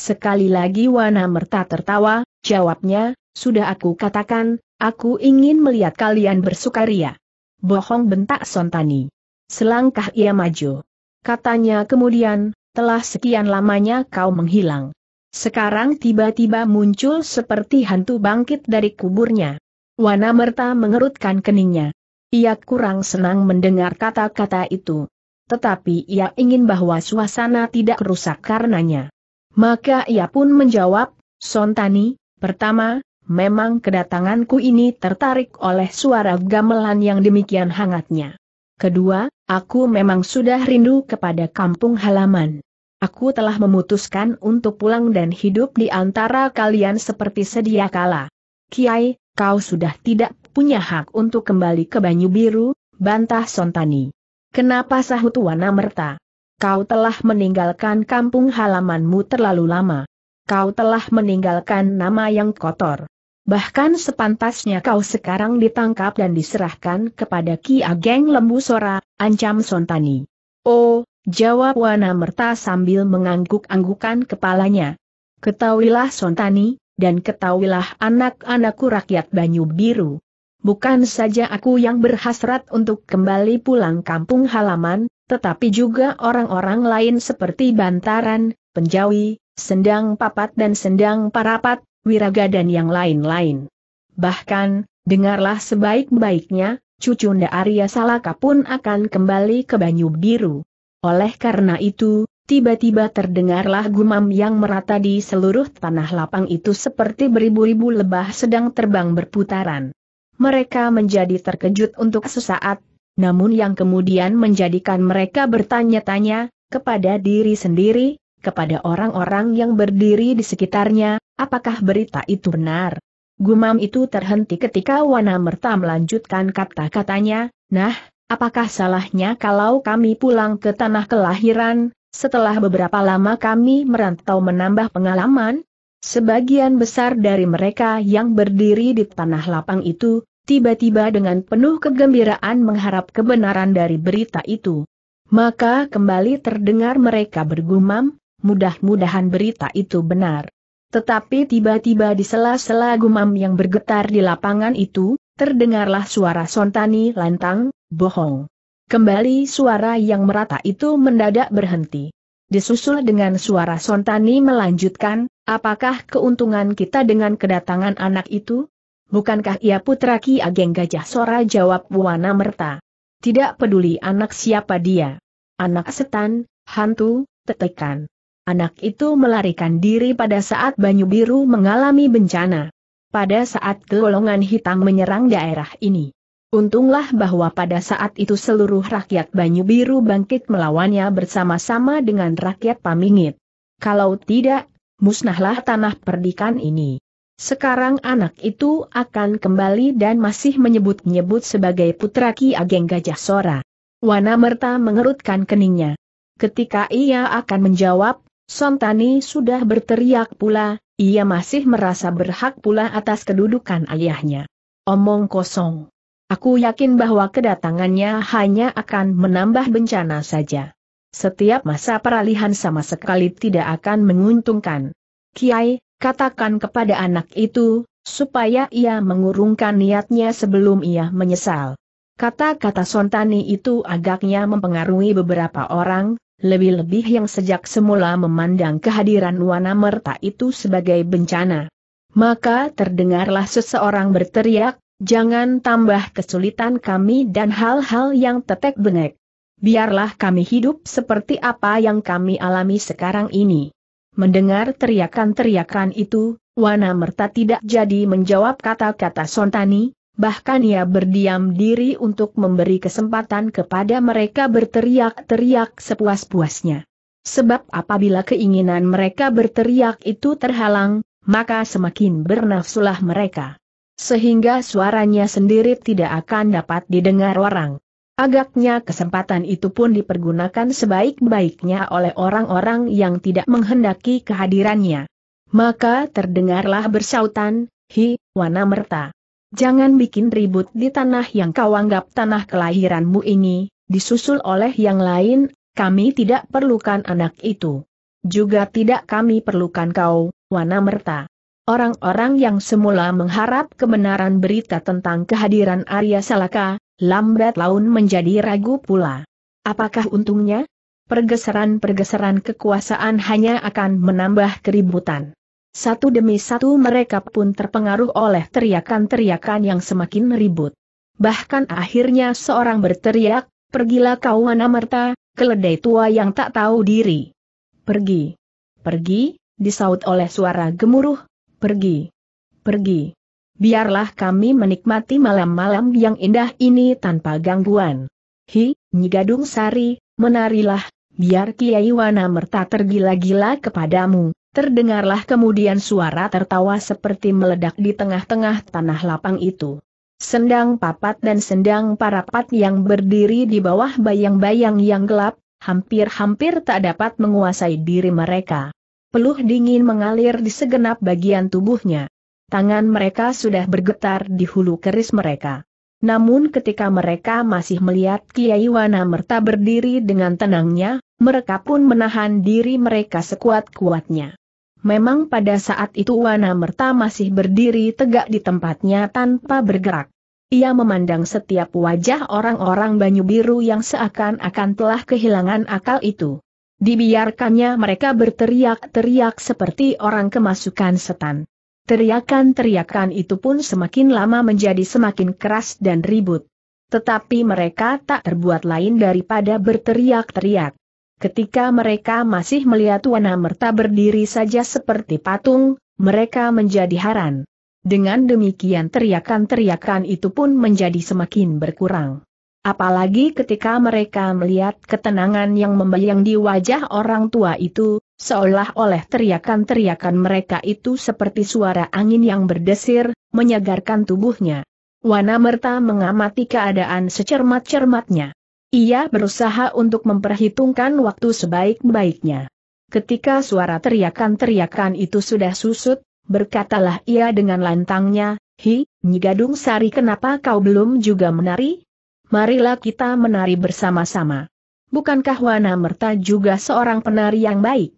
Speaker 1: Sekali lagi Wana Merta tertawa, jawabnya, sudah aku katakan, aku ingin melihat kalian bersukaria. Bohong bentak Sontani. Selangkah ia maju. Katanya kemudian, telah sekian lamanya kau menghilang. Sekarang tiba-tiba muncul seperti hantu bangkit dari kuburnya. Wana Merta mengerutkan keningnya. Ia kurang senang mendengar kata-kata itu. Tetapi ia ingin bahwa suasana tidak rusak karenanya. Maka ia pun menjawab, Sontani, pertama, memang kedatanganku ini tertarik oleh suara gamelan yang demikian hangatnya. Kedua, aku memang sudah rindu kepada kampung halaman. Aku telah memutuskan untuk pulang dan hidup di antara kalian seperti sedia kala. Kiai, kau sudah tidak punya hak untuk kembali ke Banyu Biru, bantah Sontani. Kenapa sahut Wana Merta? Kau telah meninggalkan kampung halamanmu terlalu lama. Kau telah meninggalkan nama yang kotor. Bahkan sepantasnya kau sekarang ditangkap dan diserahkan kepada Ki Ageng Lembu Sora, ancam Sontani. Oh, jawab Wana Merta sambil mengangguk-anggukan kepalanya. Ketahuilah Sontani, dan ketahuilah anak-anakku rakyat Banyu Biru. Bukan saja aku yang berhasrat untuk kembali pulang kampung halaman, tetapi juga orang-orang lain seperti Bantaran, Penjawi, Sendang Papat dan Sendang Parapat, Wiraga dan yang lain-lain. Bahkan, dengarlah sebaik-baiknya, cucu Nda Arya Salaka pun akan kembali ke Banyu Biru. Oleh karena itu, tiba-tiba terdengarlah gumam yang merata di seluruh tanah lapang itu seperti beribu-ribu lebah sedang terbang berputaran. Mereka menjadi terkejut untuk sesaat, namun yang kemudian menjadikan mereka bertanya-tanya, kepada diri sendiri, kepada orang-orang yang berdiri di sekitarnya, apakah berita itu benar? Gumam itu terhenti ketika Wana Merta melanjutkan kata-katanya, nah, apakah salahnya kalau kami pulang ke tanah kelahiran, setelah beberapa lama kami merantau menambah pengalaman? Sebagian besar dari mereka yang berdiri di tanah lapang itu, tiba-tiba dengan penuh kegembiraan mengharap kebenaran dari berita itu. Maka kembali terdengar mereka bergumam, mudah-mudahan berita itu benar. Tetapi tiba-tiba di sela-sela gumam yang bergetar di lapangan itu, terdengarlah suara sontani lantang, bohong. Kembali suara yang merata itu mendadak berhenti. Disusul dengan suara sontani melanjutkan, apakah keuntungan kita dengan kedatangan anak itu? Bukankah ia putra Ki Ageng Gajah Sora jawab Buana Merta? Tidak peduli anak siapa dia. Anak setan, hantu, tetekan. Anak itu melarikan diri pada saat Banyu Biru mengalami bencana. Pada saat golongan hitam menyerang daerah ini. Untunglah bahwa pada saat itu seluruh rakyat Banyu Biru bangkit melawannya bersama-sama dengan rakyat Pamingit. Kalau tidak, musnahlah tanah perdikan ini. Sekarang anak itu akan kembali dan masih menyebut-nyebut sebagai putra Ki Ageng Gajah Sora. Wana Merta mengerutkan keningnya. Ketika ia akan menjawab, Sontani sudah berteriak pula, ia masih merasa berhak pula atas kedudukan ayahnya. Omong kosong. Aku yakin bahwa kedatangannya hanya akan menambah bencana saja. Setiap masa peralihan sama sekali tidak akan menguntungkan. Kiai, Katakan kepada anak itu, supaya ia mengurungkan niatnya sebelum ia menyesal. Kata-kata Sontani itu agaknya mempengaruhi beberapa orang, lebih-lebih yang sejak semula memandang kehadiran Wana Merta itu sebagai bencana. Maka terdengarlah seseorang berteriak, jangan tambah kesulitan kami dan hal-hal yang tetek bengek. Biarlah kami hidup seperti apa yang kami alami sekarang ini. Mendengar teriakan-teriakan itu, Wana Merta tidak jadi menjawab kata-kata Sontani, bahkan ia berdiam diri untuk memberi kesempatan kepada mereka berteriak-teriak sepuas-puasnya. Sebab apabila keinginan mereka berteriak itu terhalang, maka semakin bernafsulah mereka. Sehingga suaranya sendiri tidak akan dapat didengar orang. Agaknya kesempatan itu pun dipergunakan sebaik-baiknya oleh orang-orang yang tidak menghendaki kehadirannya. Maka terdengarlah bersautan, Hi, Wana Merta. Jangan bikin ribut di tanah yang kau anggap tanah kelahiranmu ini, disusul oleh yang lain, kami tidak perlukan anak itu. Juga tidak kami perlukan kau, Wana Merta. Orang-orang yang semula mengharap kebenaran berita tentang kehadiran Arya Salaka, lambat laun menjadi ragu pula. Apakah untungnya? Pergeseran-pergeseran kekuasaan hanya akan menambah keributan. Satu demi satu mereka pun terpengaruh oleh teriakan-teriakan yang semakin ribut. Bahkan akhirnya seorang berteriak, pergilah kau Merta, keledai tua yang tak tahu diri. Pergi. Pergi, disaut oleh suara gemuruh, pergi. Pergi biarlah kami menikmati malam-malam yang indah ini tanpa gangguan. Hi, Nyi Gadung Sari, menarilah, biar Kiai Wana Merta tergila-gila kepadamu. Terdengarlah kemudian suara tertawa seperti meledak di tengah-tengah tanah lapang itu. Sendang papat dan sendang parapat yang berdiri di bawah bayang-bayang yang gelap, hampir-hampir tak dapat menguasai diri mereka. Peluh dingin mengalir di segenap bagian tubuhnya tangan mereka sudah bergetar di hulu keris mereka. Namun ketika mereka masih melihat Kiai Wana Merta berdiri dengan tenangnya, mereka pun menahan diri mereka sekuat-kuatnya. Memang pada saat itu Wana Merta masih berdiri tegak di tempatnya tanpa bergerak. Ia memandang setiap wajah orang-orang Banyu Biru yang seakan-akan telah kehilangan akal itu. Dibiarkannya mereka berteriak-teriak seperti orang kemasukan setan. Teriakan-teriakan itu pun semakin lama menjadi semakin keras dan ribut. Tetapi mereka tak terbuat lain daripada berteriak-teriak. Ketika mereka masih melihat Wana Merta berdiri saja seperti patung, mereka menjadi haran. Dengan demikian teriakan-teriakan itu pun menjadi semakin berkurang. Apalagi ketika mereka melihat ketenangan yang membayang di wajah orang tua itu, Seolah oleh teriakan-teriakan mereka itu seperti suara angin yang berdesir, menyegarkan tubuhnya. Wana Merta mengamati keadaan secermat-cermatnya. Ia berusaha untuk memperhitungkan waktu sebaik-baiknya. Ketika suara teriakan-teriakan itu sudah susut, berkatalah ia dengan lantangnya, Hi, Nyigadung Sari kenapa kau belum juga menari? Marilah kita menari bersama-sama. Bukankah Wana Merta juga seorang penari yang baik?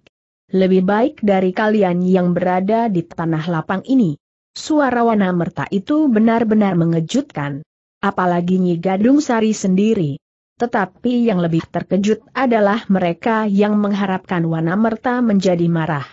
Speaker 1: lebih baik dari kalian yang berada di tanah lapang ini. Suara wana merta itu benar-benar mengejutkan. Apalagi Nyi Gadung Sari sendiri. Tetapi yang lebih terkejut adalah mereka yang mengharapkan wana merta menjadi marah.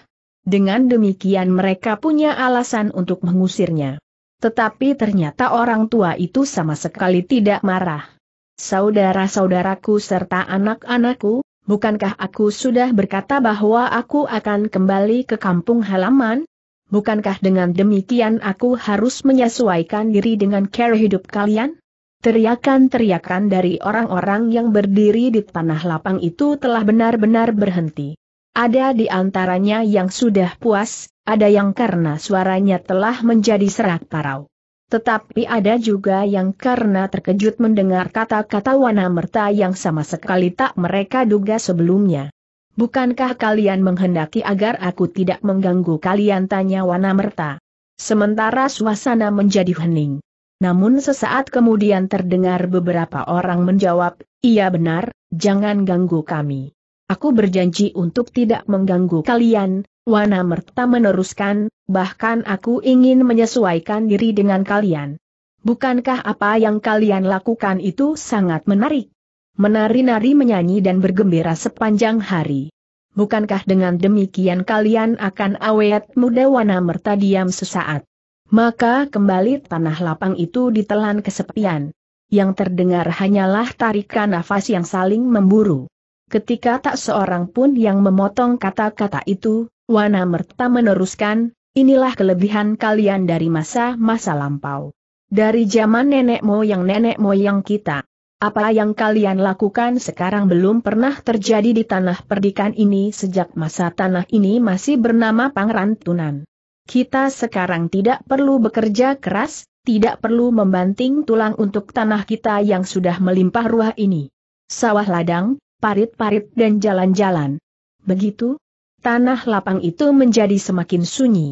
Speaker 1: Dengan demikian mereka punya alasan untuk mengusirnya. Tetapi ternyata orang tua itu sama sekali tidak marah. Saudara-saudaraku serta anak-anakku, Bukankah aku sudah berkata bahwa aku akan kembali ke kampung halaman? Bukankah dengan demikian aku harus menyesuaikan diri dengan cara hidup kalian? Teriakan-teriakan dari orang-orang yang berdiri di tanah lapang itu telah benar-benar berhenti. Ada di antaranya yang sudah puas, ada yang karena suaranya telah menjadi serak parau. Tetapi ada juga yang karena terkejut mendengar kata-kata Wanamerta yang sama sekali tak mereka duga sebelumnya. Bukankah kalian menghendaki agar aku tidak mengganggu kalian tanya Wanamerta. Sementara suasana menjadi hening. Namun sesaat kemudian terdengar beberapa orang menjawab, iya benar, jangan ganggu kami. Aku berjanji untuk tidak mengganggu kalian, Wana Merta meneruskan, bahkan aku ingin menyesuaikan diri dengan kalian. Bukankah apa yang kalian lakukan itu sangat menarik? Menari-nari menyanyi dan bergembira sepanjang hari. Bukankah dengan demikian kalian akan awet muda Wana Merta diam sesaat? Maka kembali tanah lapang itu ditelan kesepian. Yang terdengar hanyalah tarikan nafas yang saling memburu. Ketika tak seorang pun yang memotong kata-kata itu, Wana Merta meneruskan, inilah kelebihan kalian dari masa-masa lampau. Dari zaman nenek moyang nenek moyang kita. Apa yang kalian lakukan sekarang belum pernah terjadi di tanah perdikan ini sejak masa tanah ini masih bernama Pangrantunan. Kita sekarang tidak perlu bekerja keras, tidak perlu membanting tulang untuk tanah kita yang sudah melimpah ruah ini. Sawah ladang, parit-parit dan jalan-jalan. Begitu, tanah lapang itu menjadi semakin sunyi.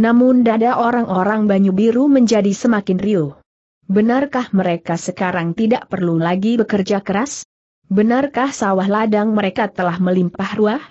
Speaker 1: Namun dada orang-orang Banyu Biru menjadi semakin riuh. Benarkah mereka sekarang tidak perlu lagi bekerja keras? Benarkah sawah ladang mereka telah melimpah ruah?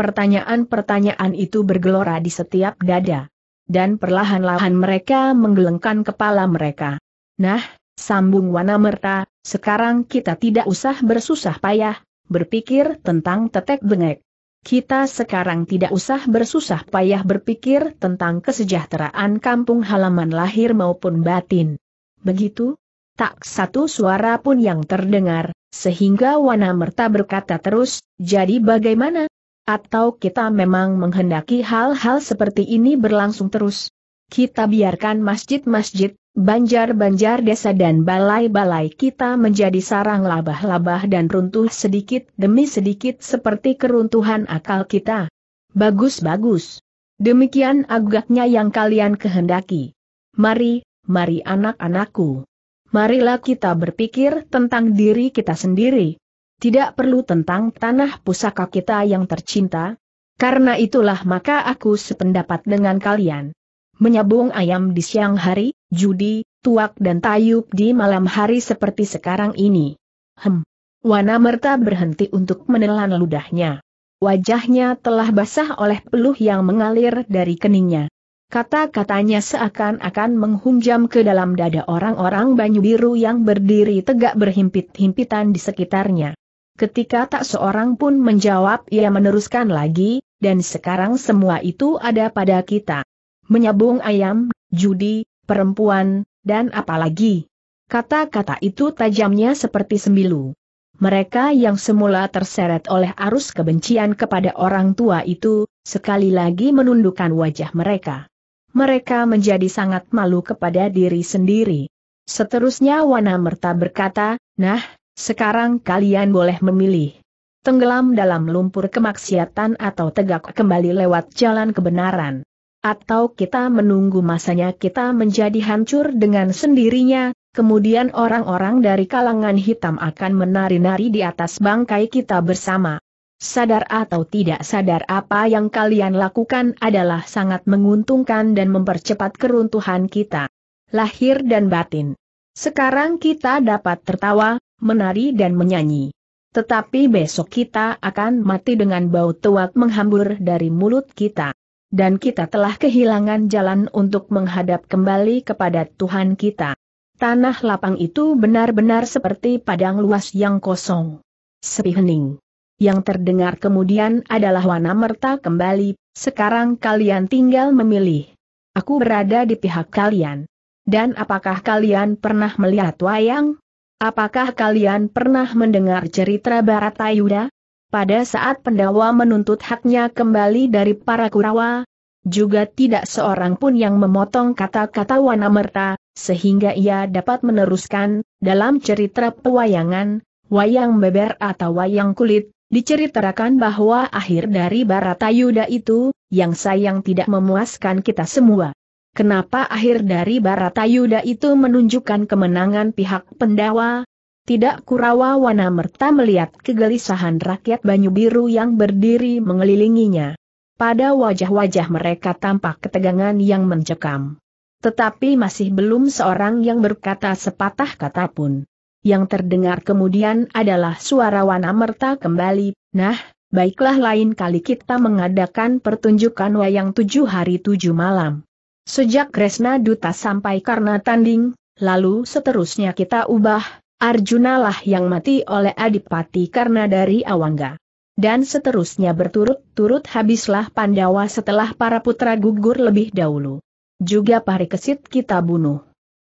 Speaker 1: Pertanyaan-pertanyaan itu bergelora di setiap dada. Dan perlahan-lahan mereka menggelengkan kepala mereka. Nah, sambung Wanamerta, sekarang kita tidak usah bersusah payah, berpikir tentang tetek bengek. Kita sekarang tidak usah bersusah payah berpikir tentang kesejahteraan kampung halaman lahir maupun batin. Begitu? Tak satu suara pun yang terdengar, sehingga Wana Merta berkata terus, jadi bagaimana? Atau kita memang menghendaki hal-hal seperti ini berlangsung terus? Kita biarkan masjid-masjid, Banjar-banjar desa dan balai-balai kita menjadi sarang labah-labah dan runtuh sedikit demi sedikit seperti keruntuhan akal kita. Bagus-bagus. Demikian agaknya yang kalian kehendaki. Mari, mari anak-anakku. Marilah kita berpikir tentang diri kita sendiri. Tidak perlu tentang tanah pusaka kita yang tercinta. Karena itulah maka aku sependapat dengan kalian. Menyabung ayam di siang hari, judi, tuak dan tayub di malam hari seperti sekarang ini. Hem. Wana Merta berhenti untuk menelan ludahnya. Wajahnya telah basah oleh peluh yang mengalir dari keningnya. Kata-katanya seakan-akan menghunjam ke dalam dada orang-orang banyu biru yang berdiri tegak berhimpit-himpitan di sekitarnya. Ketika tak seorang pun menjawab ia meneruskan lagi, dan sekarang semua itu ada pada kita. Menyabung ayam, judi, perempuan, dan apalagi. Kata-kata itu tajamnya seperti sembilu. Mereka yang semula terseret oleh arus kebencian kepada orang tua itu, sekali lagi menundukkan wajah mereka. Mereka menjadi sangat malu kepada diri sendiri. Seterusnya Wana Merta berkata, Nah, sekarang kalian boleh memilih. Tenggelam dalam lumpur kemaksiatan atau tegak kembali lewat jalan kebenaran atau kita menunggu masanya kita menjadi hancur dengan sendirinya, kemudian orang-orang dari kalangan hitam akan menari-nari di atas bangkai kita bersama. Sadar atau tidak sadar apa yang kalian lakukan adalah sangat menguntungkan dan mempercepat keruntuhan kita. Lahir dan batin. Sekarang kita dapat tertawa, menari dan menyanyi. Tetapi besok kita akan mati dengan bau tuak menghambur dari mulut kita dan kita telah kehilangan jalan untuk menghadap kembali kepada Tuhan kita. Tanah lapang itu benar-benar seperti padang luas yang kosong. Sepi hening. Yang terdengar kemudian adalah wana merta kembali, sekarang kalian tinggal memilih. Aku berada di pihak kalian. Dan apakah kalian pernah melihat wayang? Apakah kalian pernah mendengar cerita Baratayuda? Pada saat pendawa menuntut haknya kembali dari para Kurawa, juga tidak seorang pun yang memotong kata-kata Wanamerta, sehingga ia dapat meneruskan, dalam cerita pewayangan, wayang beber atau wayang kulit, Diceritakan bahwa akhir dari Baratayuda itu, yang sayang tidak memuaskan kita semua. Kenapa akhir dari Baratayuda itu menunjukkan kemenangan pihak Pendawa, tidak kurawa wana merta melihat kegelisahan rakyat Banyu Biru yang berdiri mengelilinginya. Pada wajah-wajah mereka tampak ketegangan yang mencekam. Tetapi masih belum seorang yang berkata sepatah kata pun. Yang terdengar kemudian adalah suara wana merta kembali, nah, baiklah lain kali kita mengadakan pertunjukan wayang tujuh hari tujuh malam. Sejak Kresna Duta sampai karena tanding, lalu seterusnya kita ubah, Arjuna lah yang mati oleh Adipati karena dari Awangga. Dan seterusnya berturut-turut habislah Pandawa setelah para putra gugur lebih dahulu. Juga Pari Kesit kita bunuh.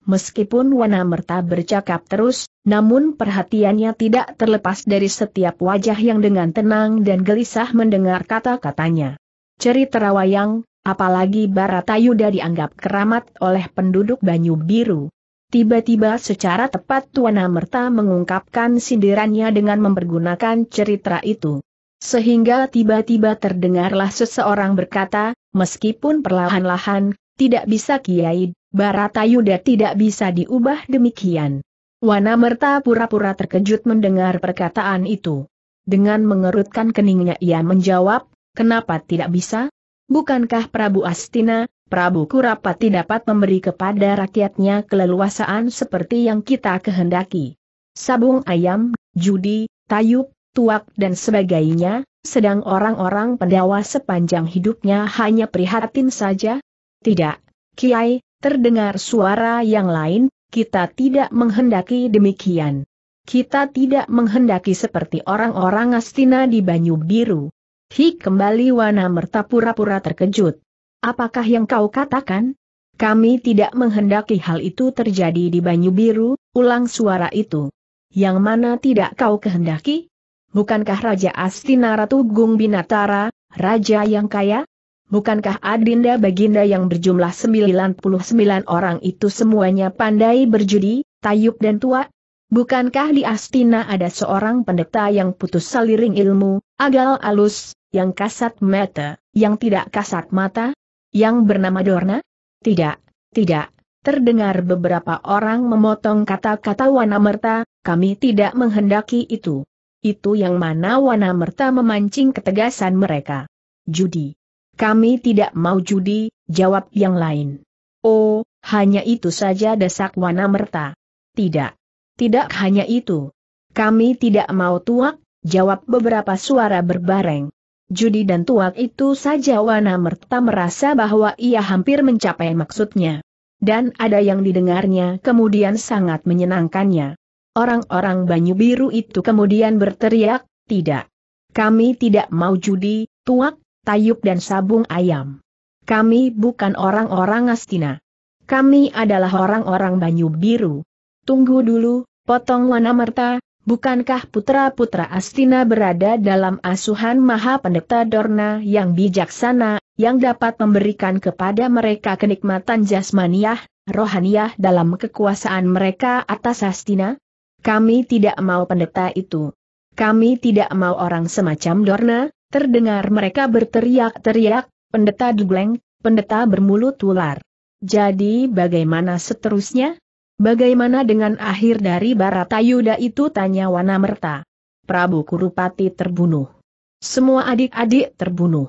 Speaker 1: Meskipun Wanamerta bercakap terus, namun perhatiannya tidak terlepas dari setiap wajah yang dengan tenang dan gelisah mendengar kata-katanya. Cerita rawayang, apalagi Baratayuda dianggap keramat oleh penduduk Banyu Biru Tiba-tiba secara tepat Tuan Amerta mengungkapkan sindirannya dengan mempergunakan cerita itu. Sehingga tiba-tiba terdengarlah seseorang berkata, meskipun perlahan-lahan, tidak bisa Kiai, Baratayuda tidak bisa diubah demikian. Wana Merta pura-pura terkejut mendengar perkataan itu. Dengan mengerutkan keningnya ia menjawab, kenapa tidak bisa? Bukankah Prabu Astina, Prabu Kurapati dapat memberi kepada rakyatnya keleluasaan seperti yang kita kehendaki. Sabung ayam, judi, tayub, tuak dan sebagainya, sedang orang-orang pendawa sepanjang hidupnya hanya prihatin saja? Tidak, Kiai, terdengar suara yang lain, kita tidak menghendaki demikian. Kita tidak menghendaki seperti orang-orang Astina di Banyu Biru. Hi kembali Wana Merta pura-pura terkejut. Apakah yang kau katakan? Kami tidak menghendaki hal itu terjadi di Banyu Biru, ulang suara itu. Yang mana tidak kau kehendaki? Bukankah Raja Astina Ratu Gung Binatara, Raja yang kaya? Bukankah Adinda Baginda yang berjumlah 99 orang itu semuanya pandai berjudi, tayub dan tua? Bukankah di Astina ada seorang pendeta yang putus saliring ilmu, agal alus, yang kasat mata, yang tidak kasat mata? yang bernama Dorna? Tidak, tidak. Terdengar beberapa orang memotong kata-kata Wanamerta, kami tidak menghendaki itu. Itu yang mana Wanamerta memancing ketegasan mereka. Judi. Kami tidak mau judi, jawab yang lain. Oh, hanya itu saja desak Wanamerta. Tidak. Tidak hanya itu. Kami tidak mau tuak, jawab beberapa suara berbareng judi dan tuak itu saja Wana Merta merasa bahwa ia hampir mencapai maksudnya. Dan ada yang didengarnya kemudian sangat menyenangkannya. Orang-orang Banyu Biru itu kemudian berteriak, tidak. Kami tidak mau judi, tuak, tayub dan sabung ayam. Kami bukan orang-orang Astina. Kami adalah orang-orang Banyu Biru. Tunggu dulu, potong Wana Merta, Bukankah putra-putra Astina berada dalam asuhan Maha Pendeta Dorna yang bijaksana, yang dapat memberikan kepada mereka kenikmatan jasmaniah, rohaniah dalam kekuasaan mereka atas Astina? Kami tidak mau pendeta itu. Kami tidak mau orang semacam Dorna, terdengar mereka berteriak-teriak, pendeta dugleng, pendeta bermulut ular. Jadi bagaimana seterusnya? Bagaimana dengan akhir dari Baratayuda itu tanya Wanamerta. Prabu Kurupati terbunuh. Semua adik-adik terbunuh.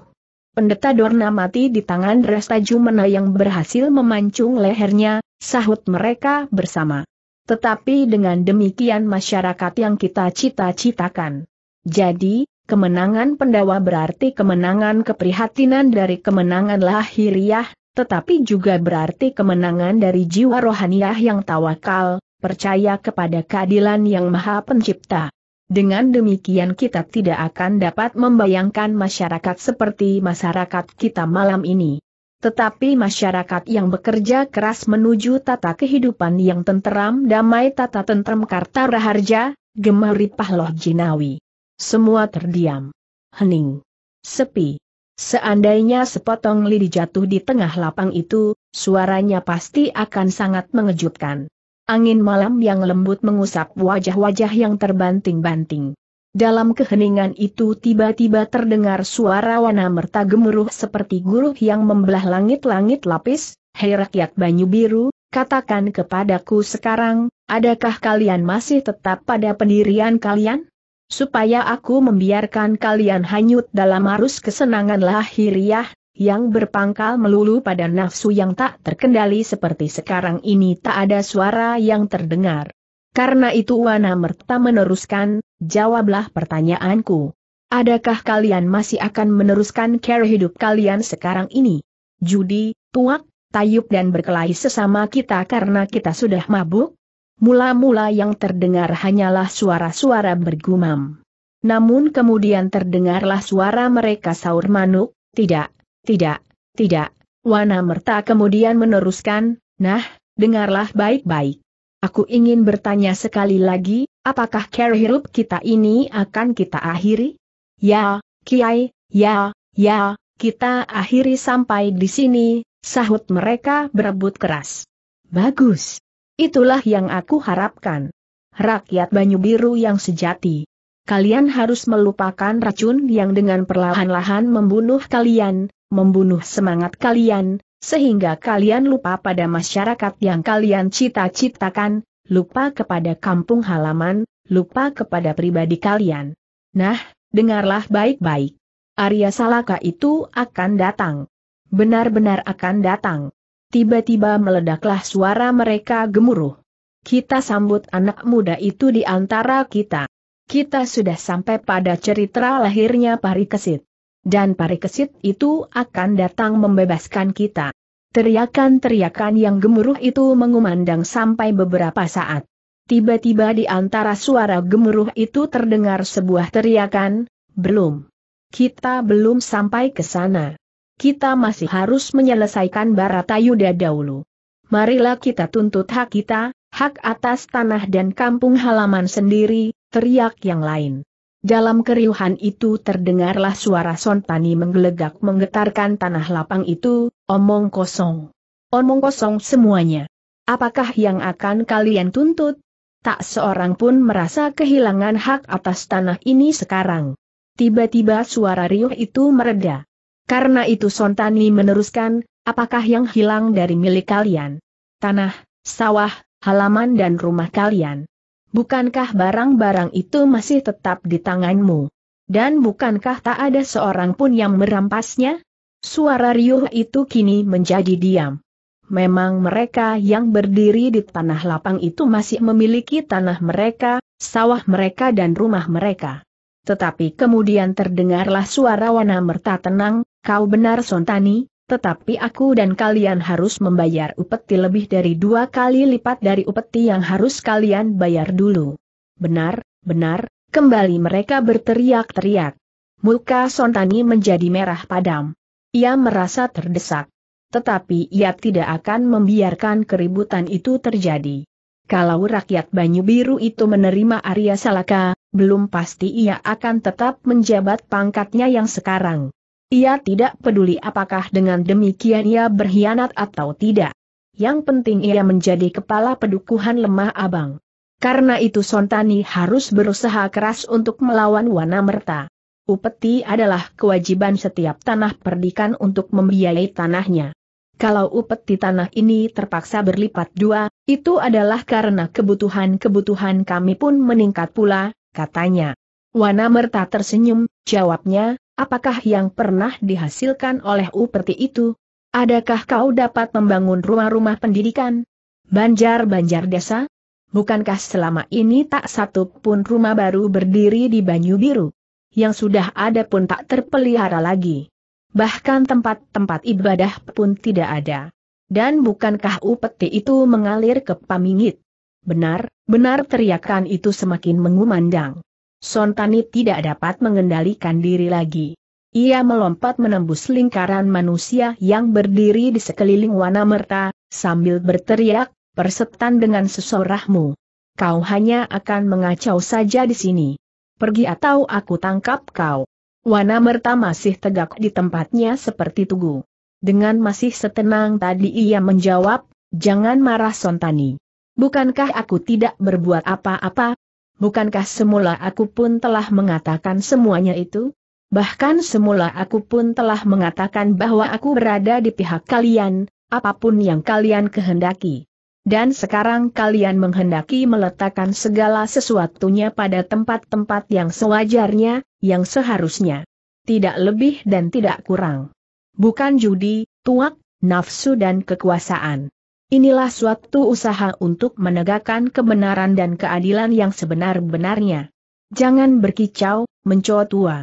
Speaker 1: Pendeta Dorna mati di tangan Restajumena yang berhasil memancung lehernya, sahut mereka bersama. Tetapi dengan demikian masyarakat yang kita cita-citakan. Jadi, kemenangan pendawa berarti kemenangan keprihatinan dari kemenangan lahiriah, tetapi juga berarti kemenangan dari jiwa rohaniah yang tawakal, percaya kepada keadilan yang maha pencipta. Dengan demikian kita tidak akan dapat membayangkan masyarakat seperti masyarakat kita malam ini. Tetapi masyarakat yang bekerja keras menuju tata kehidupan yang tenteram damai tata tentrem karta raharja, gemari pahloh jinawi. Semua terdiam. Hening. Sepi. Seandainya sepotong lidi jatuh di tengah lapang itu, suaranya pasti akan sangat mengejutkan. Angin malam yang lembut mengusap wajah-wajah yang terbanting-banting. Dalam keheningan itu tiba-tiba terdengar suara wana merta gemuruh seperti guruh yang membelah langit-langit lapis, Hei rakyat Banyu Biru, katakan kepadaku sekarang, adakah kalian masih tetap pada pendirian kalian? supaya aku membiarkan kalian hanyut dalam arus kesenangan lahiriah, yang berpangkal melulu pada nafsu yang tak terkendali seperti sekarang ini tak ada suara yang terdengar. Karena itu Wana Merta meneruskan, jawablah pertanyaanku. Adakah kalian masih akan meneruskan care hidup kalian sekarang ini? Judi, tuak, tayub dan berkelahi sesama kita karena kita sudah mabuk? Mula-mula yang terdengar hanyalah suara-suara bergumam. Namun kemudian terdengarlah suara mereka saur manuk, tidak, tidak, tidak. Wana Merta kemudian meneruskan, nah, dengarlah baik-baik. Aku ingin bertanya sekali lagi, apakah care hirup kita ini akan kita akhiri? Ya, Kiai, ya, ya, kita akhiri sampai di sini, sahut mereka berebut keras. Bagus. Itulah yang aku harapkan. Rakyat Banyu Biru yang sejati. Kalian harus melupakan racun yang dengan perlahan-lahan membunuh kalian, membunuh semangat kalian, sehingga kalian lupa pada masyarakat yang kalian cita-citakan, lupa kepada kampung halaman, lupa kepada pribadi kalian. Nah, dengarlah baik-baik. Arya Salaka itu akan datang. Benar-benar akan datang tiba-tiba meledaklah suara mereka gemuruh. Kita sambut anak muda itu di antara kita. Kita sudah sampai pada cerita lahirnya Parikesit. Dan Parikesit itu akan datang membebaskan kita. Teriakan-teriakan yang gemuruh itu mengumandang sampai beberapa saat. Tiba-tiba di antara suara gemuruh itu terdengar sebuah teriakan, belum. Kita belum sampai ke sana kita masih harus menyelesaikan Baratayuda dahulu. Marilah kita tuntut hak kita, hak atas tanah dan kampung halaman sendiri, teriak yang lain. Dalam keriuhan itu terdengarlah suara Sontani menggelegak menggetarkan tanah lapang itu, omong kosong. Omong kosong semuanya. Apakah yang akan kalian tuntut? Tak seorang pun merasa kehilangan hak atas tanah ini sekarang. Tiba-tiba suara riuh itu mereda. Karena itu Sontani meneruskan, apakah yang hilang dari milik kalian? Tanah, sawah, halaman dan rumah kalian. Bukankah barang-barang itu masih tetap di tanganmu? Dan bukankah tak ada seorang pun yang merampasnya? Suara riuh itu kini menjadi diam. Memang mereka yang berdiri di tanah lapang itu masih memiliki tanah mereka, sawah mereka dan rumah mereka. Tetapi kemudian terdengarlah suara wana merta tenang, Kau benar Sontani, tetapi aku dan kalian harus membayar upeti lebih dari dua kali lipat dari upeti yang harus kalian bayar dulu. Benar, benar, kembali mereka berteriak-teriak. Muka Sontani menjadi merah padam. Ia merasa terdesak. Tetapi ia tidak akan membiarkan keributan itu terjadi. Kalau rakyat Banyu Biru itu menerima Arya Salaka, belum pasti ia akan tetap menjabat pangkatnya yang sekarang. Ia tidak peduli apakah dengan demikian ia berkhianat atau tidak. Yang penting ia menjadi kepala pedukuhan lemah abang. Karena itu Sontani harus berusaha keras untuk melawan Merta. Upeti adalah kewajiban setiap tanah perdikan untuk membiayai tanahnya. Kalau upeti tanah ini terpaksa berlipat dua, itu adalah karena kebutuhan-kebutuhan kami pun meningkat pula, katanya. Merta tersenyum, jawabnya, apakah yang pernah dihasilkan oleh uperti itu? Adakah kau dapat membangun rumah-rumah pendidikan? Banjar-banjar desa? Bukankah selama ini tak satu pun rumah baru berdiri di Banyu Biru? Yang sudah ada pun tak terpelihara lagi. Bahkan tempat-tempat ibadah pun tidak ada. Dan bukankah upeti itu mengalir ke Pamingit? Benar, benar teriakan itu semakin mengumandang. Sontani tidak dapat mengendalikan diri lagi. Ia melompat menembus lingkaran manusia yang berdiri di sekeliling Wana Merta, sambil berteriak, persetan dengan sesorahmu. Kau hanya akan mengacau saja di sini. Pergi atau aku tangkap kau. Wana Merta masih tegak di tempatnya seperti tugu. Dengan masih setenang tadi ia menjawab, jangan marah Sontani. Bukankah aku tidak berbuat apa-apa, bukankah semula aku pun telah mengatakan semuanya itu? Bahkan semula aku pun telah mengatakan bahwa aku berada di pihak kalian, apapun yang kalian kehendaki. Dan sekarang kalian menghendaki meletakkan segala sesuatunya pada tempat-tempat yang sewajarnya, yang seharusnya. Tidak lebih dan tidak kurang. Bukan judi, tuak, nafsu dan kekuasaan. Inilah suatu usaha untuk menegakkan kebenaran dan keadilan yang sebenar-benarnya. Jangan berkicau, mencoa tua.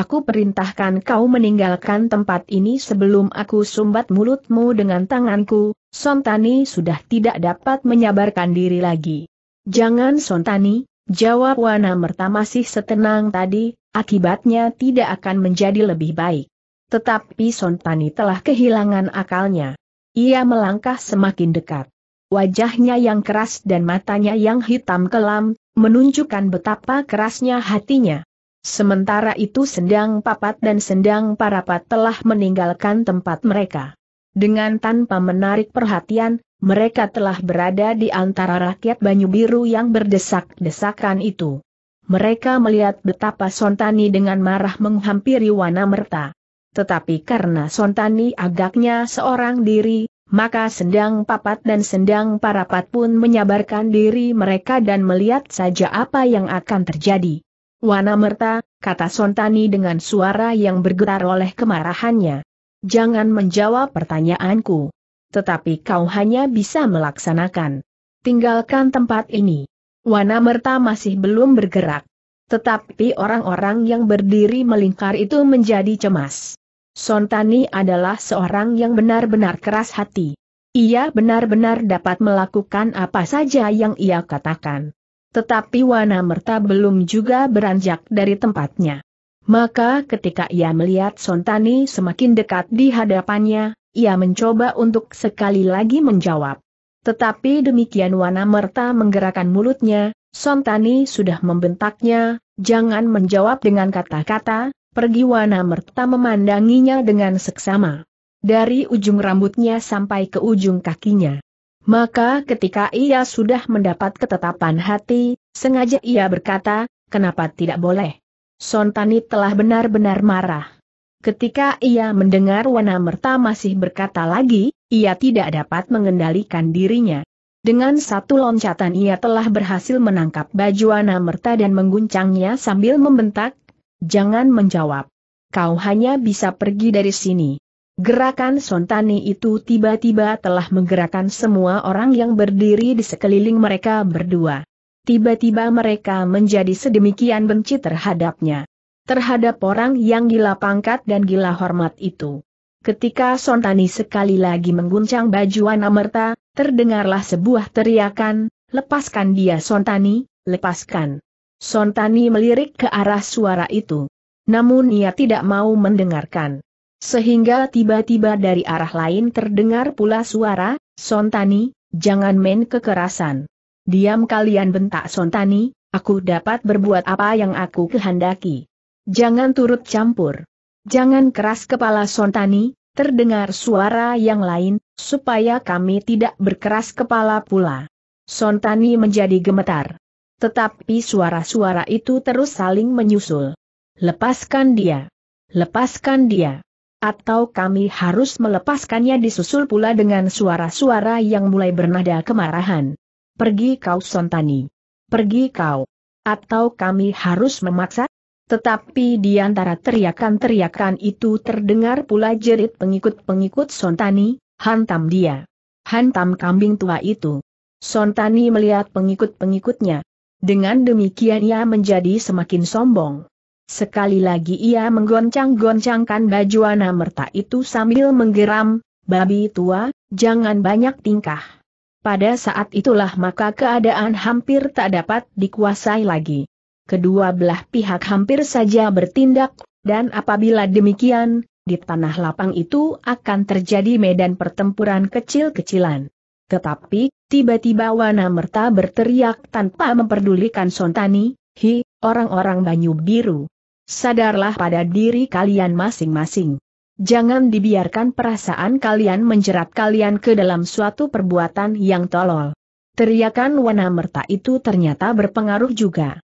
Speaker 1: Aku perintahkan kau meninggalkan tempat ini sebelum aku sumbat mulutmu dengan tanganku, Sontani sudah tidak dapat menyabarkan diri lagi. Jangan Sontani, jawab Wana Merta masih setenang tadi, akibatnya tidak akan menjadi lebih baik. Tetapi Sontani telah kehilangan akalnya. Ia melangkah semakin dekat. Wajahnya yang keras dan matanya yang hitam kelam, menunjukkan betapa kerasnya hatinya. Sementara itu sendang papat dan sendang parapat telah meninggalkan tempat mereka. Dengan tanpa menarik perhatian, mereka telah berada di antara rakyat Banyu Biru yang berdesak-desakan itu. Mereka melihat betapa Sontani dengan marah menghampiri Wana Merta. Tetapi karena Sontani agaknya seorang diri, maka sendang papat dan sendang parapat pun menyabarkan diri mereka dan melihat saja apa yang akan terjadi. Wana merta, kata Sontani dengan suara yang bergetar oleh kemarahannya. Jangan menjawab pertanyaanku. Tetapi kau hanya bisa melaksanakan. Tinggalkan tempat ini. Wana merta masih belum bergerak. Tetapi orang-orang yang berdiri melingkar itu menjadi cemas. Sontani adalah seorang yang benar-benar keras hati. Ia benar-benar dapat melakukan apa saja yang ia katakan. Tetapi Wana Merta belum juga beranjak dari tempatnya. Maka ketika ia melihat Sontani semakin dekat di hadapannya, ia mencoba untuk sekali lagi menjawab. Tetapi demikian Wana Merta menggerakkan mulutnya, Sontani sudah membentaknya, jangan menjawab dengan kata-kata, Pergi wana merta memandanginya dengan seksama. Dari ujung rambutnya sampai ke ujung kakinya. Maka ketika ia sudah mendapat ketetapan hati, sengaja ia berkata, kenapa tidak boleh? Sontani telah benar-benar marah. Ketika ia mendengar Wana Merta masih berkata lagi, ia tidak dapat mengendalikan dirinya. Dengan satu loncatan ia telah berhasil menangkap baju Wana Merta dan mengguncangnya sambil membentak, Jangan menjawab. Kau hanya bisa pergi dari sini. Gerakan Sontani itu tiba-tiba telah menggerakkan semua orang yang berdiri di sekeliling mereka berdua. Tiba-tiba mereka menjadi sedemikian benci terhadapnya. Terhadap orang yang gila pangkat dan gila hormat itu. Ketika Sontani sekali lagi mengguncang baju Anamerta, terdengarlah sebuah teriakan, lepaskan dia Sontani, lepaskan. Sontani melirik ke arah suara itu. Namun ia tidak mau mendengarkan. Sehingga tiba-tiba dari arah lain terdengar pula suara, Sontani, jangan main kekerasan. Diam kalian bentak Sontani, aku dapat berbuat apa yang aku kehendaki. Jangan turut campur. Jangan keras kepala Sontani, terdengar suara yang lain, supaya kami tidak berkeras kepala pula. Sontani menjadi gemetar. Tetapi suara-suara itu terus saling menyusul. Lepaskan dia. Lepaskan dia. Atau kami harus melepaskannya disusul pula dengan suara-suara yang mulai bernada kemarahan. Pergi kau Sontani. Pergi kau. Atau kami harus memaksa? Tetapi di antara teriakan-teriakan itu terdengar pula jerit pengikut-pengikut Sontani, hantam dia. Hantam kambing tua itu. Sontani melihat pengikut-pengikutnya, dengan demikian ia menjadi semakin sombong. Sekali lagi ia menggoncang-goncangkan baju anak merta itu sambil menggeram, babi tua, jangan banyak tingkah. Pada saat itulah maka keadaan hampir tak dapat dikuasai lagi. Kedua belah pihak hampir saja bertindak, dan apabila demikian, di tanah lapang itu akan terjadi medan pertempuran kecil-kecilan. Tetapi, tiba-tiba Wana Merta berteriak tanpa memperdulikan Sontani, Hi, orang-orang Banyu Biru. Sadarlah pada diri kalian masing-masing. Jangan dibiarkan perasaan kalian menjerat kalian ke dalam suatu perbuatan yang tolol. Teriakan Wana Merta itu ternyata berpengaruh juga.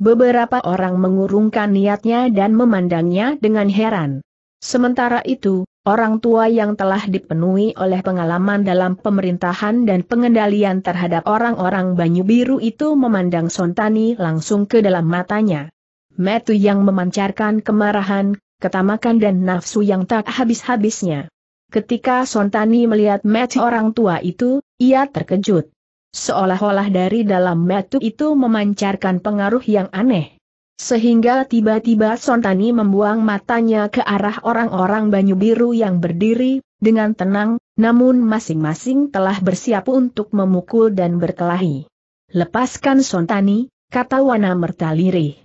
Speaker 1: Beberapa orang mengurungkan niatnya dan memandangnya dengan heran. Sementara itu, Orang tua yang telah dipenuhi oleh pengalaman dalam pemerintahan dan pengendalian terhadap orang-orang Banyu Biru itu memandang Sontani langsung ke dalam matanya. Metu yang memancarkan kemarahan, ketamakan dan nafsu yang tak habis-habisnya. Ketika Sontani melihat Metu orang tua itu, ia terkejut. Seolah-olah dari dalam Metu itu memancarkan pengaruh yang aneh. Sehingga tiba-tiba Sontani membuang matanya ke arah orang-orang Banyu Biru yang berdiri, dengan tenang, namun masing-masing telah bersiap untuk memukul dan berkelahi. Lepaskan Sontani, kata Wana Merta lirih.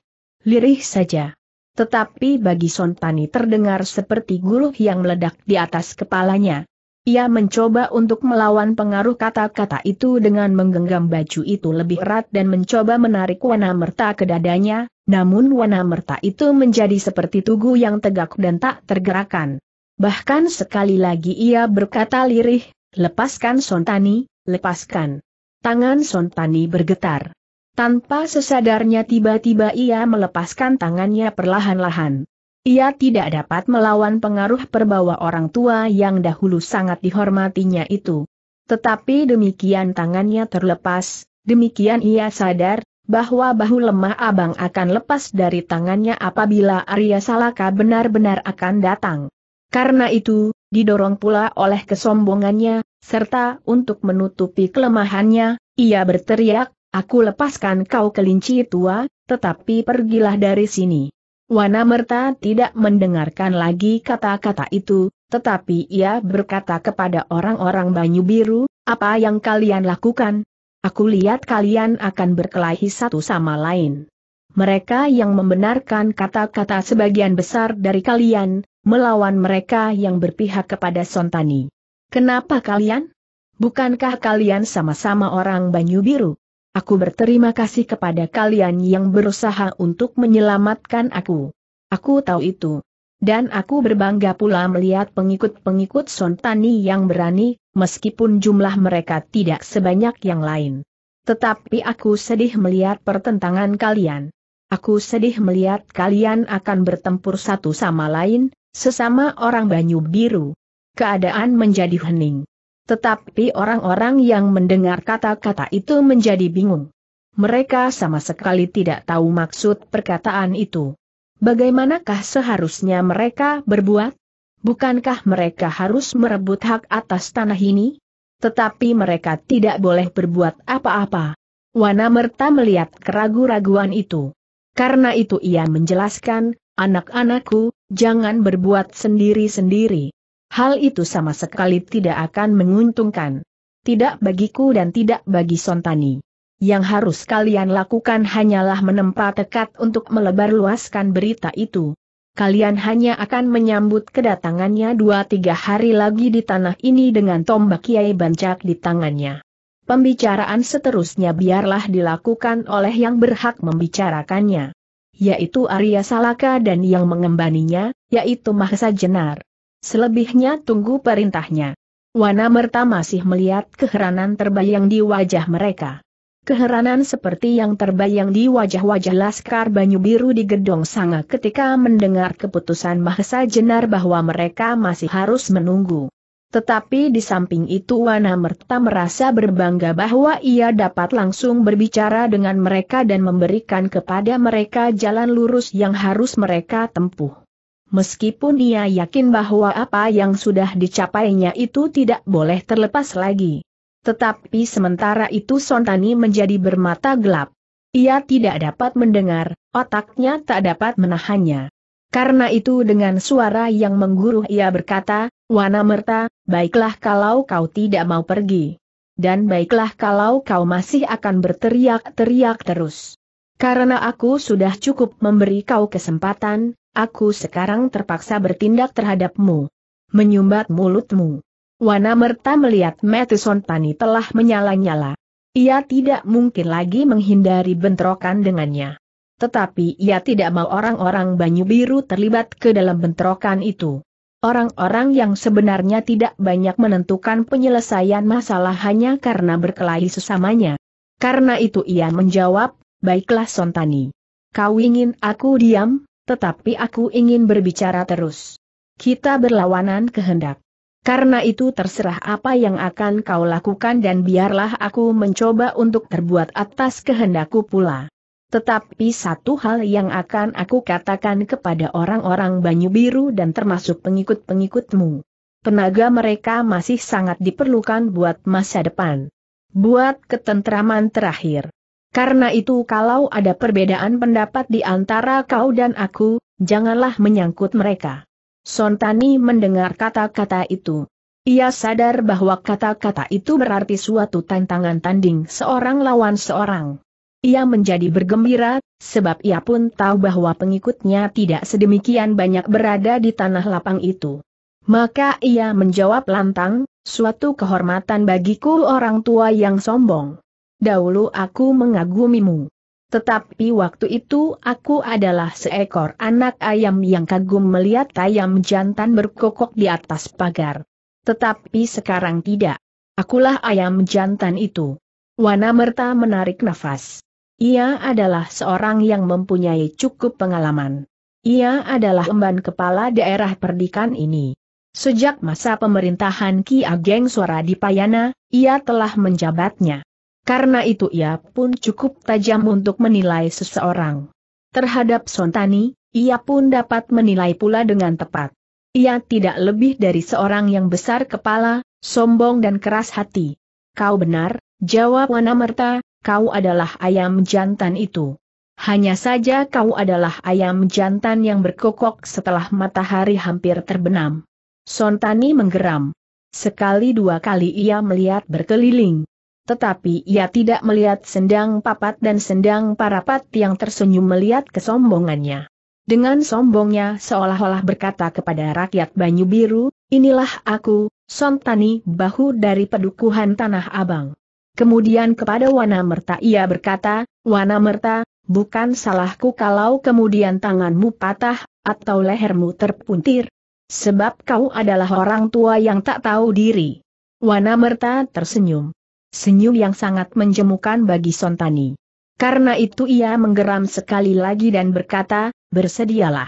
Speaker 1: Lirih saja. Tetapi bagi Sontani terdengar seperti guluh yang meledak di atas kepalanya. Ia mencoba untuk melawan pengaruh kata-kata itu dengan menggenggam baju itu lebih erat dan mencoba menarik wana merta ke dadanya, namun wana merta itu menjadi seperti tugu yang tegak dan tak tergerakkan. Bahkan sekali lagi ia berkata lirih, lepaskan Sontani, lepaskan. Tangan Sontani bergetar. Tanpa sesadarnya tiba-tiba ia melepaskan tangannya perlahan-lahan. Ia tidak dapat melawan pengaruh perbawa orang tua yang dahulu sangat dihormatinya itu. Tetapi demikian tangannya terlepas, demikian ia sadar, bahwa bahu lemah abang akan lepas dari tangannya apabila Arya Salaka benar-benar akan datang. Karena itu, didorong pula oleh kesombongannya, serta untuk menutupi kelemahannya, ia berteriak, aku lepaskan kau kelinci tua, tetapi pergilah dari sini. Wana Merta tidak mendengarkan lagi kata-kata itu, tetapi ia berkata kepada orang-orang Banyu Biru, apa yang kalian lakukan? Aku lihat kalian akan berkelahi satu sama lain. Mereka yang membenarkan kata-kata sebagian besar dari kalian, melawan mereka yang berpihak kepada Sontani. Kenapa kalian? Bukankah kalian sama-sama orang Banyu Biru? Aku berterima kasih kepada kalian yang berusaha untuk menyelamatkan aku. Aku tahu itu. Dan aku berbangga pula melihat pengikut-pengikut Sontani yang berani, meskipun jumlah mereka tidak sebanyak yang lain. Tetapi aku sedih melihat pertentangan kalian. Aku sedih melihat kalian akan bertempur satu sama lain, sesama orang Banyu Biru. Keadaan menjadi hening. Tetapi orang-orang yang mendengar kata-kata itu menjadi bingung. Mereka sama sekali tidak tahu maksud perkataan itu. Bagaimanakah seharusnya mereka berbuat? Bukankah mereka harus merebut hak atas tanah ini? Tetapi mereka tidak boleh berbuat apa-apa. Wanamerta melihat keragu-raguan itu. Karena itu ia menjelaskan, anak-anakku, jangan berbuat sendiri-sendiri hal itu sama sekali tidak akan menguntungkan. Tidak bagiku dan tidak bagi Sontani. Yang harus kalian lakukan hanyalah menempa tekad untuk melebarluaskan berita itu. Kalian hanya akan menyambut kedatangannya dua tiga hari lagi di tanah ini dengan tombak Kiai Bancak di tangannya. Pembicaraan seterusnya biarlah dilakukan oleh yang berhak membicarakannya yaitu Arya Salaka dan yang mengembaninya, yaitu Mahsa Jenar. Selebihnya tunggu perintahnya. Wana Merta masih melihat keheranan terbayang di wajah mereka. Keheranan seperti yang terbayang di wajah-wajah Laskar Banyu Biru di Gedong Sanga ketika mendengar keputusan Mahesa Jenar bahwa mereka masih harus menunggu. Tetapi di samping itu Wana Merta merasa berbangga bahwa ia dapat langsung berbicara dengan mereka dan memberikan kepada mereka jalan lurus yang harus mereka tempuh meskipun ia yakin bahwa apa yang sudah dicapainya itu tidak boleh terlepas lagi. Tetapi sementara itu Sontani menjadi bermata gelap. Ia tidak dapat mendengar, otaknya tak dapat menahannya. Karena itu dengan suara yang mengguruh ia berkata, Wana Merta, baiklah kalau kau tidak mau pergi. Dan baiklah kalau kau masih akan berteriak-teriak terus. Karena aku sudah cukup memberi kau kesempatan, aku sekarang terpaksa bertindak terhadapmu. Menyumbat mulutmu. Wana Merta melihat Matthew Tani telah menyala-nyala. Ia tidak mungkin lagi menghindari bentrokan dengannya. Tetapi ia tidak mau orang-orang Banyu Biru terlibat ke dalam bentrokan itu. Orang-orang yang sebenarnya tidak banyak menentukan penyelesaian masalah hanya karena berkelahi sesamanya. Karena itu ia menjawab, baiklah Sontani. Kau ingin aku diam? tetapi aku ingin berbicara terus. Kita berlawanan kehendak. Karena itu terserah apa yang akan kau lakukan dan biarlah aku mencoba untuk terbuat atas kehendakku pula. Tetapi satu hal yang akan aku katakan kepada orang-orang Banyu Biru dan termasuk pengikut-pengikutmu. Tenaga mereka masih sangat diperlukan buat masa depan. Buat ketentraman terakhir. Karena itu kalau ada perbedaan pendapat di antara kau dan aku, janganlah menyangkut mereka. Sontani mendengar kata-kata itu. Ia sadar bahwa kata-kata itu berarti suatu tantangan tanding seorang lawan seorang. Ia menjadi bergembira, sebab ia pun tahu bahwa pengikutnya tidak sedemikian banyak berada di tanah lapang itu. Maka ia menjawab lantang, suatu kehormatan bagiku orang tua yang sombong. Dahulu aku mengagumimu. Tetapi waktu itu aku adalah seekor anak ayam yang kagum melihat ayam jantan berkokok di atas pagar. Tetapi sekarang tidak. Akulah ayam jantan itu. Wana Merta menarik nafas. Ia adalah seorang yang mempunyai cukup pengalaman. Ia adalah emban kepala daerah perdikan ini. Sejak masa pemerintahan Ki Ageng Suara di Payana, ia telah menjabatnya. Karena itu ia pun cukup tajam untuk menilai seseorang. Terhadap Sontani, ia pun dapat menilai pula dengan tepat. Ia tidak lebih dari seorang yang besar kepala, sombong dan keras hati. Kau benar, jawab Wanamerta, kau adalah ayam jantan itu. Hanya saja kau adalah ayam jantan yang berkokok setelah matahari hampir terbenam. Sontani menggeram. Sekali dua kali ia melihat berkeliling tetapi ia tidak melihat sendang papat dan sendang parapat yang tersenyum melihat kesombongannya. Dengan sombongnya seolah-olah berkata kepada rakyat Banyu Biru, inilah aku, Sontani bahu dari pedukuhan Tanah Abang. Kemudian kepada Wanamerta ia berkata, Wanamerta, bukan salahku kalau kemudian tanganmu patah, atau lehermu terpuntir. Sebab kau adalah orang tua yang tak tahu diri. Wanamerta tersenyum senyum yang sangat menjemukan bagi Sontani. Karena itu ia menggeram sekali lagi dan berkata, bersedialah.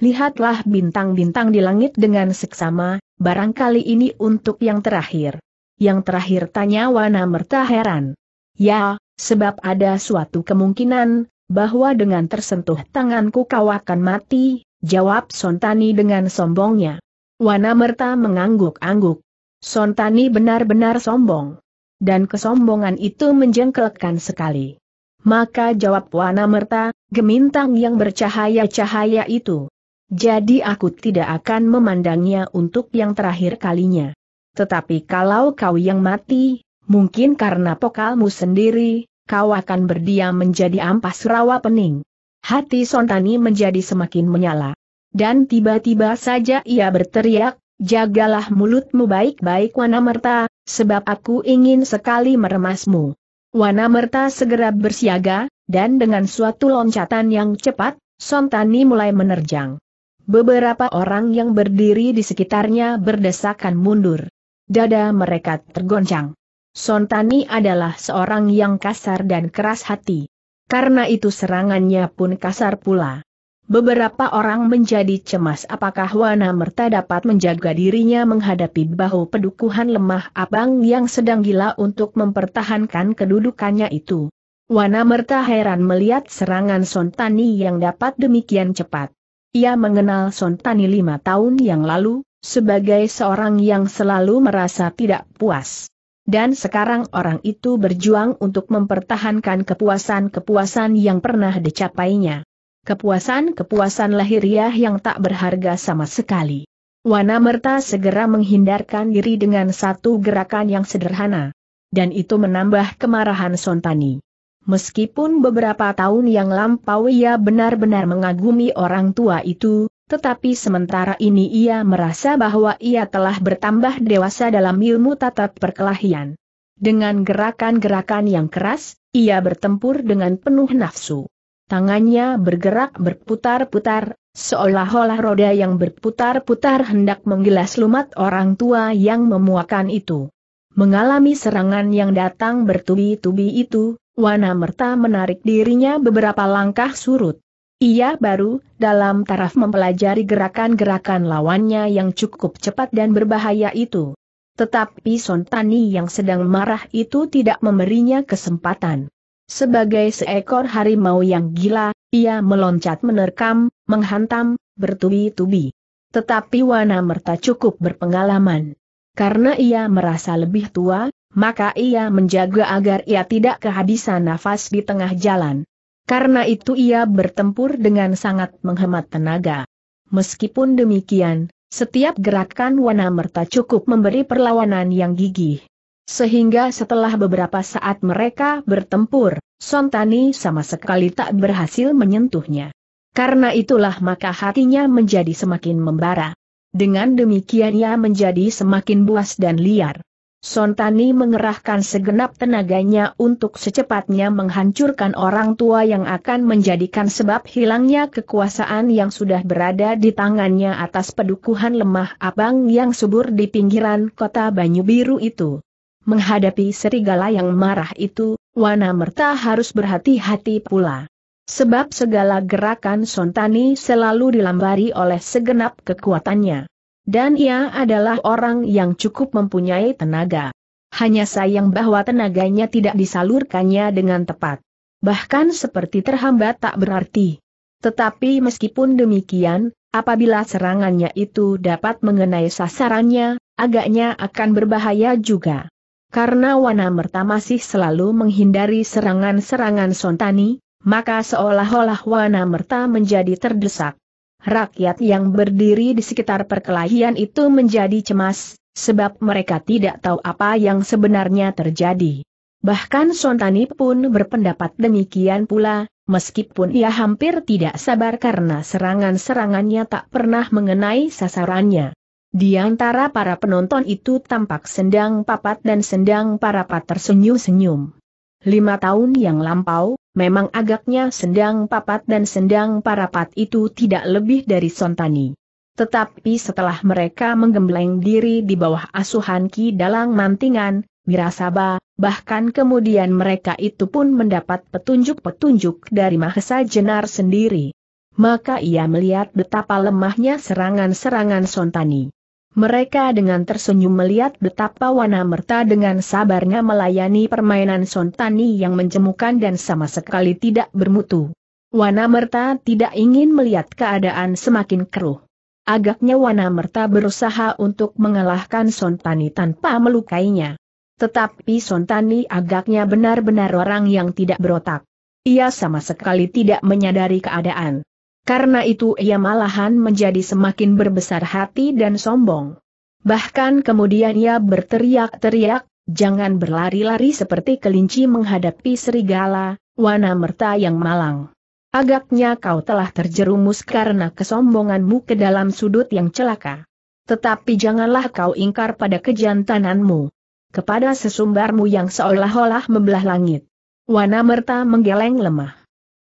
Speaker 1: Lihatlah bintang-bintang di langit dengan seksama, barangkali ini untuk yang terakhir. Yang terakhir tanya Wana Merta heran. Ya, sebab ada suatu kemungkinan, bahwa dengan tersentuh tanganku kau akan mati, jawab Sontani dengan sombongnya. Wana Merta mengangguk-angguk. Sontani benar-benar sombong dan kesombongan itu menjengkelkan sekali. Maka jawab Wana Merta, gemintang yang bercahaya-cahaya itu. Jadi aku tidak akan memandangnya untuk yang terakhir kalinya. Tetapi kalau kau yang mati, mungkin karena pokalmu sendiri, kau akan berdiam menjadi ampas rawa pening. Hati Sontani menjadi semakin menyala. Dan tiba-tiba saja ia berteriak, Jagalah mulutmu baik-baik Wanamerta, sebab aku ingin sekali meremasmu. Wanamerta segera bersiaga, dan dengan suatu loncatan yang cepat, Sontani mulai menerjang. Beberapa orang yang berdiri di sekitarnya berdesakan mundur. Dada mereka tergoncang. Sontani adalah seorang yang kasar dan keras hati. Karena itu serangannya pun kasar pula. Beberapa orang menjadi cemas apakah Wana Merta dapat menjaga dirinya menghadapi bahu pedukuhan lemah abang yang sedang gila untuk mempertahankan kedudukannya itu. Wana Merta heran melihat serangan Sontani yang dapat demikian cepat. Ia mengenal Sontani lima tahun yang lalu, sebagai seorang yang selalu merasa tidak puas. Dan sekarang orang itu berjuang untuk mempertahankan kepuasan-kepuasan yang pernah dicapainya kepuasan-kepuasan lahiriah yang tak berharga sama sekali. Wana Merta segera menghindarkan diri dengan satu gerakan yang sederhana. Dan itu menambah kemarahan Sontani. Meskipun beberapa tahun yang lampau ia benar-benar mengagumi orang tua itu, tetapi sementara ini ia merasa bahwa ia telah bertambah dewasa dalam ilmu tata perkelahian. Dengan gerakan-gerakan yang keras, ia bertempur dengan penuh nafsu. Tangannya bergerak berputar-putar, seolah-olah roda yang berputar-putar hendak menggilas lumat orang tua yang memuakan itu. Mengalami serangan yang datang bertubi-tubi itu, Wana Merta menarik dirinya beberapa langkah surut. Ia baru, dalam taraf mempelajari gerakan-gerakan lawannya yang cukup cepat dan berbahaya itu. Tetapi Sontani yang sedang marah itu tidak memberinya kesempatan. Sebagai seekor harimau yang gila, ia meloncat menerkam, menghantam, bertubi-tubi. Tetapi Wana Merta cukup berpengalaman. Karena ia merasa lebih tua, maka ia menjaga agar ia tidak kehabisan nafas di tengah jalan. Karena itu ia bertempur dengan sangat menghemat tenaga. Meskipun demikian, setiap gerakan Wana Merta cukup memberi perlawanan yang gigih. Sehingga setelah beberapa saat mereka bertempur, Sontani sama sekali tak berhasil menyentuhnya. Karena itulah maka hatinya menjadi semakin membara. Dengan demikian ia menjadi semakin buas dan liar. Sontani mengerahkan segenap tenaganya untuk secepatnya menghancurkan orang tua yang akan menjadikan sebab hilangnya kekuasaan yang sudah berada di tangannya atas pedukuhan lemah abang yang subur di pinggiran kota Banyu Biru itu menghadapi serigala yang marah itu, Wana Merta harus berhati-hati pula. Sebab segala gerakan Sontani selalu dilambari oleh segenap kekuatannya. Dan ia adalah orang yang cukup mempunyai tenaga. Hanya sayang bahwa tenaganya tidak disalurkannya dengan tepat. Bahkan seperti terhambat tak berarti. Tetapi meskipun demikian, apabila serangannya itu dapat mengenai sasarannya, agaknya akan berbahaya juga. Karena Wana Merta masih selalu menghindari serangan-serangan Sontani, maka seolah-olah Wana Merta menjadi terdesak. Rakyat yang berdiri di sekitar perkelahian itu menjadi cemas, sebab mereka tidak tahu apa yang sebenarnya terjadi. Bahkan Sontani pun berpendapat demikian pula, meskipun ia hampir tidak sabar karena serangan-serangannya tak pernah mengenai sasarannya. Di antara para penonton itu tampak sendang papat dan sendang parapat tersenyum-senyum. Lima tahun yang lampau, memang agaknya sendang papat dan sendang parapat itu tidak lebih dari sontani. Tetapi setelah mereka menggembleng diri di bawah asuhan Ki Dalang Mantingan, Mirasaba, bahkan kemudian mereka itu pun mendapat petunjuk-petunjuk dari Mahesa Jenar sendiri. Maka ia melihat betapa lemahnya serangan-serangan Sontani. Mereka dengan tersenyum melihat betapa Wana Merta dengan sabarnya melayani permainan Sontani yang mencemukan dan sama sekali tidak bermutu. Wana Merta tidak ingin melihat keadaan semakin keruh. Agaknya Wana Merta berusaha untuk mengalahkan Sontani tanpa melukainya. Tetapi Sontani agaknya benar-benar orang yang tidak berotak. Ia sama sekali tidak menyadari keadaan. Karena itu ia malahan menjadi semakin berbesar hati dan sombong. Bahkan kemudian ia berteriak-teriak, jangan berlari-lari seperti kelinci menghadapi serigala, wana merta yang malang. Agaknya kau telah terjerumus karena kesombonganmu ke dalam sudut yang celaka. Tetapi janganlah kau ingkar pada kejantananmu. Kepada sesumbarmu yang seolah-olah membelah langit. Wana Merta menggeleng lemah.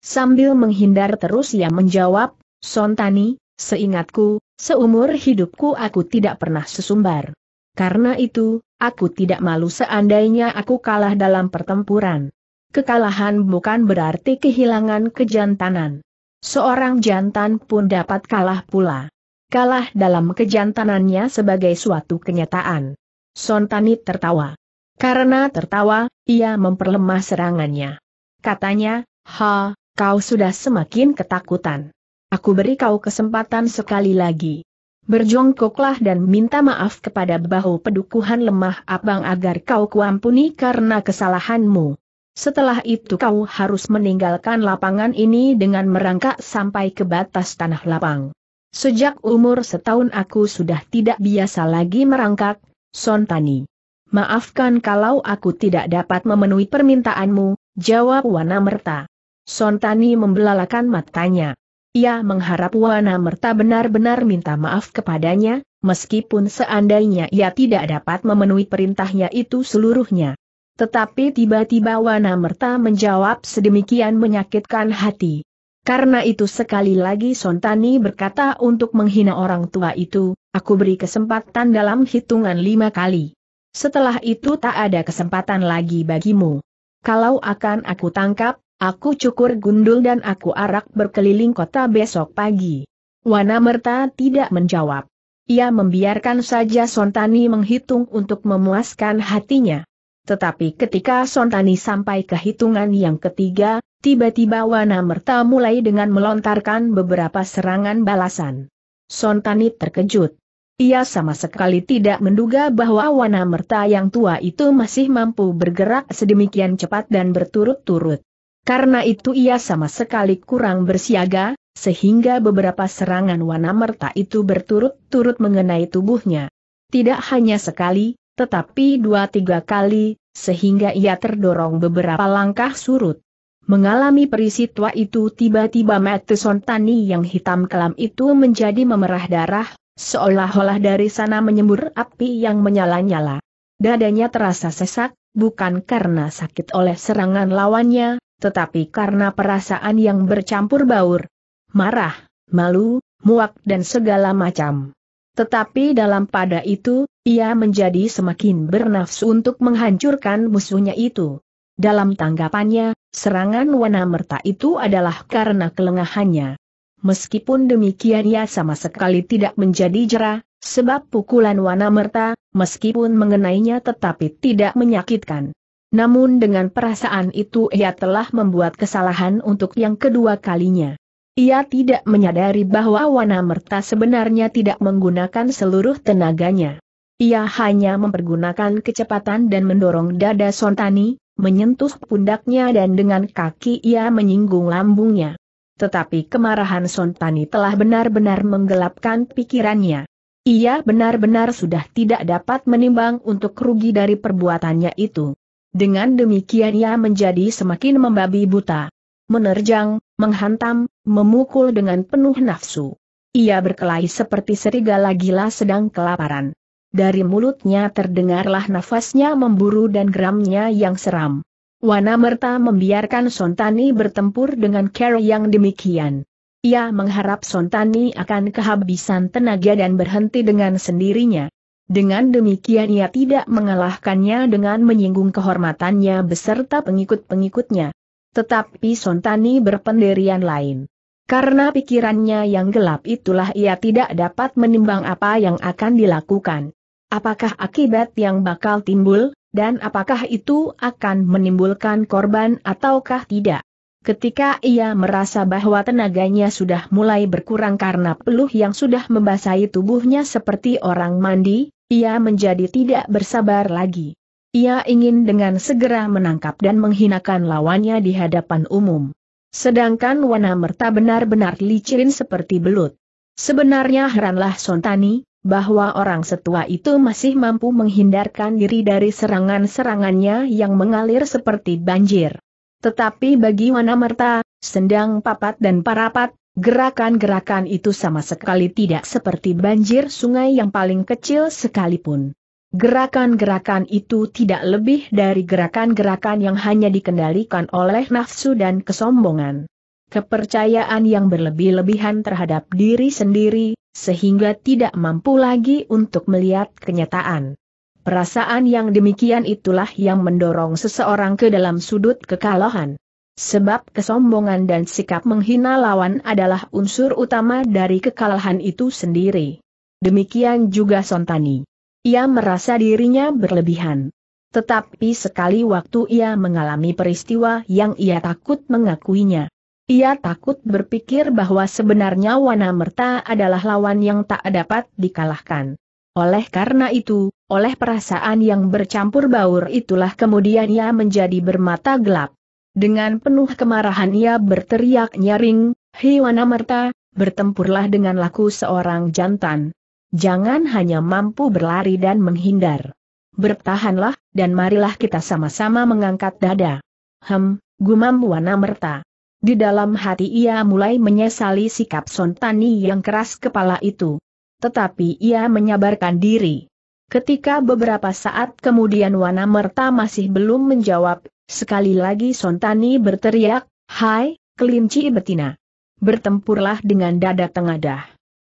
Speaker 1: Sambil menghindar terus ia menjawab, Sontani, seingatku, seumur hidupku aku tidak pernah sesumbar. Karena itu, aku tidak malu seandainya aku kalah dalam pertempuran. Kekalahan bukan berarti kehilangan kejantanan. Seorang jantan pun dapat kalah pula. Kalah dalam kejantanannya sebagai suatu kenyataan. Sontani tertawa. Karena tertawa, ia memperlemah serangannya. Katanya, Ha, kau sudah semakin ketakutan. Aku beri kau kesempatan sekali lagi. Berjongkoklah dan minta maaf kepada bahu pedukuhan lemah abang agar kau kuampuni karena kesalahanmu. Setelah itu kau harus meninggalkan lapangan ini dengan merangkak sampai ke batas tanah lapang. Sejak umur setahun aku sudah tidak biasa lagi merangkak, Sontani. Maafkan kalau aku tidak dapat memenuhi permintaanmu, jawab Wana Merta. Sontani membelalakan matanya. Ia mengharap Wana Merta benar-benar minta maaf kepadanya, meskipun seandainya ia tidak dapat memenuhi perintahnya itu seluruhnya. Tetapi tiba-tiba Wana Merta menjawab sedemikian menyakitkan hati. Karena itu sekali lagi Sontani berkata untuk menghina orang tua itu, aku beri kesempatan dalam hitungan lima kali. Setelah itu tak ada kesempatan lagi bagimu. Kalau akan aku tangkap, Aku cukur gundul dan aku arak berkeliling kota besok pagi. Wana Merta tidak menjawab. Ia membiarkan saja Sontani menghitung untuk memuaskan hatinya. Tetapi ketika Sontani sampai ke hitungan yang ketiga, tiba-tiba Wana Merta mulai dengan melontarkan beberapa serangan balasan. Sontani terkejut. Ia sama sekali tidak menduga bahwa Wana Merta yang tua itu masih mampu bergerak sedemikian cepat dan berturut-turut. Karena itu ia sama sekali kurang bersiaga, sehingga beberapa serangan Wanamerta itu berturut-turut mengenai tubuhnya. Tidak hanya sekali, tetapi dua-tiga kali, sehingga ia terdorong beberapa langkah surut. Mengalami perisitwa itu tiba-tiba Metuson Tani yang hitam kelam itu menjadi memerah darah, seolah-olah dari sana menyembur api yang menyala-nyala. Dadanya terasa sesak, bukan karena sakit oleh serangan lawannya, tetapi karena perasaan yang bercampur baur, marah, malu, muak dan segala macam. Tetapi dalam pada itu, ia menjadi semakin bernafsu untuk menghancurkan musuhnya itu. Dalam tanggapannya, serangan Wanamerta itu adalah karena kelengahannya. Meskipun demikian ia sama sekali tidak menjadi jera, sebab pukulan Wanamerta, meskipun mengenainya tetapi tidak menyakitkan. Namun dengan perasaan itu ia telah membuat kesalahan untuk yang kedua kalinya. Ia tidak menyadari bahwa Wana Merta sebenarnya tidak menggunakan seluruh tenaganya. Ia hanya mempergunakan kecepatan dan mendorong dada Sontani, menyentuh pundaknya dan dengan kaki ia menyinggung lambungnya. Tetapi kemarahan Sontani telah benar-benar menggelapkan pikirannya. Ia benar-benar sudah tidak dapat menimbang untuk rugi dari perbuatannya itu. Dengan demikian ia menjadi semakin membabi buta. Menerjang, menghantam, memukul dengan penuh nafsu. Ia berkelahi seperti serigala gila sedang kelaparan. Dari mulutnya terdengarlah nafasnya memburu dan geramnya yang seram. Wana Merta membiarkan Sontani bertempur dengan cara yang demikian. Ia mengharap Sontani akan kehabisan tenaga dan berhenti dengan sendirinya. Dengan demikian ia tidak mengalahkannya dengan menyinggung kehormatannya beserta pengikut-pengikutnya. Tetapi Sontani berpendirian lain. Karena pikirannya yang gelap itulah ia tidak dapat menimbang apa yang akan dilakukan. Apakah akibat yang bakal timbul, dan apakah itu akan menimbulkan korban ataukah tidak. Ketika ia merasa bahwa tenaganya sudah mulai berkurang karena peluh yang sudah membasahi tubuhnya seperti orang mandi, ia menjadi tidak bersabar lagi. Ia ingin dengan segera menangkap dan menghinakan lawannya di hadapan umum. Sedangkan Wana Merta benar-benar licin seperti belut. Sebenarnya heranlah Sontani, bahwa orang setua itu masih mampu menghindarkan diri dari serangan-serangannya yang mengalir seperti banjir. Tetapi bagi Wana Merta, sendang papat dan parapat Gerakan-gerakan itu sama sekali tidak seperti banjir sungai yang paling kecil sekalipun. Gerakan-gerakan itu tidak lebih dari gerakan-gerakan yang hanya dikendalikan oleh nafsu dan kesombongan. Kepercayaan yang berlebih-lebihan terhadap diri sendiri, sehingga tidak mampu lagi untuk melihat kenyataan. Perasaan yang demikian itulah yang mendorong seseorang ke dalam sudut kekalahan. Sebab kesombongan dan sikap menghina lawan adalah unsur utama dari kekalahan itu sendiri. Demikian juga Sontani. Ia merasa dirinya berlebihan. Tetapi sekali waktu ia mengalami peristiwa yang ia takut mengakuinya. Ia takut berpikir bahwa sebenarnya Wana Merta adalah lawan yang tak dapat dikalahkan. Oleh karena itu, oleh perasaan yang bercampur baur itulah kemudian ia menjadi bermata gelap. Dengan penuh kemarahan ia berteriak nyaring, Hiwana Merta, bertempurlah dengan laku seorang jantan. Jangan hanya mampu berlari dan menghindar. Bertahanlah, dan marilah kita sama-sama mengangkat dada. Hem, gumam Wana Merta. Di dalam hati ia mulai menyesali sikap Sontani yang keras kepala itu. Tetapi ia menyabarkan diri. Ketika beberapa saat kemudian Wana Merta masih belum menjawab, Sekali lagi Sontani berteriak, Hai, kelinci betina. Bertempurlah dengan dada tengadah.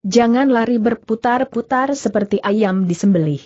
Speaker 1: Jangan lari berputar-putar seperti ayam disembelih.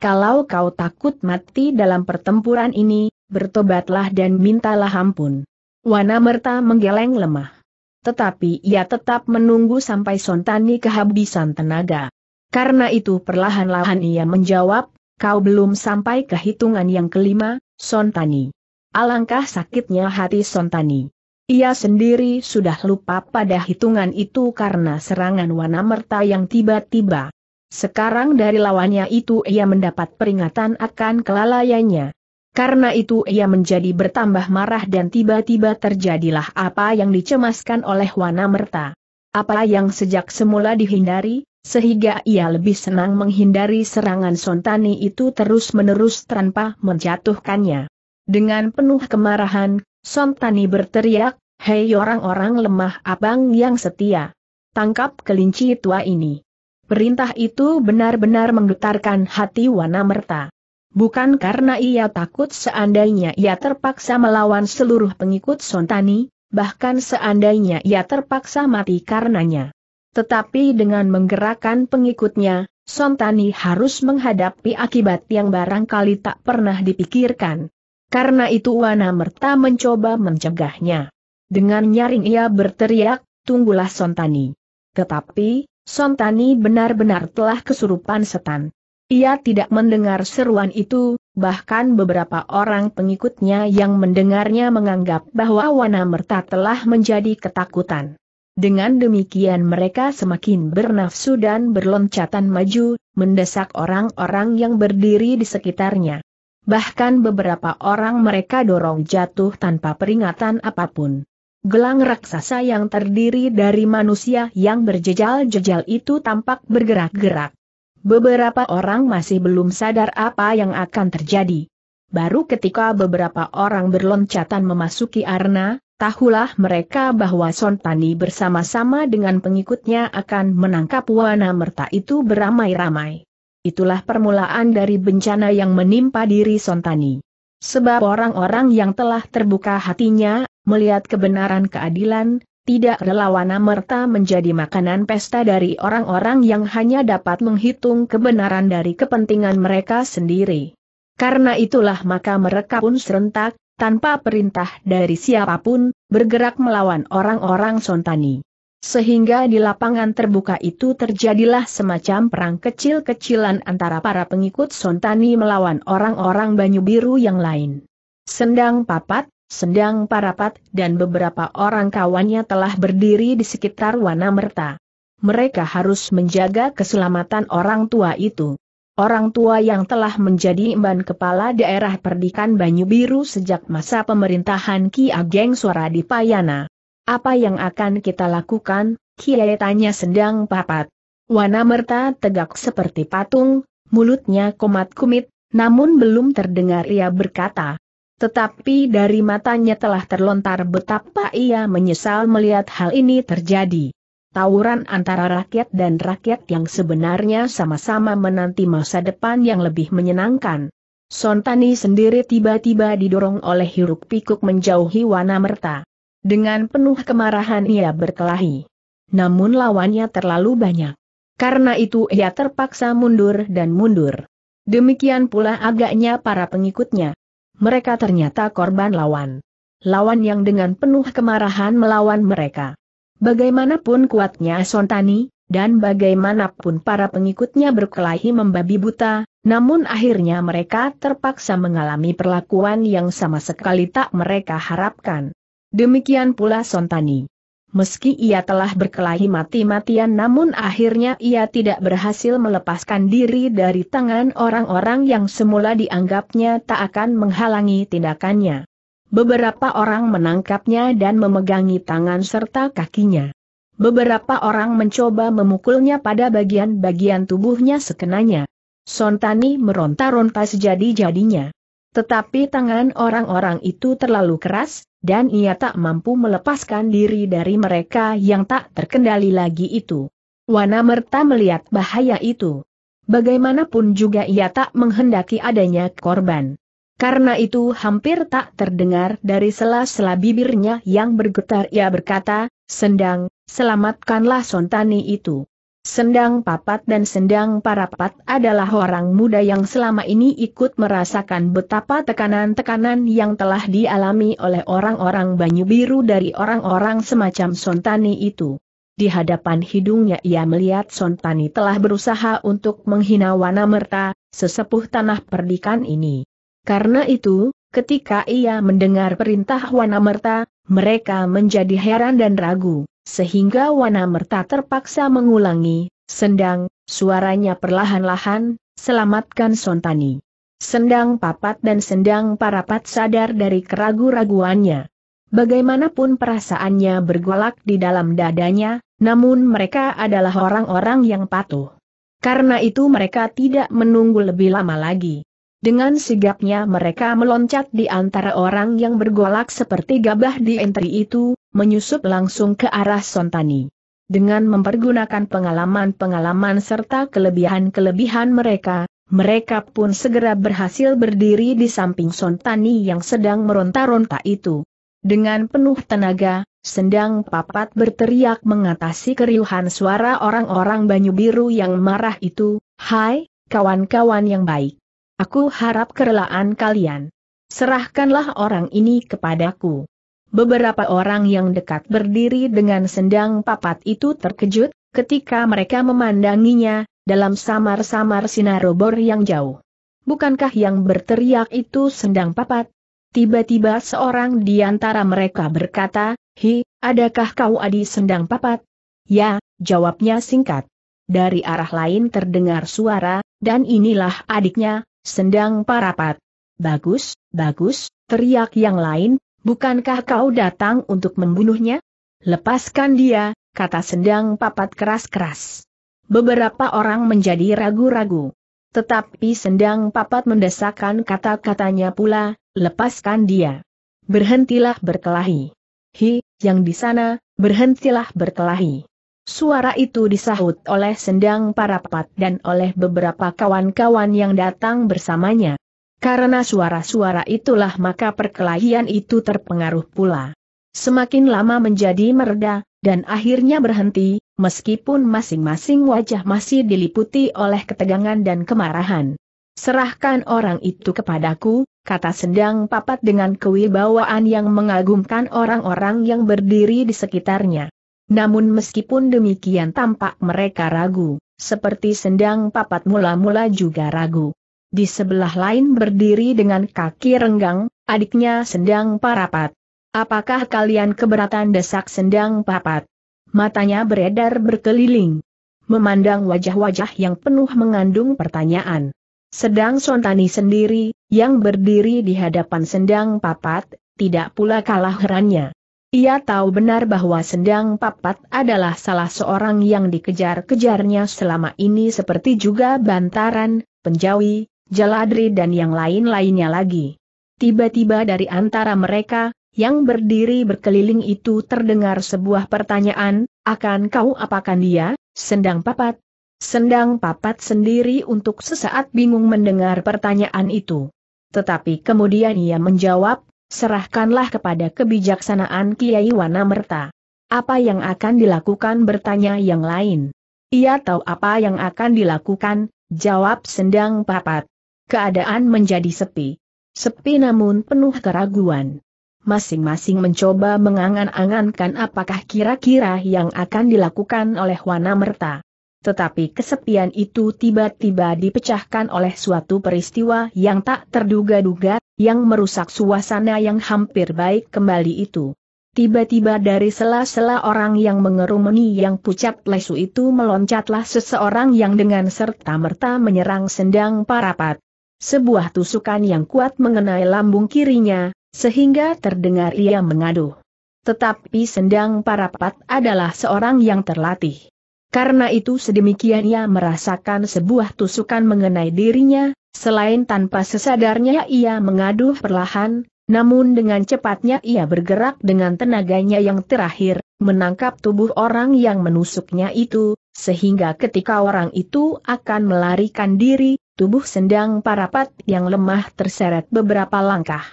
Speaker 1: Kalau kau takut mati dalam pertempuran ini, bertobatlah dan mintalah ampun. Wana Merta menggeleng lemah. Tetapi ia tetap menunggu sampai Sontani kehabisan tenaga. Karena itu perlahan-lahan ia menjawab, kau belum sampai ke hitungan yang kelima, Sontani. Alangkah sakitnya hati Sontani. Ia sendiri sudah lupa pada hitungan itu karena serangan wana merta yang tiba-tiba. Sekarang dari lawannya itu ia mendapat peringatan akan kelalaiannya. Karena itu ia menjadi bertambah marah dan tiba-tiba terjadilah apa yang dicemaskan oleh wana merta. Apa yang sejak semula dihindari, sehingga ia lebih senang menghindari serangan Sontani itu terus-menerus tanpa menjatuhkannya. Dengan penuh kemarahan, Sontani berteriak, Hei orang-orang lemah abang yang setia. Tangkap kelinci tua ini. Perintah itu benar-benar menggetarkan hati Wanamerta. Bukan karena ia takut seandainya ia terpaksa melawan seluruh pengikut Sontani, bahkan seandainya ia terpaksa mati karenanya. Tetapi dengan menggerakkan pengikutnya, Sontani harus menghadapi akibat yang barangkali tak pernah dipikirkan. Karena itu Wana Merta mencoba mencegahnya. Dengan nyaring ia berteriak, tunggulah Sontani. Tetapi, Sontani benar-benar telah kesurupan setan. Ia tidak mendengar seruan itu, bahkan beberapa orang pengikutnya yang mendengarnya menganggap bahwa Wana Merta telah menjadi ketakutan. Dengan demikian mereka semakin bernafsu dan berloncatan maju, mendesak orang-orang yang berdiri di sekitarnya bahkan beberapa orang mereka dorong jatuh tanpa peringatan apapun. Gelang raksasa yang terdiri dari manusia yang berjejal-jejal itu tampak bergerak-gerak. Beberapa orang masih belum sadar apa yang akan terjadi. Baru ketika beberapa orang berloncatan memasuki arna, Tahulah mereka bahwa Sontani bersama-sama dengan pengikutnya akan menangkap wana merta itu beramai-ramai itulah permulaan dari bencana yang menimpa diri Sontani. Sebab orang-orang yang telah terbuka hatinya, melihat kebenaran keadilan, tidak relawana merta menjadi makanan pesta dari orang-orang yang hanya dapat menghitung kebenaran dari kepentingan mereka sendiri. Karena itulah maka mereka pun serentak, tanpa perintah dari siapapun, bergerak melawan orang-orang Sontani. Sehingga di lapangan terbuka itu terjadilah semacam perang kecil-kecilan antara para pengikut Sontani melawan orang-orang Banyu Biru yang lain. Sendang Papat, Sendang Parapat dan beberapa orang kawannya telah berdiri di sekitar Merta. Mereka harus menjaga keselamatan orang tua itu. Orang tua yang telah menjadi imban kepala daerah perdikan Banyu Biru sejak masa pemerintahan Ki Ageng Suara di Payana. Apa yang akan kita lakukan, Kiai tanya sendang papat. Merta tegak seperti patung, mulutnya komat kumit, namun belum terdengar ia berkata. Tetapi dari matanya telah terlontar betapa ia menyesal melihat hal ini terjadi. Tawuran antara rakyat dan rakyat yang sebenarnya sama-sama menanti masa depan yang lebih menyenangkan. Sontani sendiri tiba-tiba didorong oleh hiruk pikuk menjauhi Merta. Dengan penuh kemarahan ia berkelahi. Namun lawannya terlalu banyak. Karena itu ia terpaksa mundur dan mundur. Demikian pula agaknya para pengikutnya. Mereka ternyata korban lawan. Lawan yang dengan penuh kemarahan melawan mereka. Bagaimanapun kuatnya Sontani, dan bagaimanapun para pengikutnya berkelahi membabi buta, namun akhirnya mereka terpaksa mengalami perlakuan yang sama sekali tak mereka harapkan. Demikian pula Sontani. Meski ia telah berkelahi mati-matian namun akhirnya ia tidak berhasil melepaskan diri dari tangan orang-orang yang semula dianggapnya tak akan menghalangi tindakannya. Beberapa orang menangkapnya dan memegangi tangan serta kakinya. Beberapa orang mencoba memukulnya pada bagian-bagian tubuhnya sekenanya. Sontani meronta-ronta sejadi-jadinya. Tetapi tangan orang-orang itu terlalu keras, dan ia tak mampu melepaskan diri dari mereka yang tak terkendali lagi itu. Wana Merta melihat bahaya itu. Bagaimanapun juga ia tak menghendaki adanya korban. Karena itu hampir tak terdengar dari sela-sela bibirnya yang bergetar ia berkata, Sendang, selamatkanlah Sontani itu. Sendang Papat dan Sendang Parapat adalah orang muda yang selama ini ikut merasakan betapa tekanan-tekanan yang telah dialami oleh orang-orang Banyu Biru dari orang-orang semacam Sontani itu. Di hadapan hidungnya ia melihat Sontani telah berusaha untuk menghina Merta, sesepuh tanah perdikan ini. Karena itu, ketika ia mendengar perintah Merta, mereka menjadi heran dan ragu sehingga Wana Merta terpaksa mengulangi, sendang, suaranya perlahan-lahan, selamatkan Sontani. Sendang papat dan sendang parapat sadar dari keragu-raguannya. Bagaimanapun perasaannya bergolak di dalam dadanya, namun mereka adalah orang-orang yang patuh. Karena itu mereka tidak menunggu lebih lama lagi. Dengan sigapnya mereka meloncat di antara orang yang bergolak seperti gabah di entry itu, menyusup langsung ke arah Sontani. Dengan mempergunakan pengalaman-pengalaman serta kelebihan-kelebihan mereka, mereka pun segera berhasil berdiri di samping Sontani yang sedang meronta-ronta itu. Dengan penuh tenaga, Sendang Papat berteriak mengatasi keriuhan suara orang-orang Banyu Biru yang marah itu, Hai, kawan-kawan yang baik. Aku harap kerelaan kalian. Serahkanlah orang ini kepadaku. Beberapa orang yang dekat berdiri dengan sendang papat itu terkejut, ketika mereka memandanginya, dalam samar-samar sinar obor yang jauh. Bukankah yang berteriak itu sendang papat? Tiba-tiba seorang di antara mereka berkata, Hi, adakah kau adi sendang papat? Ya, jawabnya singkat. Dari arah lain terdengar suara, dan inilah adiknya, sendang parapat. Bagus, bagus, teriak yang lain, Bukankah kau datang untuk membunuhnya? Lepaskan dia, kata sendang papat keras-keras. Beberapa orang menjadi ragu-ragu. Tetapi sendang papat mendesakkan kata-katanya pula, lepaskan dia. Berhentilah berkelahi. Hi, yang di sana, berhentilah berkelahi. Suara itu disahut oleh sendang parapat dan oleh beberapa kawan-kawan yang datang bersamanya. Karena suara-suara itulah maka perkelahian itu terpengaruh pula. Semakin lama menjadi mereda, dan akhirnya berhenti, meskipun masing-masing wajah masih diliputi oleh ketegangan dan kemarahan. Serahkan orang itu kepadaku, kata Sendang Papat dengan kewibawaan yang mengagumkan orang-orang yang berdiri di sekitarnya. Namun meskipun demikian tampak mereka ragu, seperti Sendang Papat mula-mula juga ragu di sebelah lain berdiri dengan kaki renggang, adiknya Sendang Parapat. Apakah kalian keberatan desak Sendang Papat? Matanya beredar berkeliling. Memandang wajah-wajah yang penuh mengandung pertanyaan. Sedang Sontani sendiri, yang berdiri di hadapan Sendang Papat, tidak pula kalah herannya. Ia tahu benar bahwa Sendang Papat adalah salah seorang yang dikejar-kejarnya selama ini seperti juga Bantaran, Penjawi, Jaladri dan yang lain-lainnya lagi. Tiba-tiba dari antara mereka, yang berdiri berkeliling itu terdengar sebuah pertanyaan, akan kau apakan dia, sendang papat? Sendang papat sendiri untuk sesaat bingung mendengar pertanyaan itu. Tetapi kemudian ia menjawab, serahkanlah kepada kebijaksanaan Kiai Wanamerta. Apa yang akan dilakukan bertanya yang lain. Ia tahu apa yang akan dilakukan, jawab Sendang Papat. Keadaan menjadi sepi. Sepi namun penuh keraguan. Masing-masing mencoba mengangan-angankan apakah kira-kira yang akan dilakukan oleh Wana Merta. Tetapi kesepian itu tiba-tiba dipecahkan oleh suatu peristiwa yang tak terduga-duga, yang merusak suasana yang hampir baik kembali itu. Tiba-tiba dari sela-sela orang yang mengerumuni yang pucat lesu itu meloncatlah seseorang yang dengan serta merta menyerang sendang parapat sebuah tusukan yang kuat mengenai lambung kirinya, sehingga terdengar ia mengaduh. Tetapi Sendang Parapat adalah seorang yang terlatih. Karena itu sedemikian ia merasakan sebuah tusukan mengenai dirinya, selain tanpa sesadarnya ia mengaduh perlahan, namun dengan cepatnya ia bergerak dengan tenaganya yang terakhir, menangkap tubuh orang yang menusuknya itu, sehingga ketika orang itu akan melarikan diri, tubuh sendang parapat yang lemah terseret beberapa langkah.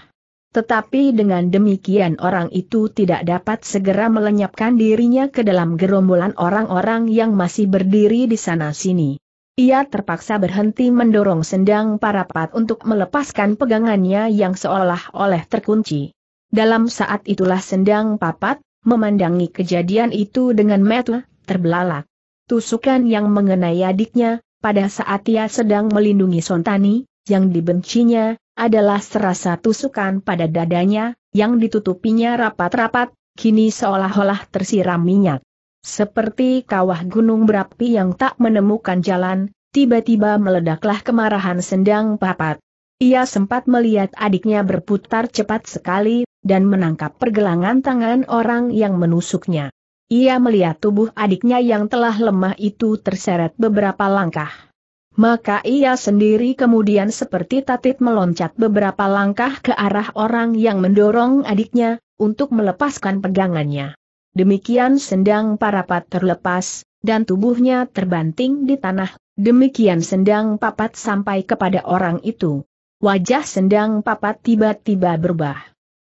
Speaker 1: Tetapi dengan demikian orang itu tidak dapat segera melenyapkan dirinya ke dalam gerombolan orang-orang yang masih berdiri di sana-sini. Ia terpaksa berhenti mendorong sendang parapat untuk melepaskan pegangannya yang seolah olah terkunci. Dalam saat itulah sendang papat, memandangi kejadian itu dengan metu, terbelalak. Tusukan yang mengenai adiknya, pada saat ia sedang melindungi Sontani, yang dibencinya, adalah serasa tusukan pada dadanya, yang ditutupinya rapat-rapat, kini seolah-olah tersiram minyak. Seperti kawah gunung berapi yang tak menemukan jalan, tiba-tiba meledaklah kemarahan sendang papat. Ia sempat melihat adiknya berputar cepat sekali, dan menangkap pergelangan tangan orang yang menusuknya. Ia melihat tubuh adiknya yang telah lemah itu terseret beberapa langkah. Maka ia sendiri kemudian seperti tatit meloncat beberapa langkah ke arah orang yang mendorong adiknya, untuk melepaskan pegangannya. Demikian sendang parapat terlepas, dan tubuhnya terbanting di tanah, demikian sendang papat sampai kepada orang itu. Wajah sendang papat tiba-tiba berubah.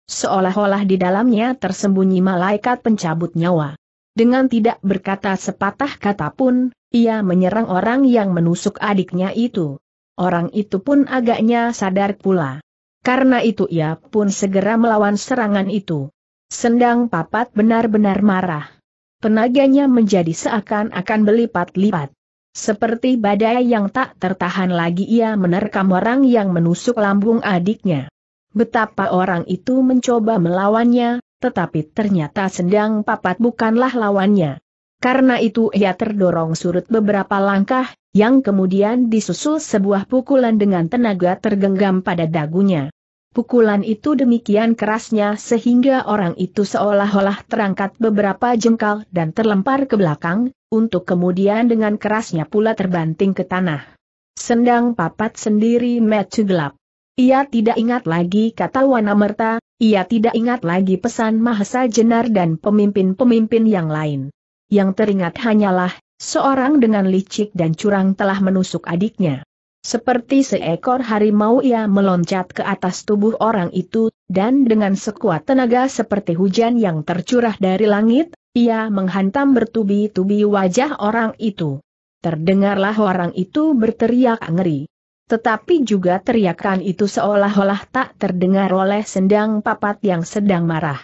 Speaker 1: Seolah-olah di dalamnya tersembunyi malaikat pencabut nyawa. Dengan tidak berkata sepatah kata pun, ia menyerang orang yang menusuk adiknya itu. Orang itu pun agaknya sadar pula. Karena itu ia pun segera melawan serangan itu. Sendang papat benar-benar marah. Tenaganya menjadi seakan-akan berlipat-lipat. Seperti badai yang tak tertahan lagi ia menerkam orang yang menusuk lambung adiknya. Betapa orang itu mencoba melawannya, tetapi ternyata Sendang papat bukanlah lawannya. Karena itu ia terdorong surut beberapa langkah, yang kemudian disusul sebuah pukulan dengan tenaga tergenggam pada dagunya. Pukulan itu demikian kerasnya sehingga orang itu seolah-olah terangkat beberapa jengkal dan terlempar ke belakang, untuk kemudian dengan kerasnya pula terbanting ke tanah. Sendang papat sendiri metu gelap. Ia tidak ingat lagi kata Wanamerta, ia tidak ingat lagi pesan Mahesa Jenar dan pemimpin-pemimpin yang lain. Yang teringat hanyalah, seorang dengan licik dan curang telah menusuk adiknya. Seperti seekor harimau ia meloncat ke atas tubuh orang itu, dan dengan sekuat tenaga seperti hujan yang tercurah dari langit, ia menghantam bertubi-tubi wajah orang itu. Terdengarlah orang itu berteriak ngeri. Tetapi juga teriakan itu seolah-olah tak terdengar oleh sendang papat yang sedang marah.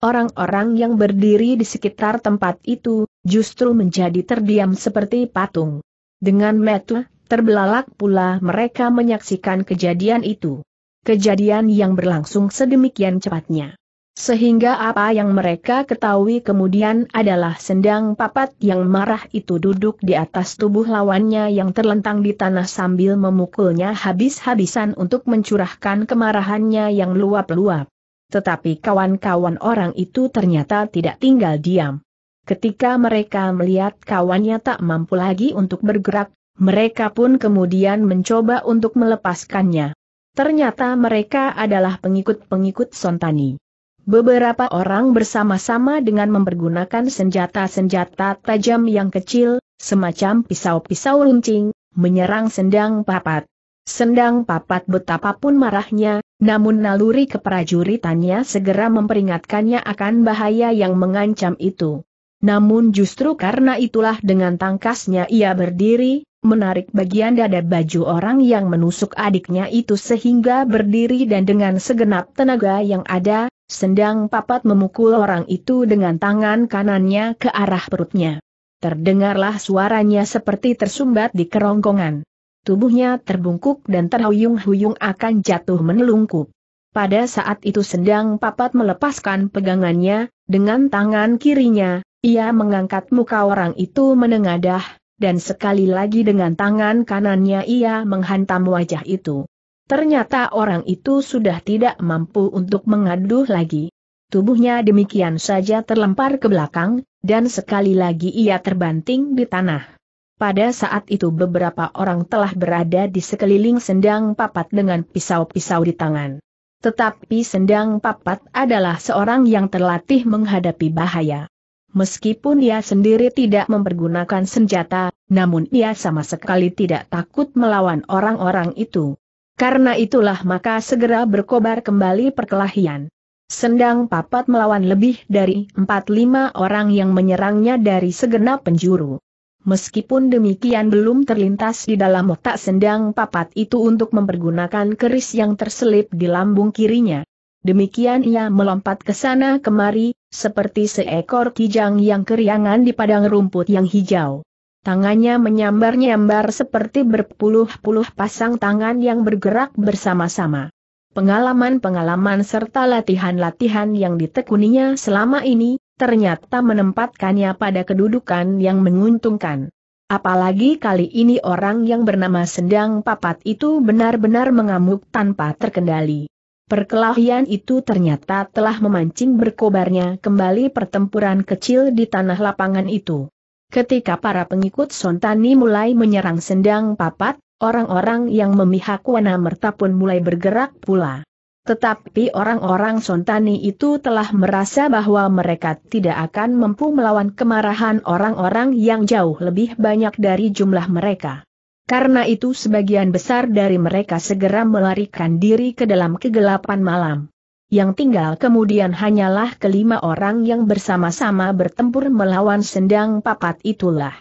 Speaker 1: Orang-orang yang berdiri di sekitar tempat itu, justru menjadi terdiam seperti patung. Dengan metu, terbelalak pula mereka menyaksikan kejadian itu. Kejadian yang berlangsung sedemikian cepatnya. Sehingga apa yang mereka ketahui kemudian adalah sendang papat yang marah itu duduk di atas tubuh lawannya yang terlentang di tanah sambil memukulnya habis-habisan untuk mencurahkan kemarahannya yang luap-luap. Tetapi kawan-kawan orang itu ternyata tidak tinggal diam. Ketika mereka melihat kawannya tak mampu lagi untuk bergerak, mereka pun kemudian mencoba untuk melepaskannya. Ternyata mereka adalah pengikut-pengikut Sontani. Beberapa orang bersama-sama dengan mempergunakan senjata-senjata tajam yang kecil, semacam pisau-pisau runcing, menyerang sendang papat. Sendang papat betapapun marahnya, namun naluri keprajuritannya segera memperingatkannya akan bahaya yang mengancam itu. Namun justru karena itulah dengan tangkasnya ia berdiri, menarik bagian dada baju orang yang menusuk adiknya itu sehingga berdiri dan dengan segenap tenaga yang ada, Sendang papat memukul orang itu dengan tangan kanannya ke arah perutnya. Terdengarlah suaranya seperti tersumbat di kerongkongan. Tubuhnya terbungkuk dan terhuyung-huyung akan jatuh menelungkup. Pada saat itu sendang papat melepaskan pegangannya, dengan tangan kirinya, ia mengangkat muka orang itu menengadah, dan sekali lagi dengan tangan kanannya ia menghantam wajah itu. Ternyata orang itu sudah tidak mampu untuk mengaduh lagi. Tubuhnya demikian saja terlempar ke belakang, dan sekali lagi ia terbanting di tanah. Pada saat itu beberapa orang telah berada di sekeliling sendang papat dengan pisau-pisau di tangan. Tetapi sendang papat adalah seorang yang terlatih menghadapi bahaya. Meskipun ia sendiri tidak mempergunakan senjata, namun ia sama sekali tidak takut melawan orang-orang itu. Karena itulah maka segera berkobar kembali perkelahian. Sendang papat melawan lebih dari 45 orang yang menyerangnya dari segenap penjuru. Meskipun demikian belum terlintas di dalam otak sendang papat itu untuk mempergunakan keris yang terselip di lambung kirinya. Demikian ia melompat ke sana kemari, seperti seekor kijang yang keriangan di padang rumput yang hijau. Tangannya menyambar-nyambar seperti berpuluh-puluh pasang tangan yang bergerak bersama-sama. Pengalaman-pengalaman serta latihan-latihan yang ditekuninya selama ini, ternyata menempatkannya pada kedudukan yang menguntungkan. Apalagi kali ini orang yang bernama Sendang Papat itu benar-benar mengamuk tanpa terkendali. Perkelahian itu ternyata telah memancing berkobarnya kembali pertempuran kecil di tanah lapangan itu. Ketika para pengikut Sontani mulai menyerang sendang papat, orang-orang yang memihak Wana Merta pun mulai bergerak pula. Tetapi orang-orang Sontani itu telah merasa bahwa mereka tidak akan mampu melawan kemarahan orang-orang yang jauh lebih banyak dari jumlah mereka. Karena itu sebagian besar dari mereka segera melarikan diri ke dalam kegelapan malam yang tinggal kemudian hanyalah kelima orang yang bersama-sama bertempur melawan sendang papat itulah.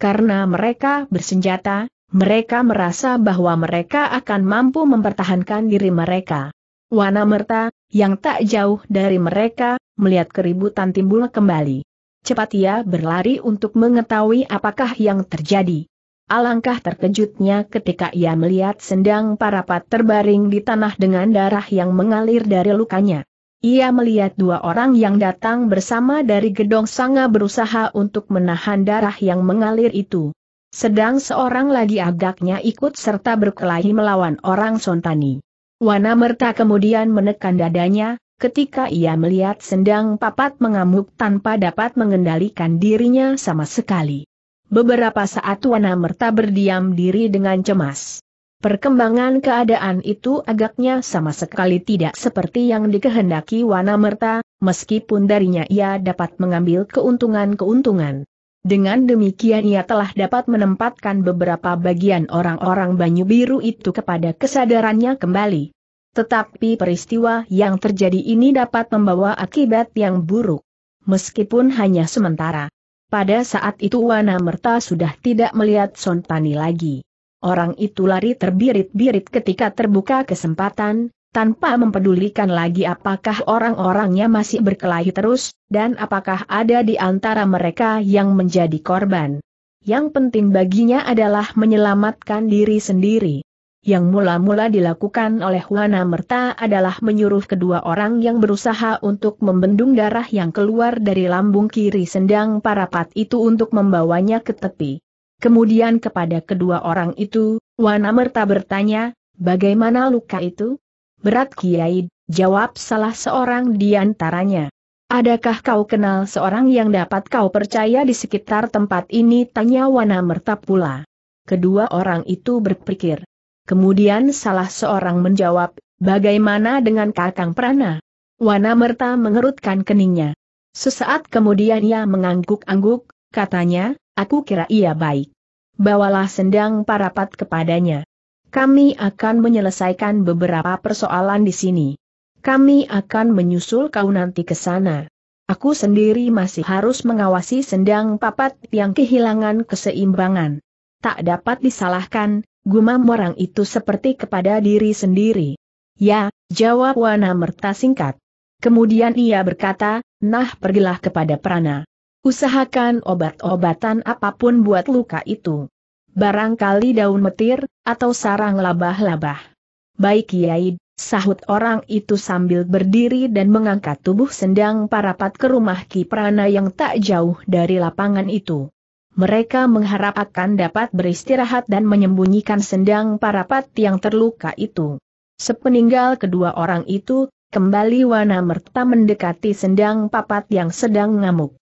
Speaker 1: Karena mereka bersenjata, mereka merasa bahwa mereka akan mampu mempertahankan diri mereka. Wana Merta, yang tak jauh dari mereka, melihat keributan timbul kembali. Cepat ia berlari untuk mengetahui apakah yang terjadi. Alangkah terkejutnya ketika ia melihat sendang parapat terbaring di tanah dengan darah yang mengalir dari lukanya. Ia melihat dua orang yang datang bersama dari gedong sanga berusaha untuk menahan darah yang mengalir itu. Sedang seorang lagi agaknya ikut serta berkelahi melawan orang Sontani. Wana Merta kemudian menekan dadanya, ketika ia melihat sendang papat mengamuk tanpa dapat mengendalikan dirinya sama sekali. Beberapa saat Wana Merta berdiam diri dengan cemas. Perkembangan keadaan itu agaknya sama sekali tidak seperti yang dikehendaki Wana Merta, meskipun darinya ia dapat mengambil keuntungan-keuntungan. Dengan demikian ia telah dapat menempatkan beberapa bagian orang-orang Banyu Biru itu kepada kesadarannya kembali. Tetapi peristiwa yang terjadi ini dapat membawa akibat yang buruk. Meskipun hanya sementara. Pada saat itu Wana Merta sudah tidak melihat Sontani lagi. Orang itu lari terbirit-birit ketika terbuka kesempatan, tanpa mempedulikan lagi apakah orang-orangnya masih berkelahi terus, dan apakah ada di antara mereka yang menjadi korban. Yang penting baginya adalah menyelamatkan diri sendiri yang mula-mula dilakukan oleh Wana Merta adalah menyuruh kedua orang yang berusaha untuk membendung darah yang keluar dari lambung kiri sendang para parapat itu untuk membawanya ke tepi. Kemudian kepada kedua orang itu, Wana Merta bertanya, bagaimana luka itu? Berat Kiai, jawab salah seorang di antaranya. Adakah kau kenal seorang yang dapat kau percaya di sekitar tempat ini? Tanya Wana Merta pula. Kedua orang itu berpikir, Kemudian salah seorang menjawab, bagaimana dengan Kakang Prana? Wana Merta mengerutkan keningnya. Sesaat kemudian ia mengangguk-angguk, katanya, aku kira ia baik. Bawalah sendang parapat kepadanya. Kami akan menyelesaikan beberapa persoalan di sini. Kami akan menyusul kau nanti ke sana. Aku sendiri masih harus mengawasi sendang papat yang kehilangan keseimbangan. Tak dapat disalahkan, Gumam orang itu seperti kepada diri sendiri. Ya, jawab Wana Merta singkat. Kemudian ia berkata, nah pergilah kepada Prana. Usahakan obat-obatan apapun buat luka itu. Barangkali daun metir, atau sarang labah-labah. Baik Kiai, sahut orang itu sambil berdiri dan mengangkat tubuh sendang parapat ke rumah Ki Prana yang tak jauh dari lapangan itu mereka mengharap akan dapat beristirahat dan menyembunyikan sendang para pat yang terluka itu. Sepeninggal kedua orang itu, kembali Wana Merta mendekati sendang papat yang sedang ngamuk.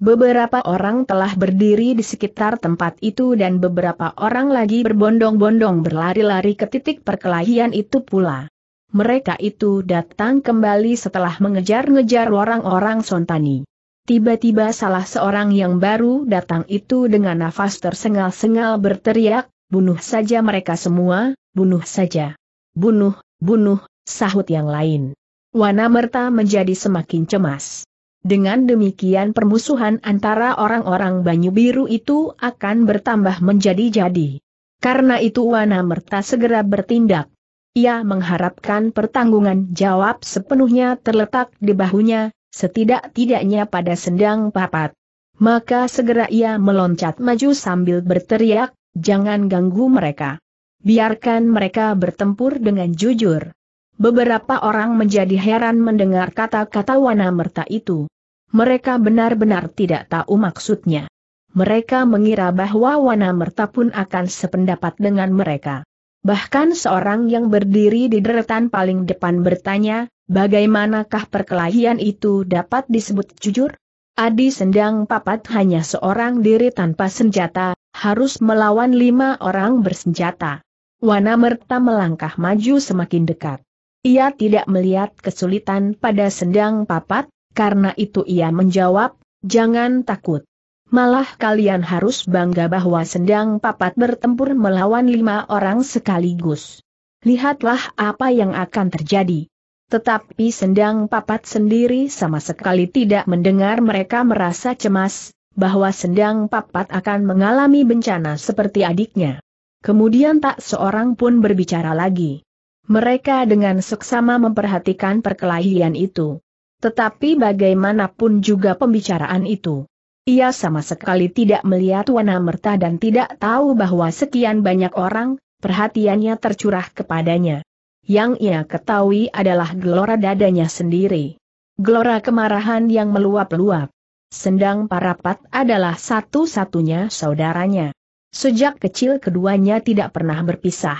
Speaker 1: Beberapa orang telah berdiri di sekitar tempat itu dan beberapa orang lagi berbondong-bondong berlari-lari ke titik perkelahian itu pula. Mereka itu datang kembali setelah mengejar-ngejar orang-orang Sontani. Tiba-tiba salah seorang yang baru datang itu dengan nafas tersengal-sengal berteriak, bunuh saja mereka semua, bunuh saja. Bunuh, bunuh, sahut yang lain. Wana Merta menjadi semakin cemas. Dengan demikian permusuhan antara orang-orang Banyu Biru itu akan bertambah menjadi-jadi. Karena itu Wana Merta segera bertindak. Ia mengharapkan pertanggungan jawab sepenuhnya terletak di bahunya, setidak-tidaknya pada sendang papat. Maka segera ia meloncat maju sambil berteriak, jangan ganggu mereka. Biarkan mereka bertempur dengan jujur. Beberapa orang menjadi heran mendengar kata-kata Wanamerta itu. Mereka benar-benar tidak tahu maksudnya. Mereka mengira bahwa Wanamerta pun akan sependapat dengan mereka. Bahkan seorang yang berdiri di deretan paling depan bertanya, bagaimanakah perkelahian itu dapat disebut jujur? Adi Sendang Papat hanya seorang diri tanpa senjata, harus melawan lima orang bersenjata. Wana Merta melangkah maju semakin dekat. Ia tidak melihat kesulitan pada Sendang Papat, karena itu ia menjawab, jangan takut. Malah kalian harus bangga bahwa Sendang Papat bertempur melawan lima orang sekaligus. Lihatlah apa yang akan terjadi. Tetapi sendang papat sendiri sama sekali tidak mendengar mereka merasa cemas, bahwa sendang papat akan mengalami bencana seperti adiknya. Kemudian tak seorang pun berbicara lagi. Mereka dengan seksama memperhatikan perkelahian itu. Tetapi bagaimanapun juga pembicaraan itu. Ia sama sekali tidak melihat Wana Merta dan tidak tahu bahwa sekian banyak orang, perhatiannya tercurah kepadanya. Yang ia ketahui adalah gelora dadanya sendiri. Gelora kemarahan yang meluap-luap. Sendang Parapat adalah satu-satunya saudaranya. Sejak kecil keduanya tidak pernah berpisah.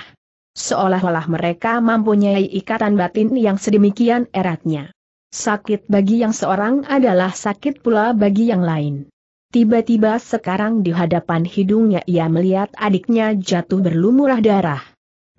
Speaker 1: Seolah-olah mereka mempunyai ikatan batin yang sedemikian eratnya. Sakit bagi yang seorang adalah sakit pula bagi yang lain. Tiba-tiba sekarang di hadapan hidungnya ia melihat adiknya jatuh berlumurah darah.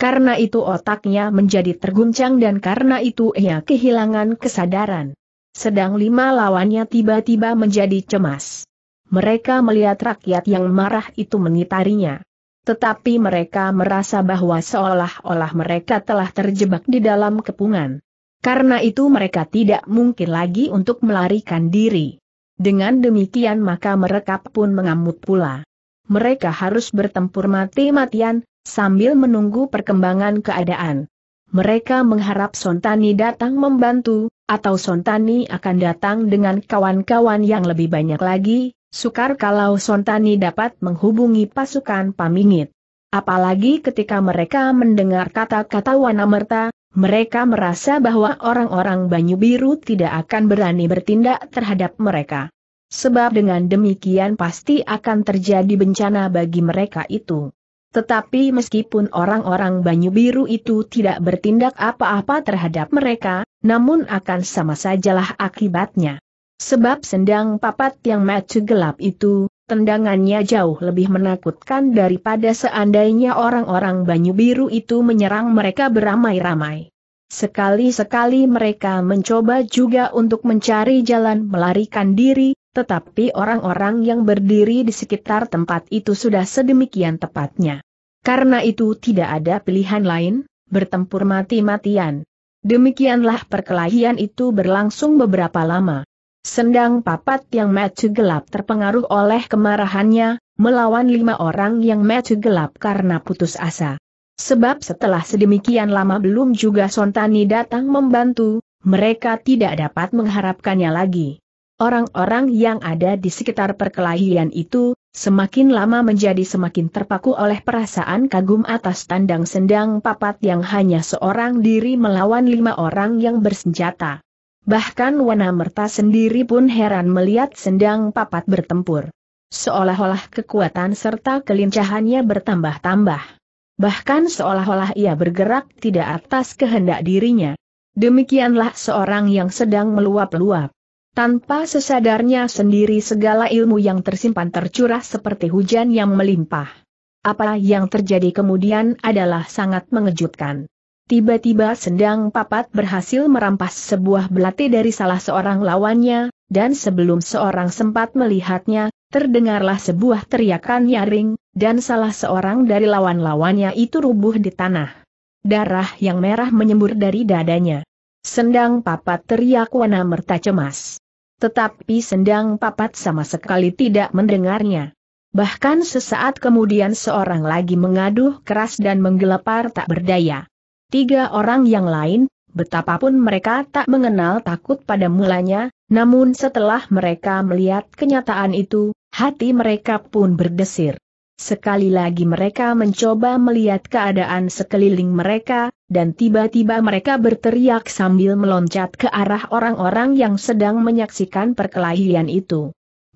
Speaker 1: Karena itu otaknya menjadi terguncang dan karena itu ia kehilangan kesadaran. Sedang lima lawannya tiba-tiba menjadi cemas. Mereka melihat rakyat yang marah itu mengitarinya. Tetapi mereka merasa bahwa seolah-olah mereka telah terjebak di dalam kepungan. Karena itu mereka tidak mungkin lagi untuk melarikan diri. Dengan demikian maka mereka pun mengamuk pula. Mereka harus bertempur mati-matian, sambil menunggu perkembangan keadaan. Mereka mengharap Sontani datang membantu, atau Sontani akan datang dengan kawan-kawan yang lebih banyak lagi, sukar kalau Sontani dapat menghubungi pasukan Pamingit. Apalagi ketika mereka mendengar kata-kata Wanamerta, mereka merasa bahwa orang-orang Banyu Biru tidak akan berani bertindak terhadap mereka. Sebab dengan demikian pasti akan terjadi bencana bagi mereka itu. Tetapi meskipun orang-orang Banyu Biru itu tidak bertindak apa-apa terhadap mereka, namun akan sama sajalah akibatnya. Sebab sendang papat yang maju gelap itu, tendangannya jauh lebih menakutkan daripada seandainya orang-orang Banyu Biru itu menyerang mereka beramai-ramai. Sekali-sekali mereka mencoba juga untuk mencari jalan melarikan diri, tetapi orang-orang yang berdiri di sekitar tempat itu sudah sedemikian tepatnya. Karena itu tidak ada pilihan lain, bertempur mati-matian. Demikianlah perkelahian itu berlangsung beberapa lama. Sendang papat yang mecu gelap terpengaruh oleh kemarahannya, melawan lima orang yang mecu gelap karena putus asa. Sebab setelah sedemikian lama belum juga Sontani datang membantu, mereka tidak dapat mengharapkannya lagi. Orang-orang yang ada di sekitar perkelahian itu, semakin lama menjadi semakin terpaku oleh perasaan kagum atas tandang sendang papat yang hanya seorang diri melawan lima orang yang bersenjata. Bahkan Wanamerta sendiri pun heran melihat sendang papat bertempur. Seolah-olah kekuatan serta kelincahannya bertambah-tambah. Bahkan seolah-olah ia bergerak tidak atas kehendak dirinya. Demikianlah seorang yang sedang meluap-luap. Tanpa sesadarnya sendiri segala ilmu yang tersimpan tercurah seperti hujan yang melimpah. Apa yang terjadi kemudian adalah sangat mengejutkan. Tiba-tiba Sendang Papat berhasil merampas sebuah belati dari salah seorang lawannya, dan sebelum seorang sempat melihatnya, terdengarlah sebuah teriakan nyaring, dan salah seorang dari lawan-lawannya itu rubuh di tanah. Darah yang merah menyembur dari dadanya. Sendang papat teriak Wana Merta cemas. Tetapi sendang papat sama sekali tidak mendengarnya. Bahkan sesaat kemudian seorang lagi mengaduh keras dan menggelepar tak berdaya. Tiga orang yang lain, betapapun mereka tak mengenal takut pada mulanya, namun setelah mereka melihat kenyataan itu, hati mereka pun berdesir. Sekali lagi mereka mencoba melihat keadaan sekeliling mereka, dan tiba-tiba mereka berteriak sambil meloncat ke arah orang-orang yang sedang menyaksikan perkelahian itu.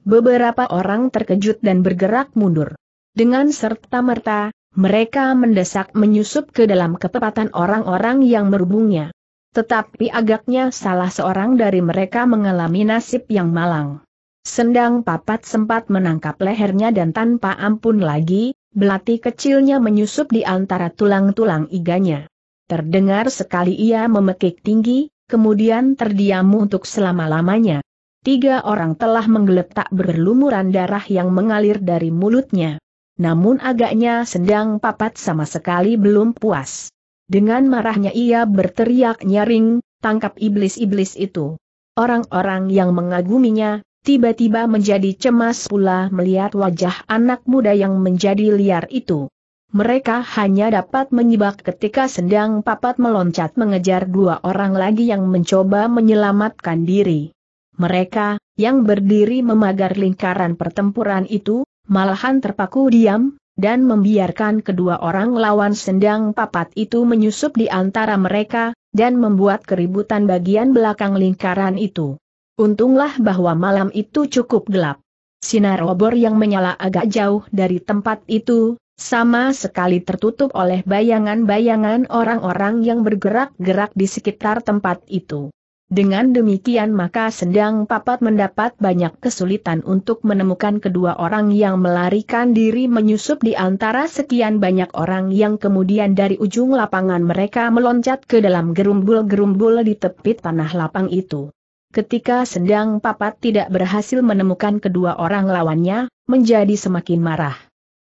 Speaker 1: Beberapa orang terkejut dan bergerak mundur. Dengan serta-merta, mereka mendesak menyusup ke dalam kepepatan orang-orang yang merubungnya. Tetapi agaknya salah seorang dari mereka mengalami nasib yang malang. Sendang papat sempat menangkap lehernya dan tanpa ampun lagi, belati kecilnya menyusup di antara tulang-tulang iganya. Terdengar sekali ia memekik tinggi, kemudian terdiam untuk selama-lamanya. Tiga orang telah menggeletak berlumuran darah yang mengalir dari mulutnya. Namun agaknya sendang papat sama sekali belum puas. Dengan marahnya ia berteriak nyaring, tangkap iblis-iblis itu. Orang-orang yang mengaguminya, tiba-tiba menjadi cemas pula melihat wajah anak muda yang menjadi liar itu. Mereka hanya dapat menyibak ketika sendang papat meloncat mengejar dua orang lagi yang mencoba menyelamatkan diri. Mereka, yang berdiri memagar lingkaran pertempuran itu, malahan terpaku diam, dan membiarkan kedua orang lawan sendang papat itu menyusup di antara mereka, dan membuat keributan bagian belakang lingkaran itu. Untunglah bahwa malam itu cukup gelap. Sinar obor yang menyala agak jauh dari tempat itu, sama sekali tertutup oleh bayangan-bayangan orang-orang yang bergerak-gerak di sekitar tempat itu. Dengan demikian maka Sendang Papat mendapat banyak kesulitan untuk menemukan kedua orang yang melarikan diri menyusup di antara sekian banyak orang yang kemudian dari ujung lapangan mereka meloncat ke dalam gerumbul-gerumbul di tepi tanah lapang itu ketika Sendang papat tidak berhasil menemukan kedua orang lawannya, menjadi semakin marah.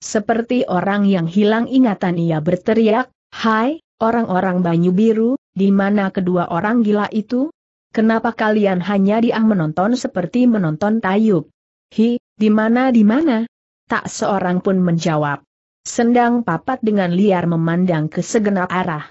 Speaker 1: Seperti orang yang hilang ingatan ia berteriak, Hai, orang-orang Banyu Biru, di mana kedua orang gila itu? Kenapa kalian hanya diam menonton seperti menonton tayub? Hi, di mana di mana? Tak seorang pun menjawab. Sendang papat dengan liar memandang ke segenap arah.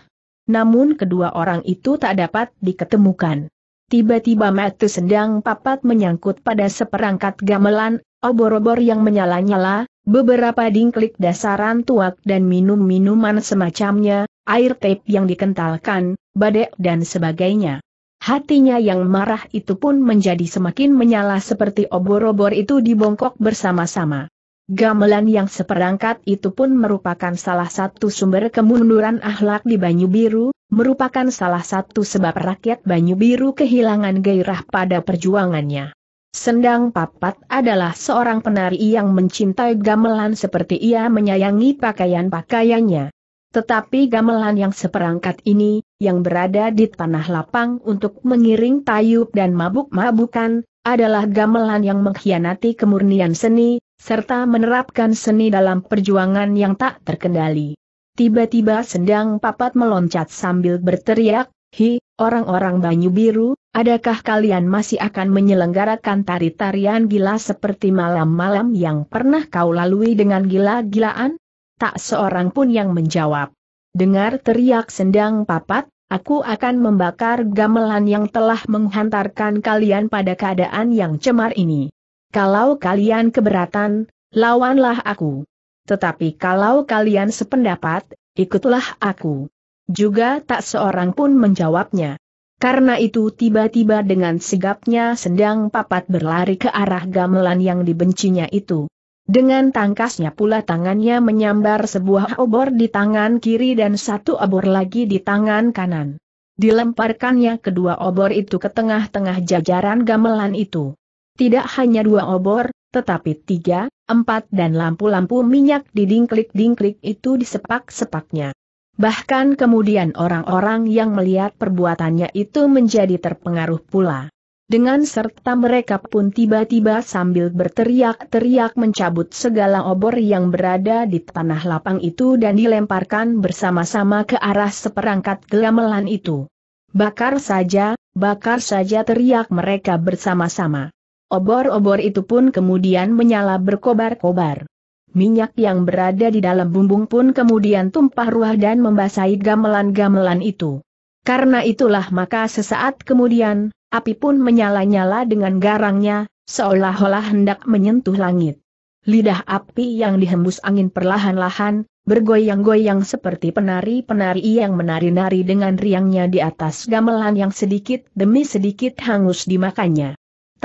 Speaker 1: Namun kedua orang itu tak dapat diketemukan. Tiba-tiba matu sendang papat menyangkut pada seperangkat gamelan, obor-obor yang menyala-nyala, beberapa dingklik dasaran tuak dan minum-minuman semacamnya, air tape yang dikentalkan, badek dan sebagainya. Hatinya yang marah itu pun menjadi semakin menyala seperti obor-obor itu dibongkok bersama-sama. Gamelan yang seperangkat itu pun merupakan salah satu sumber kemunduran akhlak di Banyu Biru, merupakan salah satu sebab rakyat Banyu Biru kehilangan gairah pada perjuangannya. Sendang Papat adalah seorang penari yang mencintai gamelan seperti ia menyayangi pakaian-pakaiannya. Tetapi gamelan yang seperangkat ini, yang berada di tanah lapang untuk mengiring tayub dan mabuk-mabukan, adalah gamelan yang mengkhianati kemurnian seni, serta menerapkan seni dalam perjuangan yang tak terkendali tiba-tiba sendang papat meloncat sambil berteriak, Hi, orang-orang banyu biru, adakah kalian masih akan menyelenggarakan tari-tarian gila seperti malam-malam yang pernah kau lalui dengan gila-gilaan? Tak seorang pun yang menjawab. Dengar teriak sendang papat, aku akan membakar gamelan yang telah menghantarkan kalian pada keadaan yang cemar ini. Kalau kalian keberatan, lawanlah aku. Tetapi kalau kalian sependapat, ikutlah aku. Juga tak seorang pun menjawabnya. Karena itu tiba-tiba dengan sigapnya sendang papat berlari ke arah gamelan yang dibencinya itu. Dengan tangkasnya pula tangannya menyambar sebuah obor di tangan kiri dan satu obor lagi di tangan kanan. Dilemparkannya kedua obor itu ke tengah-tengah jajaran gamelan itu. Tidak hanya dua obor, tetapi tiga, empat dan lampu-lampu minyak di dingklik-dingklik itu disepak-sepaknya. Bahkan kemudian orang-orang yang melihat perbuatannya itu menjadi terpengaruh pula. Dengan serta mereka pun tiba-tiba sambil berteriak-teriak mencabut segala obor yang berada di tanah lapang itu dan dilemparkan bersama-sama ke arah seperangkat gelamelan itu. Bakar saja, bakar saja teriak mereka bersama-sama. Obor-obor itu pun kemudian menyala berkobar-kobar. Minyak yang berada di dalam bumbung pun kemudian tumpah ruah dan membasahi gamelan-gamelan itu. Karena itulah maka sesaat kemudian, api pun menyala-nyala dengan garangnya, seolah-olah hendak menyentuh langit. Lidah api yang dihembus angin perlahan-lahan, bergoyang-goyang seperti penari-penari yang menari-nari dengan riangnya di atas gamelan yang sedikit demi sedikit hangus dimakannya.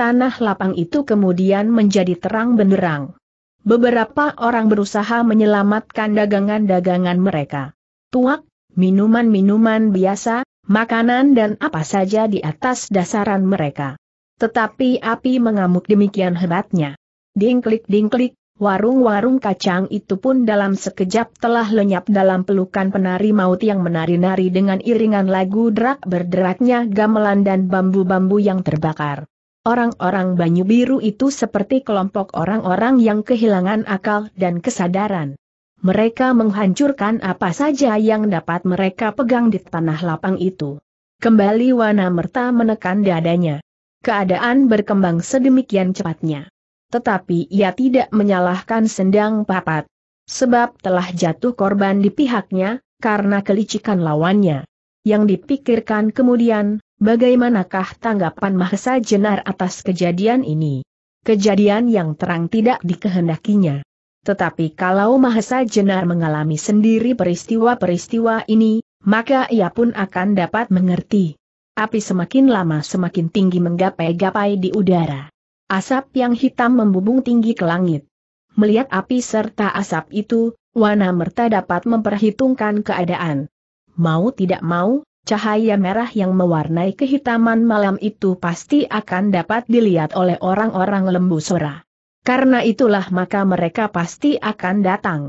Speaker 1: Tanah lapang itu kemudian menjadi terang benderang. Beberapa orang berusaha menyelamatkan dagangan-dagangan mereka. Tuak, minuman-minuman biasa, makanan dan apa saja di atas dasaran mereka. Tetapi api mengamuk demikian hebatnya. Dingklik-dingklik, warung-warung kacang itu pun dalam sekejap telah lenyap dalam pelukan penari maut yang menari-nari dengan iringan lagu drak berderaknya gamelan dan bambu-bambu yang terbakar. Orang-orang Banyu Biru itu seperti kelompok orang-orang yang kehilangan akal dan kesadaran. Mereka menghancurkan apa saja yang dapat mereka pegang di tanah lapang itu. Kembali Wana Merta menekan dadanya. Keadaan berkembang sedemikian cepatnya. Tetapi ia tidak menyalahkan sendang papat. Sebab telah jatuh korban di pihaknya, karena kelicikan lawannya. Yang dipikirkan kemudian, Bagaimanakah tanggapan Mahesa Jenar atas kejadian ini? Kejadian yang terang tidak dikehendakinya. Tetapi kalau Mahesa Jenar mengalami sendiri peristiwa-peristiwa ini, maka ia pun akan dapat mengerti. Api semakin lama semakin tinggi menggapai-gapai di udara. Asap yang hitam membubung tinggi ke langit. Melihat api serta asap itu, Wana Merta dapat memperhitungkan keadaan. Mau tidak mau, Cahaya merah yang mewarnai kehitaman malam itu pasti akan dapat dilihat oleh orang-orang lembu sora. Karena itulah maka mereka pasti akan datang.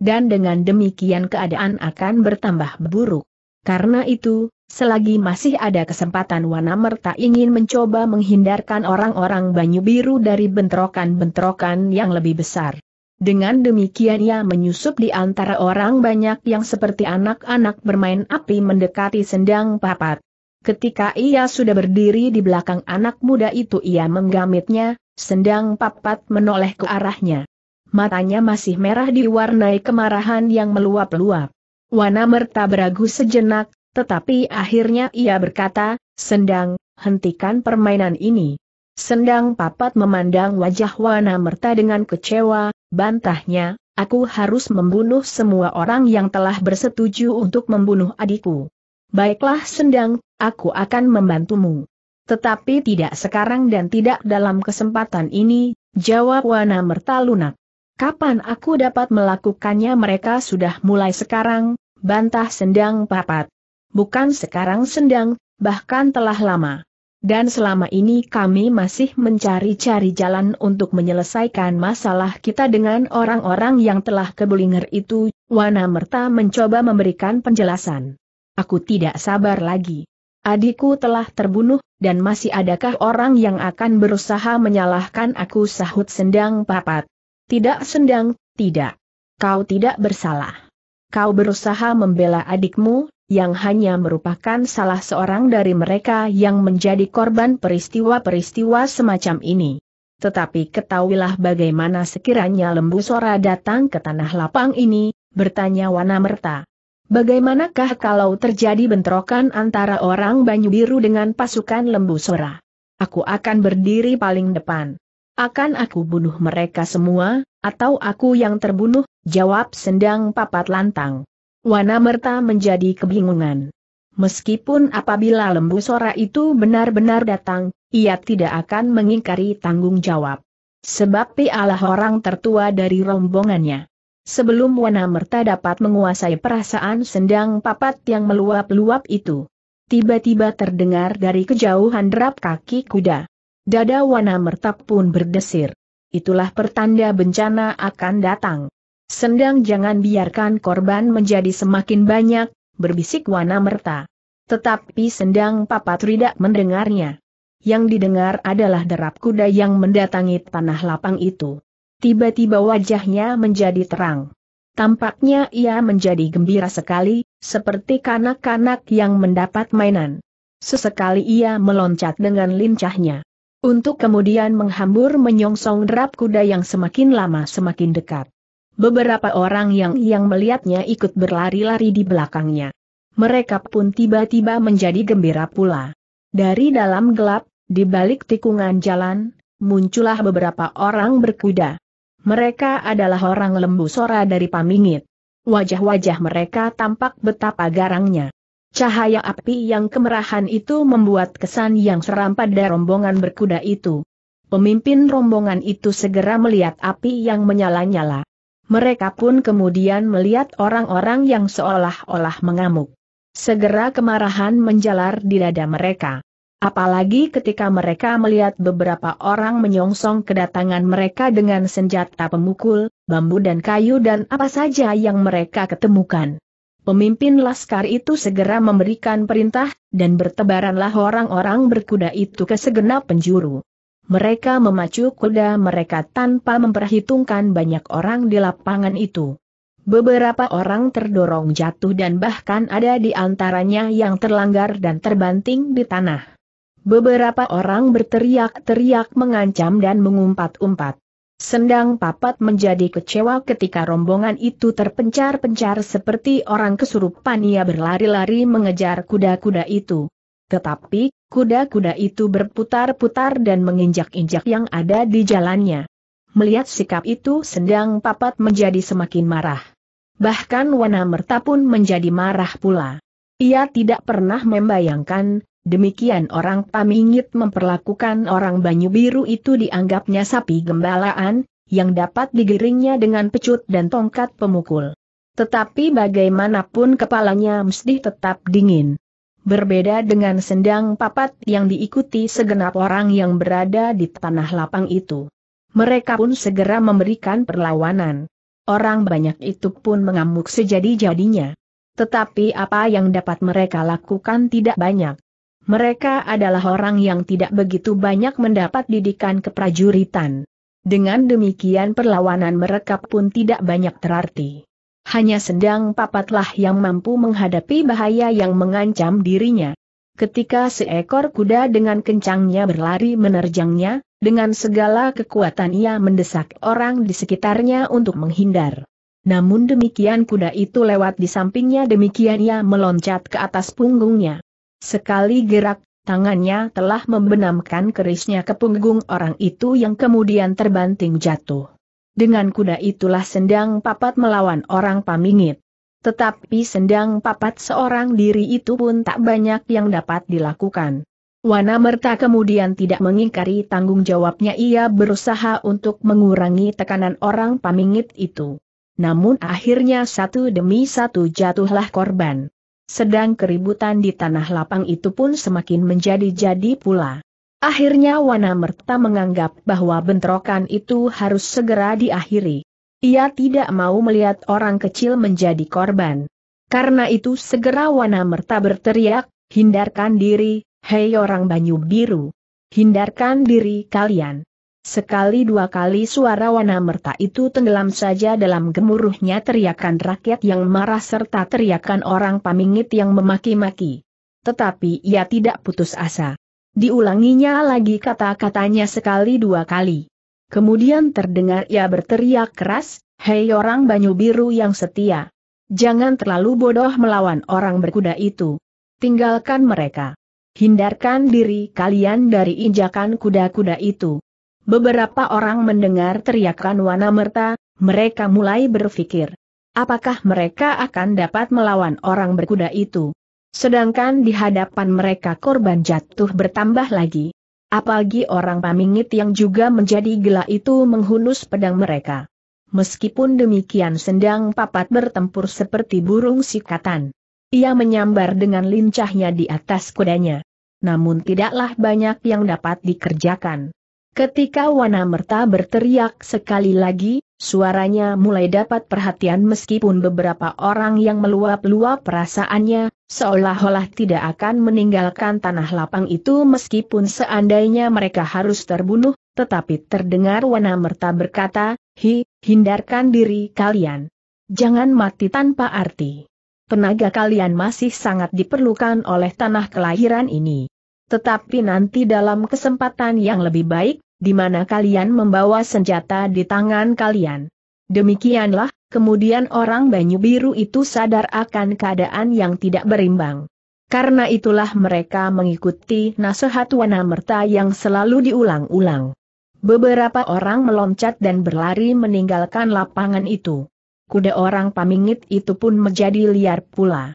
Speaker 1: Dan dengan demikian keadaan akan bertambah buruk. Karena itu, selagi masih ada kesempatan Wanamerta ingin mencoba menghindarkan orang-orang Banyu Biru dari bentrokan-bentrokan yang lebih besar. Dengan demikian ia menyusup di antara orang banyak yang seperti anak-anak bermain api mendekati sendang papat. Ketika ia sudah berdiri di belakang anak muda itu ia menggamitnya, sendang papat menoleh ke arahnya. Matanya masih merah diwarnai kemarahan yang meluap-luap. Wana Merta beragu sejenak, tetapi akhirnya ia berkata, Sendang, hentikan permainan ini. Sendang papat memandang wajah Wana Merta dengan kecewa, bantahnya, aku harus membunuh semua orang yang telah bersetuju untuk membunuh adikku. Baiklah Sendang, aku akan membantumu. Tetapi tidak sekarang dan tidak dalam kesempatan ini, jawab Wana Merta lunak. Kapan aku dapat melakukannya mereka sudah mulai sekarang, bantah Sendang papat. Bukan sekarang Sendang, bahkan telah lama. Dan selama ini kami masih mencari-cari jalan untuk menyelesaikan masalah kita dengan orang-orang yang telah kebulinger itu, Wana Merta mencoba memberikan penjelasan. Aku tidak sabar lagi. Adikku telah terbunuh, dan masih adakah orang yang akan berusaha menyalahkan aku sahut sendang papat? Tidak sendang, tidak. Kau tidak bersalah. Kau berusaha membela adikmu, yang hanya merupakan salah seorang dari mereka yang menjadi korban peristiwa-peristiwa semacam ini. Tetapi ketahuilah bagaimana sekiranya lembu Sora datang ke tanah lapang ini, bertanya Wana Merta. Bagaimanakah kalau terjadi bentrokan antara orang Banyu Biru dengan pasukan lembu Sora? Aku akan berdiri paling depan. Akan aku bunuh mereka semua, atau aku yang terbunuh, jawab Sendang Papat Lantang. Wana Merta menjadi kebingungan. Meskipun apabila lembu sora itu benar-benar datang, ia tidak akan mengingkari tanggung jawab. Sebab pialah orang tertua dari rombongannya. Sebelum Wana Merta dapat menguasai perasaan sendang papat yang meluap-luap itu. Tiba-tiba terdengar dari kejauhan derap kaki kuda. Dada Wana Merta pun berdesir. Itulah pertanda bencana akan datang. Sendang jangan biarkan korban menjadi semakin banyak, berbisik Wana Merta. Tetapi sendang Papa tidak mendengarnya. Yang didengar adalah derap kuda yang mendatangi tanah lapang itu. Tiba-tiba wajahnya menjadi terang. Tampaknya ia menjadi gembira sekali, seperti kanak-kanak yang mendapat mainan. Sesekali ia meloncat dengan lincahnya. Untuk kemudian menghambur menyongsong derap kuda yang semakin lama semakin dekat. Beberapa orang yang yang melihatnya ikut berlari-lari di belakangnya. Mereka pun tiba-tiba menjadi gembira pula. Dari dalam gelap, di balik tikungan jalan, muncullah beberapa orang berkuda. Mereka adalah orang lembu sora dari Pamingit. Wajah-wajah mereka tampak betapa garangnya. Cahaya api yang kemerahan itu membuat kesan yang seram pada rombongan berkuda itu. Pemimpin rombongan itu segera melihat api yang menyala-nyala. Mereka pun kemudian melihat orang-orang yang seolah-olah mengamuk. Segera kemarahan menjalar di dada mereka. Apalagi ketika mereka melihat beberapa orang menyongsong kedatangan mereka dengan senjata pemukul, bambu dan kayu dan apa saja yang mereka ketemukan. Pemimpin laskar itu segera memberikan perintah, dan bertebaranlah orang-orang berkuda itu ke segenap penjuru mereka memacu kuda mereka tanpa memperhitungkan banyak orang di lapangan itu. Beberapa orang terdorong jatuh dan bahkan ada di antaranya yang terlanggar dan terbanting di tanah. Beberapa orang berteriak-teriak mengancam dan mengumpat-umpat. Sendang Papat menjadi kecewa ketika rombongan itu terpencar-pencar seperti orang kesurupan ia berlari-lari mengejar kuda-kuda itu. Tetapi, Kuda-kuda itu berputar-putar dan menginjak-injak yang ada di jalannya. Melihat sikap itu sendang papat menjadi semakin marah. Bahkan Wana Merta pun menjadi marah pula. Ia tidak pernah membayangkan, demikian orang pamingit memperlakukan orang banyu biru itu dianggapnya sapi gembalaan, yang dapat digiringnya dengan pecut dan tongkat pemukul. Tetapi bagaimanapun kepalanya mesti tetap dingin. Berbeda dengan sendang papat yang diikuti segenap orang yang berada di tanah lapang itu. Mereka pun segera memberikan perlawanan. Orang banyak itu pun mengamuk sejadi-jadinya. Tetapi apa yang dapat mereka lakukan tidak banyak. Mereka adalah orang yang tidak begitu banyak mendapat didikan keprajuritan. Dengan demikian perlawanan mereka pun tidak banyak terarti. Hanya sedang papatlah yang mampu menghadapi bahaya yang mengancam dirinya. Ketika seekor kuda dengan kencangnya berlari menerjangnya, dengan segala kekuatan ia mendesak orang di sekitarnya untuk menghindar. Namun demikian kuda itu lewat di sampingnya demikian ia meloncat ke atas punggungnya. Sekali gerak, tangannya telah membenamkan kerisnya ke punggung orang itu yang kemudian terbanting jatuh. Dengan kuda itulah sendang papat melawan orang pamingit. Tetapi sendang papat seorang diri itu pun tak banyak yang dapat dilakukan. Wana Merta kemudian tidak mengingkari tanggung jawabnya ia berusaha untuk mengurangi tekanan orang pamingit itu. Namun akhirnya satu demi satu jatuhlah korban. Sedang keributan di tanah lapang itu pun semakin menjadi-jadi pula. Akhirnya Wana Merta menganggap bahwa bentrokan itu harus segera diakhiri. Ia tidak mau melihat orang kecil menjadi korban. Karena itu segera Wana Merta berteriak, hindarkan diri, hei orang Banyu Biru. Hindarkan diri kalian. Sekali dua kali suara Wana Merta itu tenggelam saja dalam gemuruhnya teriakan rakyat yang marah serta teriakan orang pamingit yang memaki-maki. Tetapi ia tidak putus asa. Diulanginya lagi kata-katanya sekali dua kali. Kemudian terdengar ia berteriak keras, Hei orang banyu biru yang setia. Jangan terlalu bodoh melawan orang berkuda itu. Tinggalkan mereka. Hindarkan diri kalian dari injakan kuda-kuda itu. Beberapa orang mendengar teriakan Wana Merta, mereka mulai berpikir. Apakah mereka akan dapat melawan orang berkuda itu? Sedangkan di hadapan mereka korban jatuh bertambah lagi. Apalagi orang pamingit yang juga menjadi gila itu menghunus pedang mereka. Meskipun demikian sendang papat bertempur seperti burung sikatan. Ia menyambar dengan lincahnya di atas kudanya. Namun tidaklah banyak yang dapat dikerjakan. Ketika Wanamerta berteriak sekali lagi, suaranya mulai dapat perhatian meskipun beberapa orang yang meluap-luap perasaannya, seolah-olah tidak akan meninggalkan tanah lapang itu meskipun seandainya mereka harus terbunuh, tetapi terdengar Wanamerta berkata, Hi, hindarkan diri kalian. Jangan mati tanpa arti. Tenaga kalian masih sangat diperlukan oleh tanah kelahiran ini. Tetapi nanti dalam kesempatan yang lebih baik, di mana kalian membawa senjata di tangan kalian. Demikianlah, kemudian orang Banyu Biru itu sadar akan keadaan yang tidak berimbang. Karena itulah mereka mengikuti nasihat Wanamerta yang selalu diulang-ulang. Beberapa orang meloncat dan berlari meninggalkan lapangan itu. Kuda orang pamingit itu pun menjadi liar pula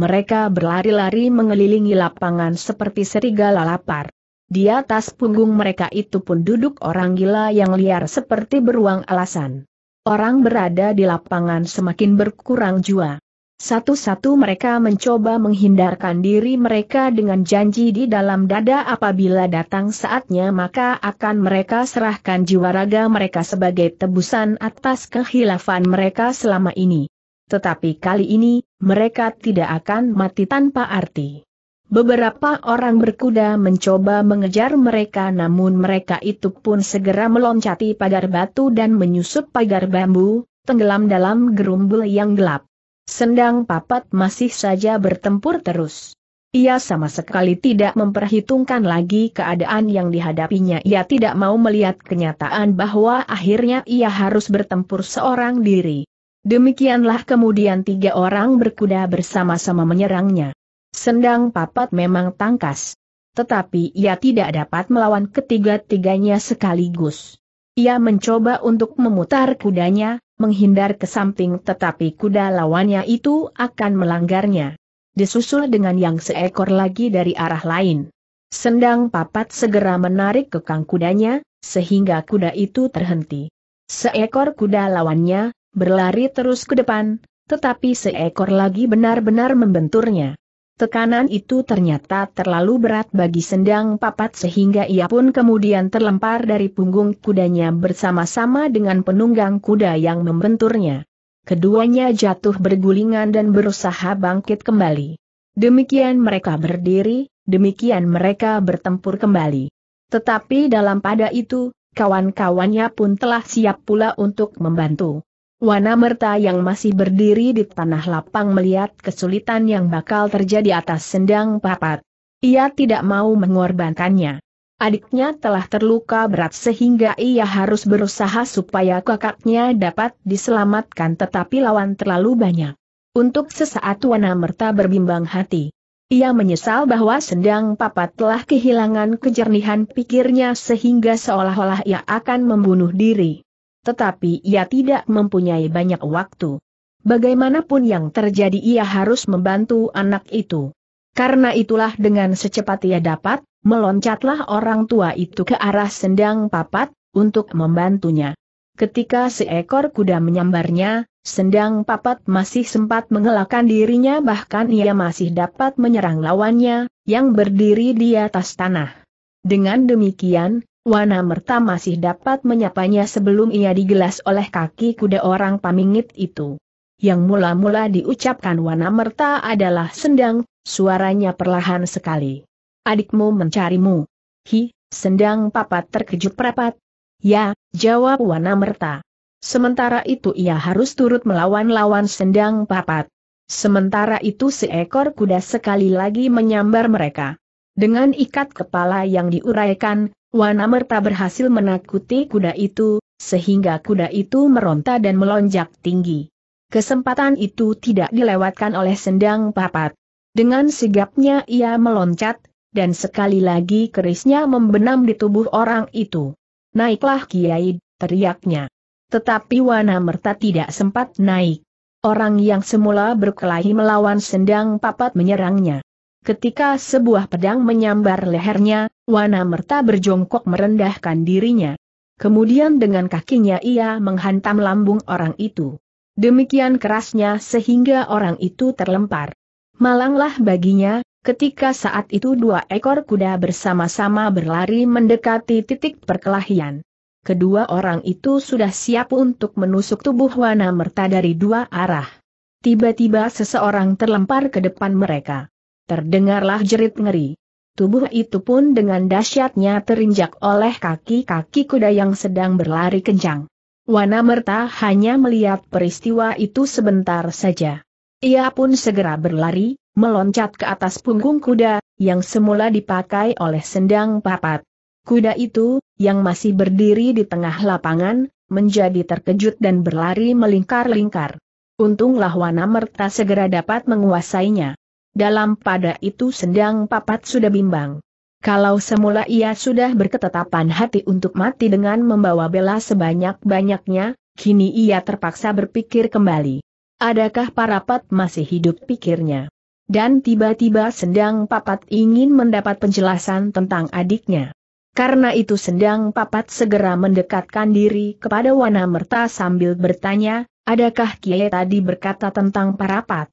Speaker 1: mereka berlari-lari mengelilingi lapangan seperti serigala lapar. Di atas punggung mereka itu pun duduk orang gila yang liar seperti beruang alasan. Orang berada di lapangan semakin berkurang jua. Satu-satu mereka mencoba menghindarkan diri mereka dengan janji di dalam dada apabila datang saatnya maka akan mereka serahkan jiwa raga mereka sebagai tebusan atas kehilafan mereka selama ini. Tetapi kali ini, mereka tidak akan mati tanpa arti. Beberapa orang berkuda mencoba mengejar mereka namun mereka itu pun segera meloncati pagar batu dan menyusup pagar bambu, tenggelam dalam gerumbul yang gelap. Sendang papat masih saja bertempur terus. Ia sama sekali tidak memperhitungkan lagi keadaan yang dihadapinya. Ia tidak mau melihat kenyataan bahwa akhirnya ia harus bertempur seorang diri. Demikianlah kemudian tiga orang berkuda bersama-sama menyerangnya. Sendang papat memang tangkas. Tetapi ia tidak dapat melawan ketiga-tiganya sekaligus. Ia mencoba untuk memutar kudanya, menghindar ke samping tetapi kuda lawannya itu akan melanggarnya. Disusul dengan yang seekor lagi dari arah lain. Sendang papat segera menarik kekang kudanya, sehingga kuda itu terhenti. Seekor kuda lawannya, berlari terus ke depan, tetapi seekor lagi benar-benar membenturnya. Tekanan itu ternyata terlalu berat bagi sendang papat sehingga ia pun kemudian terlempar dari punggung kudanya bersama-sama dengan penunggang kuda yang membenturnya. Keduanya jatuh bergulingan dan berusaha bangkit kembali. Demikian mereka berdiri, demikian mereka bertempur kembali. Tetapi dalam pada itu, kawan-kawannya pun telah siap pula untuk membantu. Wanamerta yang masih berdiri di tanah lapang melihat kesulitan yang bakal terjadi atas sendang papat. Ia tidak mau mengorbankannya. Adiknya telah terluka berat sehingga ia harus berusaha supaya kakaknya dapat diselamatkan tetapi lawan terlalu banyak. Untuk sesaat Wanamerta berbimbang hati. Ia menyesal bahwa sendang papat telah kehilangan kejernihan pikirnya sehingga seolah-olah ia akan membunuh diri tetapi ia tidak mempunyai banyak waktu. Bagaimanapun yang terjadi ia harus membantu anak itu. Karena itulah dengan secepat ia dapat, meloncatlah orang tua itu ke arah sendang papat, untuk membantunya. Ketika seekor kuda menyambarnya, Sendang Papat masih sempat mengelakkan dirinya bahkan ia masih dapat menyerang lawannya, yang berdiri di atas tanah. Dengan demikian, Wana Merta masih dapat menyapanya sebelum ia digelas oleh kaki kuda orang pamingit itu. Yang mula-mula diucapkan Wana Merta adalah sendang, suaranya perlahan sekali. Adikmu mencarimu. Hi, sendang papat terkejut perapat. Ya, jawab Wana Merta. Sementara itu ia harus turut melawan-lawan sendang papat. Sementara itu seekor kuda sekali lagi menyambar mereka. Dengan ikat kepala yang diuraikan, Wana Merta berhasil menakuti kuda itu, sehingga kuda itu meronta dan melonjak tinggi. Kesempatan itu tidak dilewatkan oleh sendang papat. Dengan sigapnya ia meloncat, dan sekali lagi kerisnya membenam di tubuh orang itu. Naiklah Kiai, teriaknya. Tetapi Wana Merta tidak sempat naik. Orang yang semula berkelahi melawan sendang papat menyerangnya. Ketika sebuah pedang menyambar lehernya, Wana Merta berjongkok merendahkan dirinya. Kemudian dengan kakinya ia menghantam lambung orang itu. Demikian kerasnya sehingga orang itu terlempar. Malanglah baginya, ketika saat itu dua ekor kuda bersama-sama berlari mendekati titik perkelahian. Kedua orang itu sudah siap untuk menusuk tubuh Wana Merta dari dua arah. Tiba-tiba seseorang terlempar ke depan mereka. Terdengarlah jerit ngeri. Tubuh itu pun dengan dahsyatnya terinjak oleh kaki-kaki kuda yang sedang berlari kencang. Wana Merta hanya melihat peristiwa itu sebentar saja. Ia pun segera berlari, meloncat ke atas punggung kuda, yang semula dipakai oleh sendang papat. Kuda itu, yang masih berdiri di tengah lapangan, menjadi terkejut dan berlari melingkar-lingkar. Untunglah Wana Merta segera dapat menguasainya dalam pada itu Sendang papat sudah bimbang. Kalau semula ia sudah berketetapan hati untuk mati dengan membawa bela sebanyak-banyaknya, kini ia terpaksa berpikir kembali. Adakah parapat masih hidup pikirnya? Dan tiba-tiba Sendang Papat ingin mendapat penjelasan tentang adiknya. Karena itu Sendang Papat segera mendekatkan diri kepada Wanamerta sambil bertanya, adakah Kiai tadi berkata tentang parapat?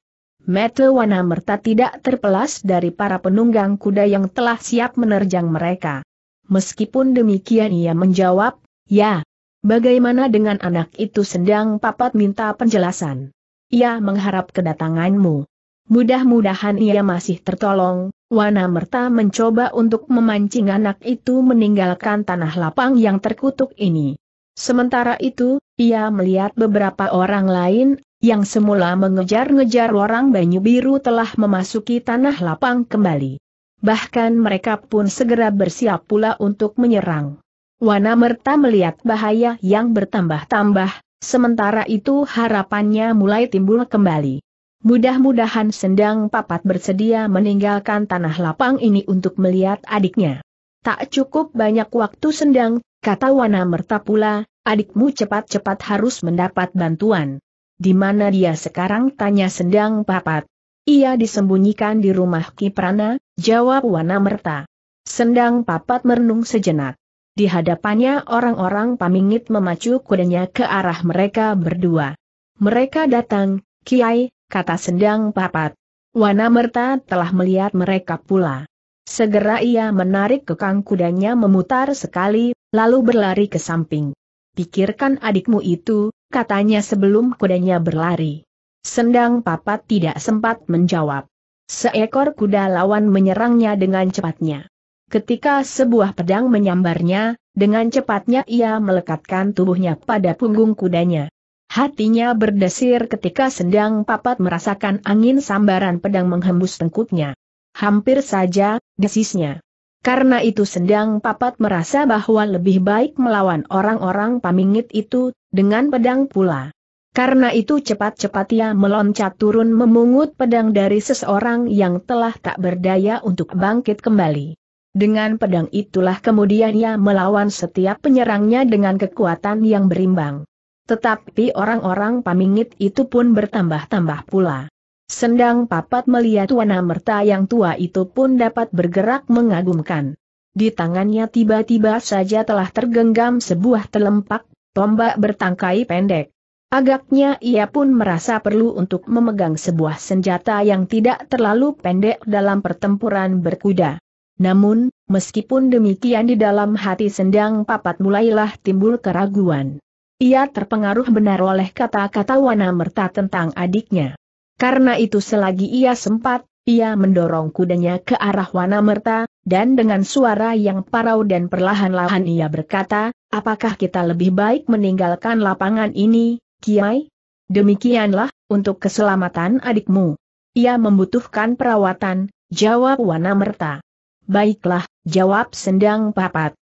Speaker 1: Mata Wana Merta tidak terpelas dari para penunggang kuda yang telah siap menerjang mereka. Meskipun demikian ia menjawab, ya. Bagaimana dengan anak itu sedang papat minta penjelasan. Ia mengharap kedatanganmu. Mudah-mudahan ia masih tertolong, Wana Merta mencoba untuk memancing anak itu meninggalkan tanah lapang yang terkutuk ini. Sementara itu, ia melihat beberapa orang lain yang semula mengejar-ngejar orang Banyu Biru telah memasuki tanah lapang kembali. Bahkan mereka pun segera bersiap pula untuk menyerang. Wana Merta melihat bahaya yang bertambah-tambah, sementara itu harapannya mulai timbul kembali. Mudah-mudahan Sendang Papat bersedia meninggalkan tanah lapang ini untuk melihat adiknya. Tak cukup banyak waktu Sendang, kata Wana Merta pula, adikmu cepat-cepat harus mendapat bantuan. Di mana dia sekarang tanya sendang papat. Ia disembunyikan di rumah Kiprana, jawab Wana Merta. Sendang papat merenung sejenak. Di hadapannya orang-orang pamingit memacu kudanya ke arah mereka berdua. Mereka datang, Kiai, kata sendang papat. Wana Merta telah melihat mereka pula. Segera ia menarik kekang kudanya memutar sekali, lalu berlari ke samping. Pikirkan adikmu itu, katanya sebelum kudanya berlari. Sendang papat tidak sempat menjawab. Seekor kuda lawan menyerangnya dengan cepatnya. Ketika sebuah pedang menyambarnya, dengan cepatnya ia melekatkan tubuhnya pada punggung kudanya. Hatinya berdesir ketika sendang papat merasakan angin sambaran pedang menghembus tengkuknya. Hampir saja, desisnya. Karena itu Sendang Papat merasa bahwa lebih baik melawan orang-orang pamingit itu, dengan pedang pula. Karena itu cepat-cepat ia meloncat turun memungut pedang dari seseorang yang telah tak berdaya untuk bangkit kembali. Dengan pedang itulah kemudian ia melawan setiap penyerangnya dengan kekuatan yang berimbang. Tetapi orang-orang pamingit itu pun bertambah-tambah pula. Sendang papat melihat wana merta yang tua itu pun dapat bergerak mengagumkan. Di tangannya tiba-tiba saja telah tergenggam sebuah telempak, tombak bertangkai pendek. Agaknya ia pun merasa perlu untuk memegang sebuah senjata yang tidak terlalu pendek dalam pertempuran berkuda. Namun, meskipun demikian di dalam hati sendang papat mulailah timbul keraguan. Ia terpengaruh benar oleh kata-kata Wana Merta tentang adiknya. Karena itu selagi ia sempat, ia mendorong kudanya ke arah Wanamerta, dan dengan suara yang parau dan perlahan-lahan ia berkata, apakah kita lebih baik meninggalkan lapangan ini, Kiai? Demikianlah, untuk keselamatan adikmu. Ia membutuhkan perawatan, jawab Wanamerta. Baiklah, jawab Sendang Papat.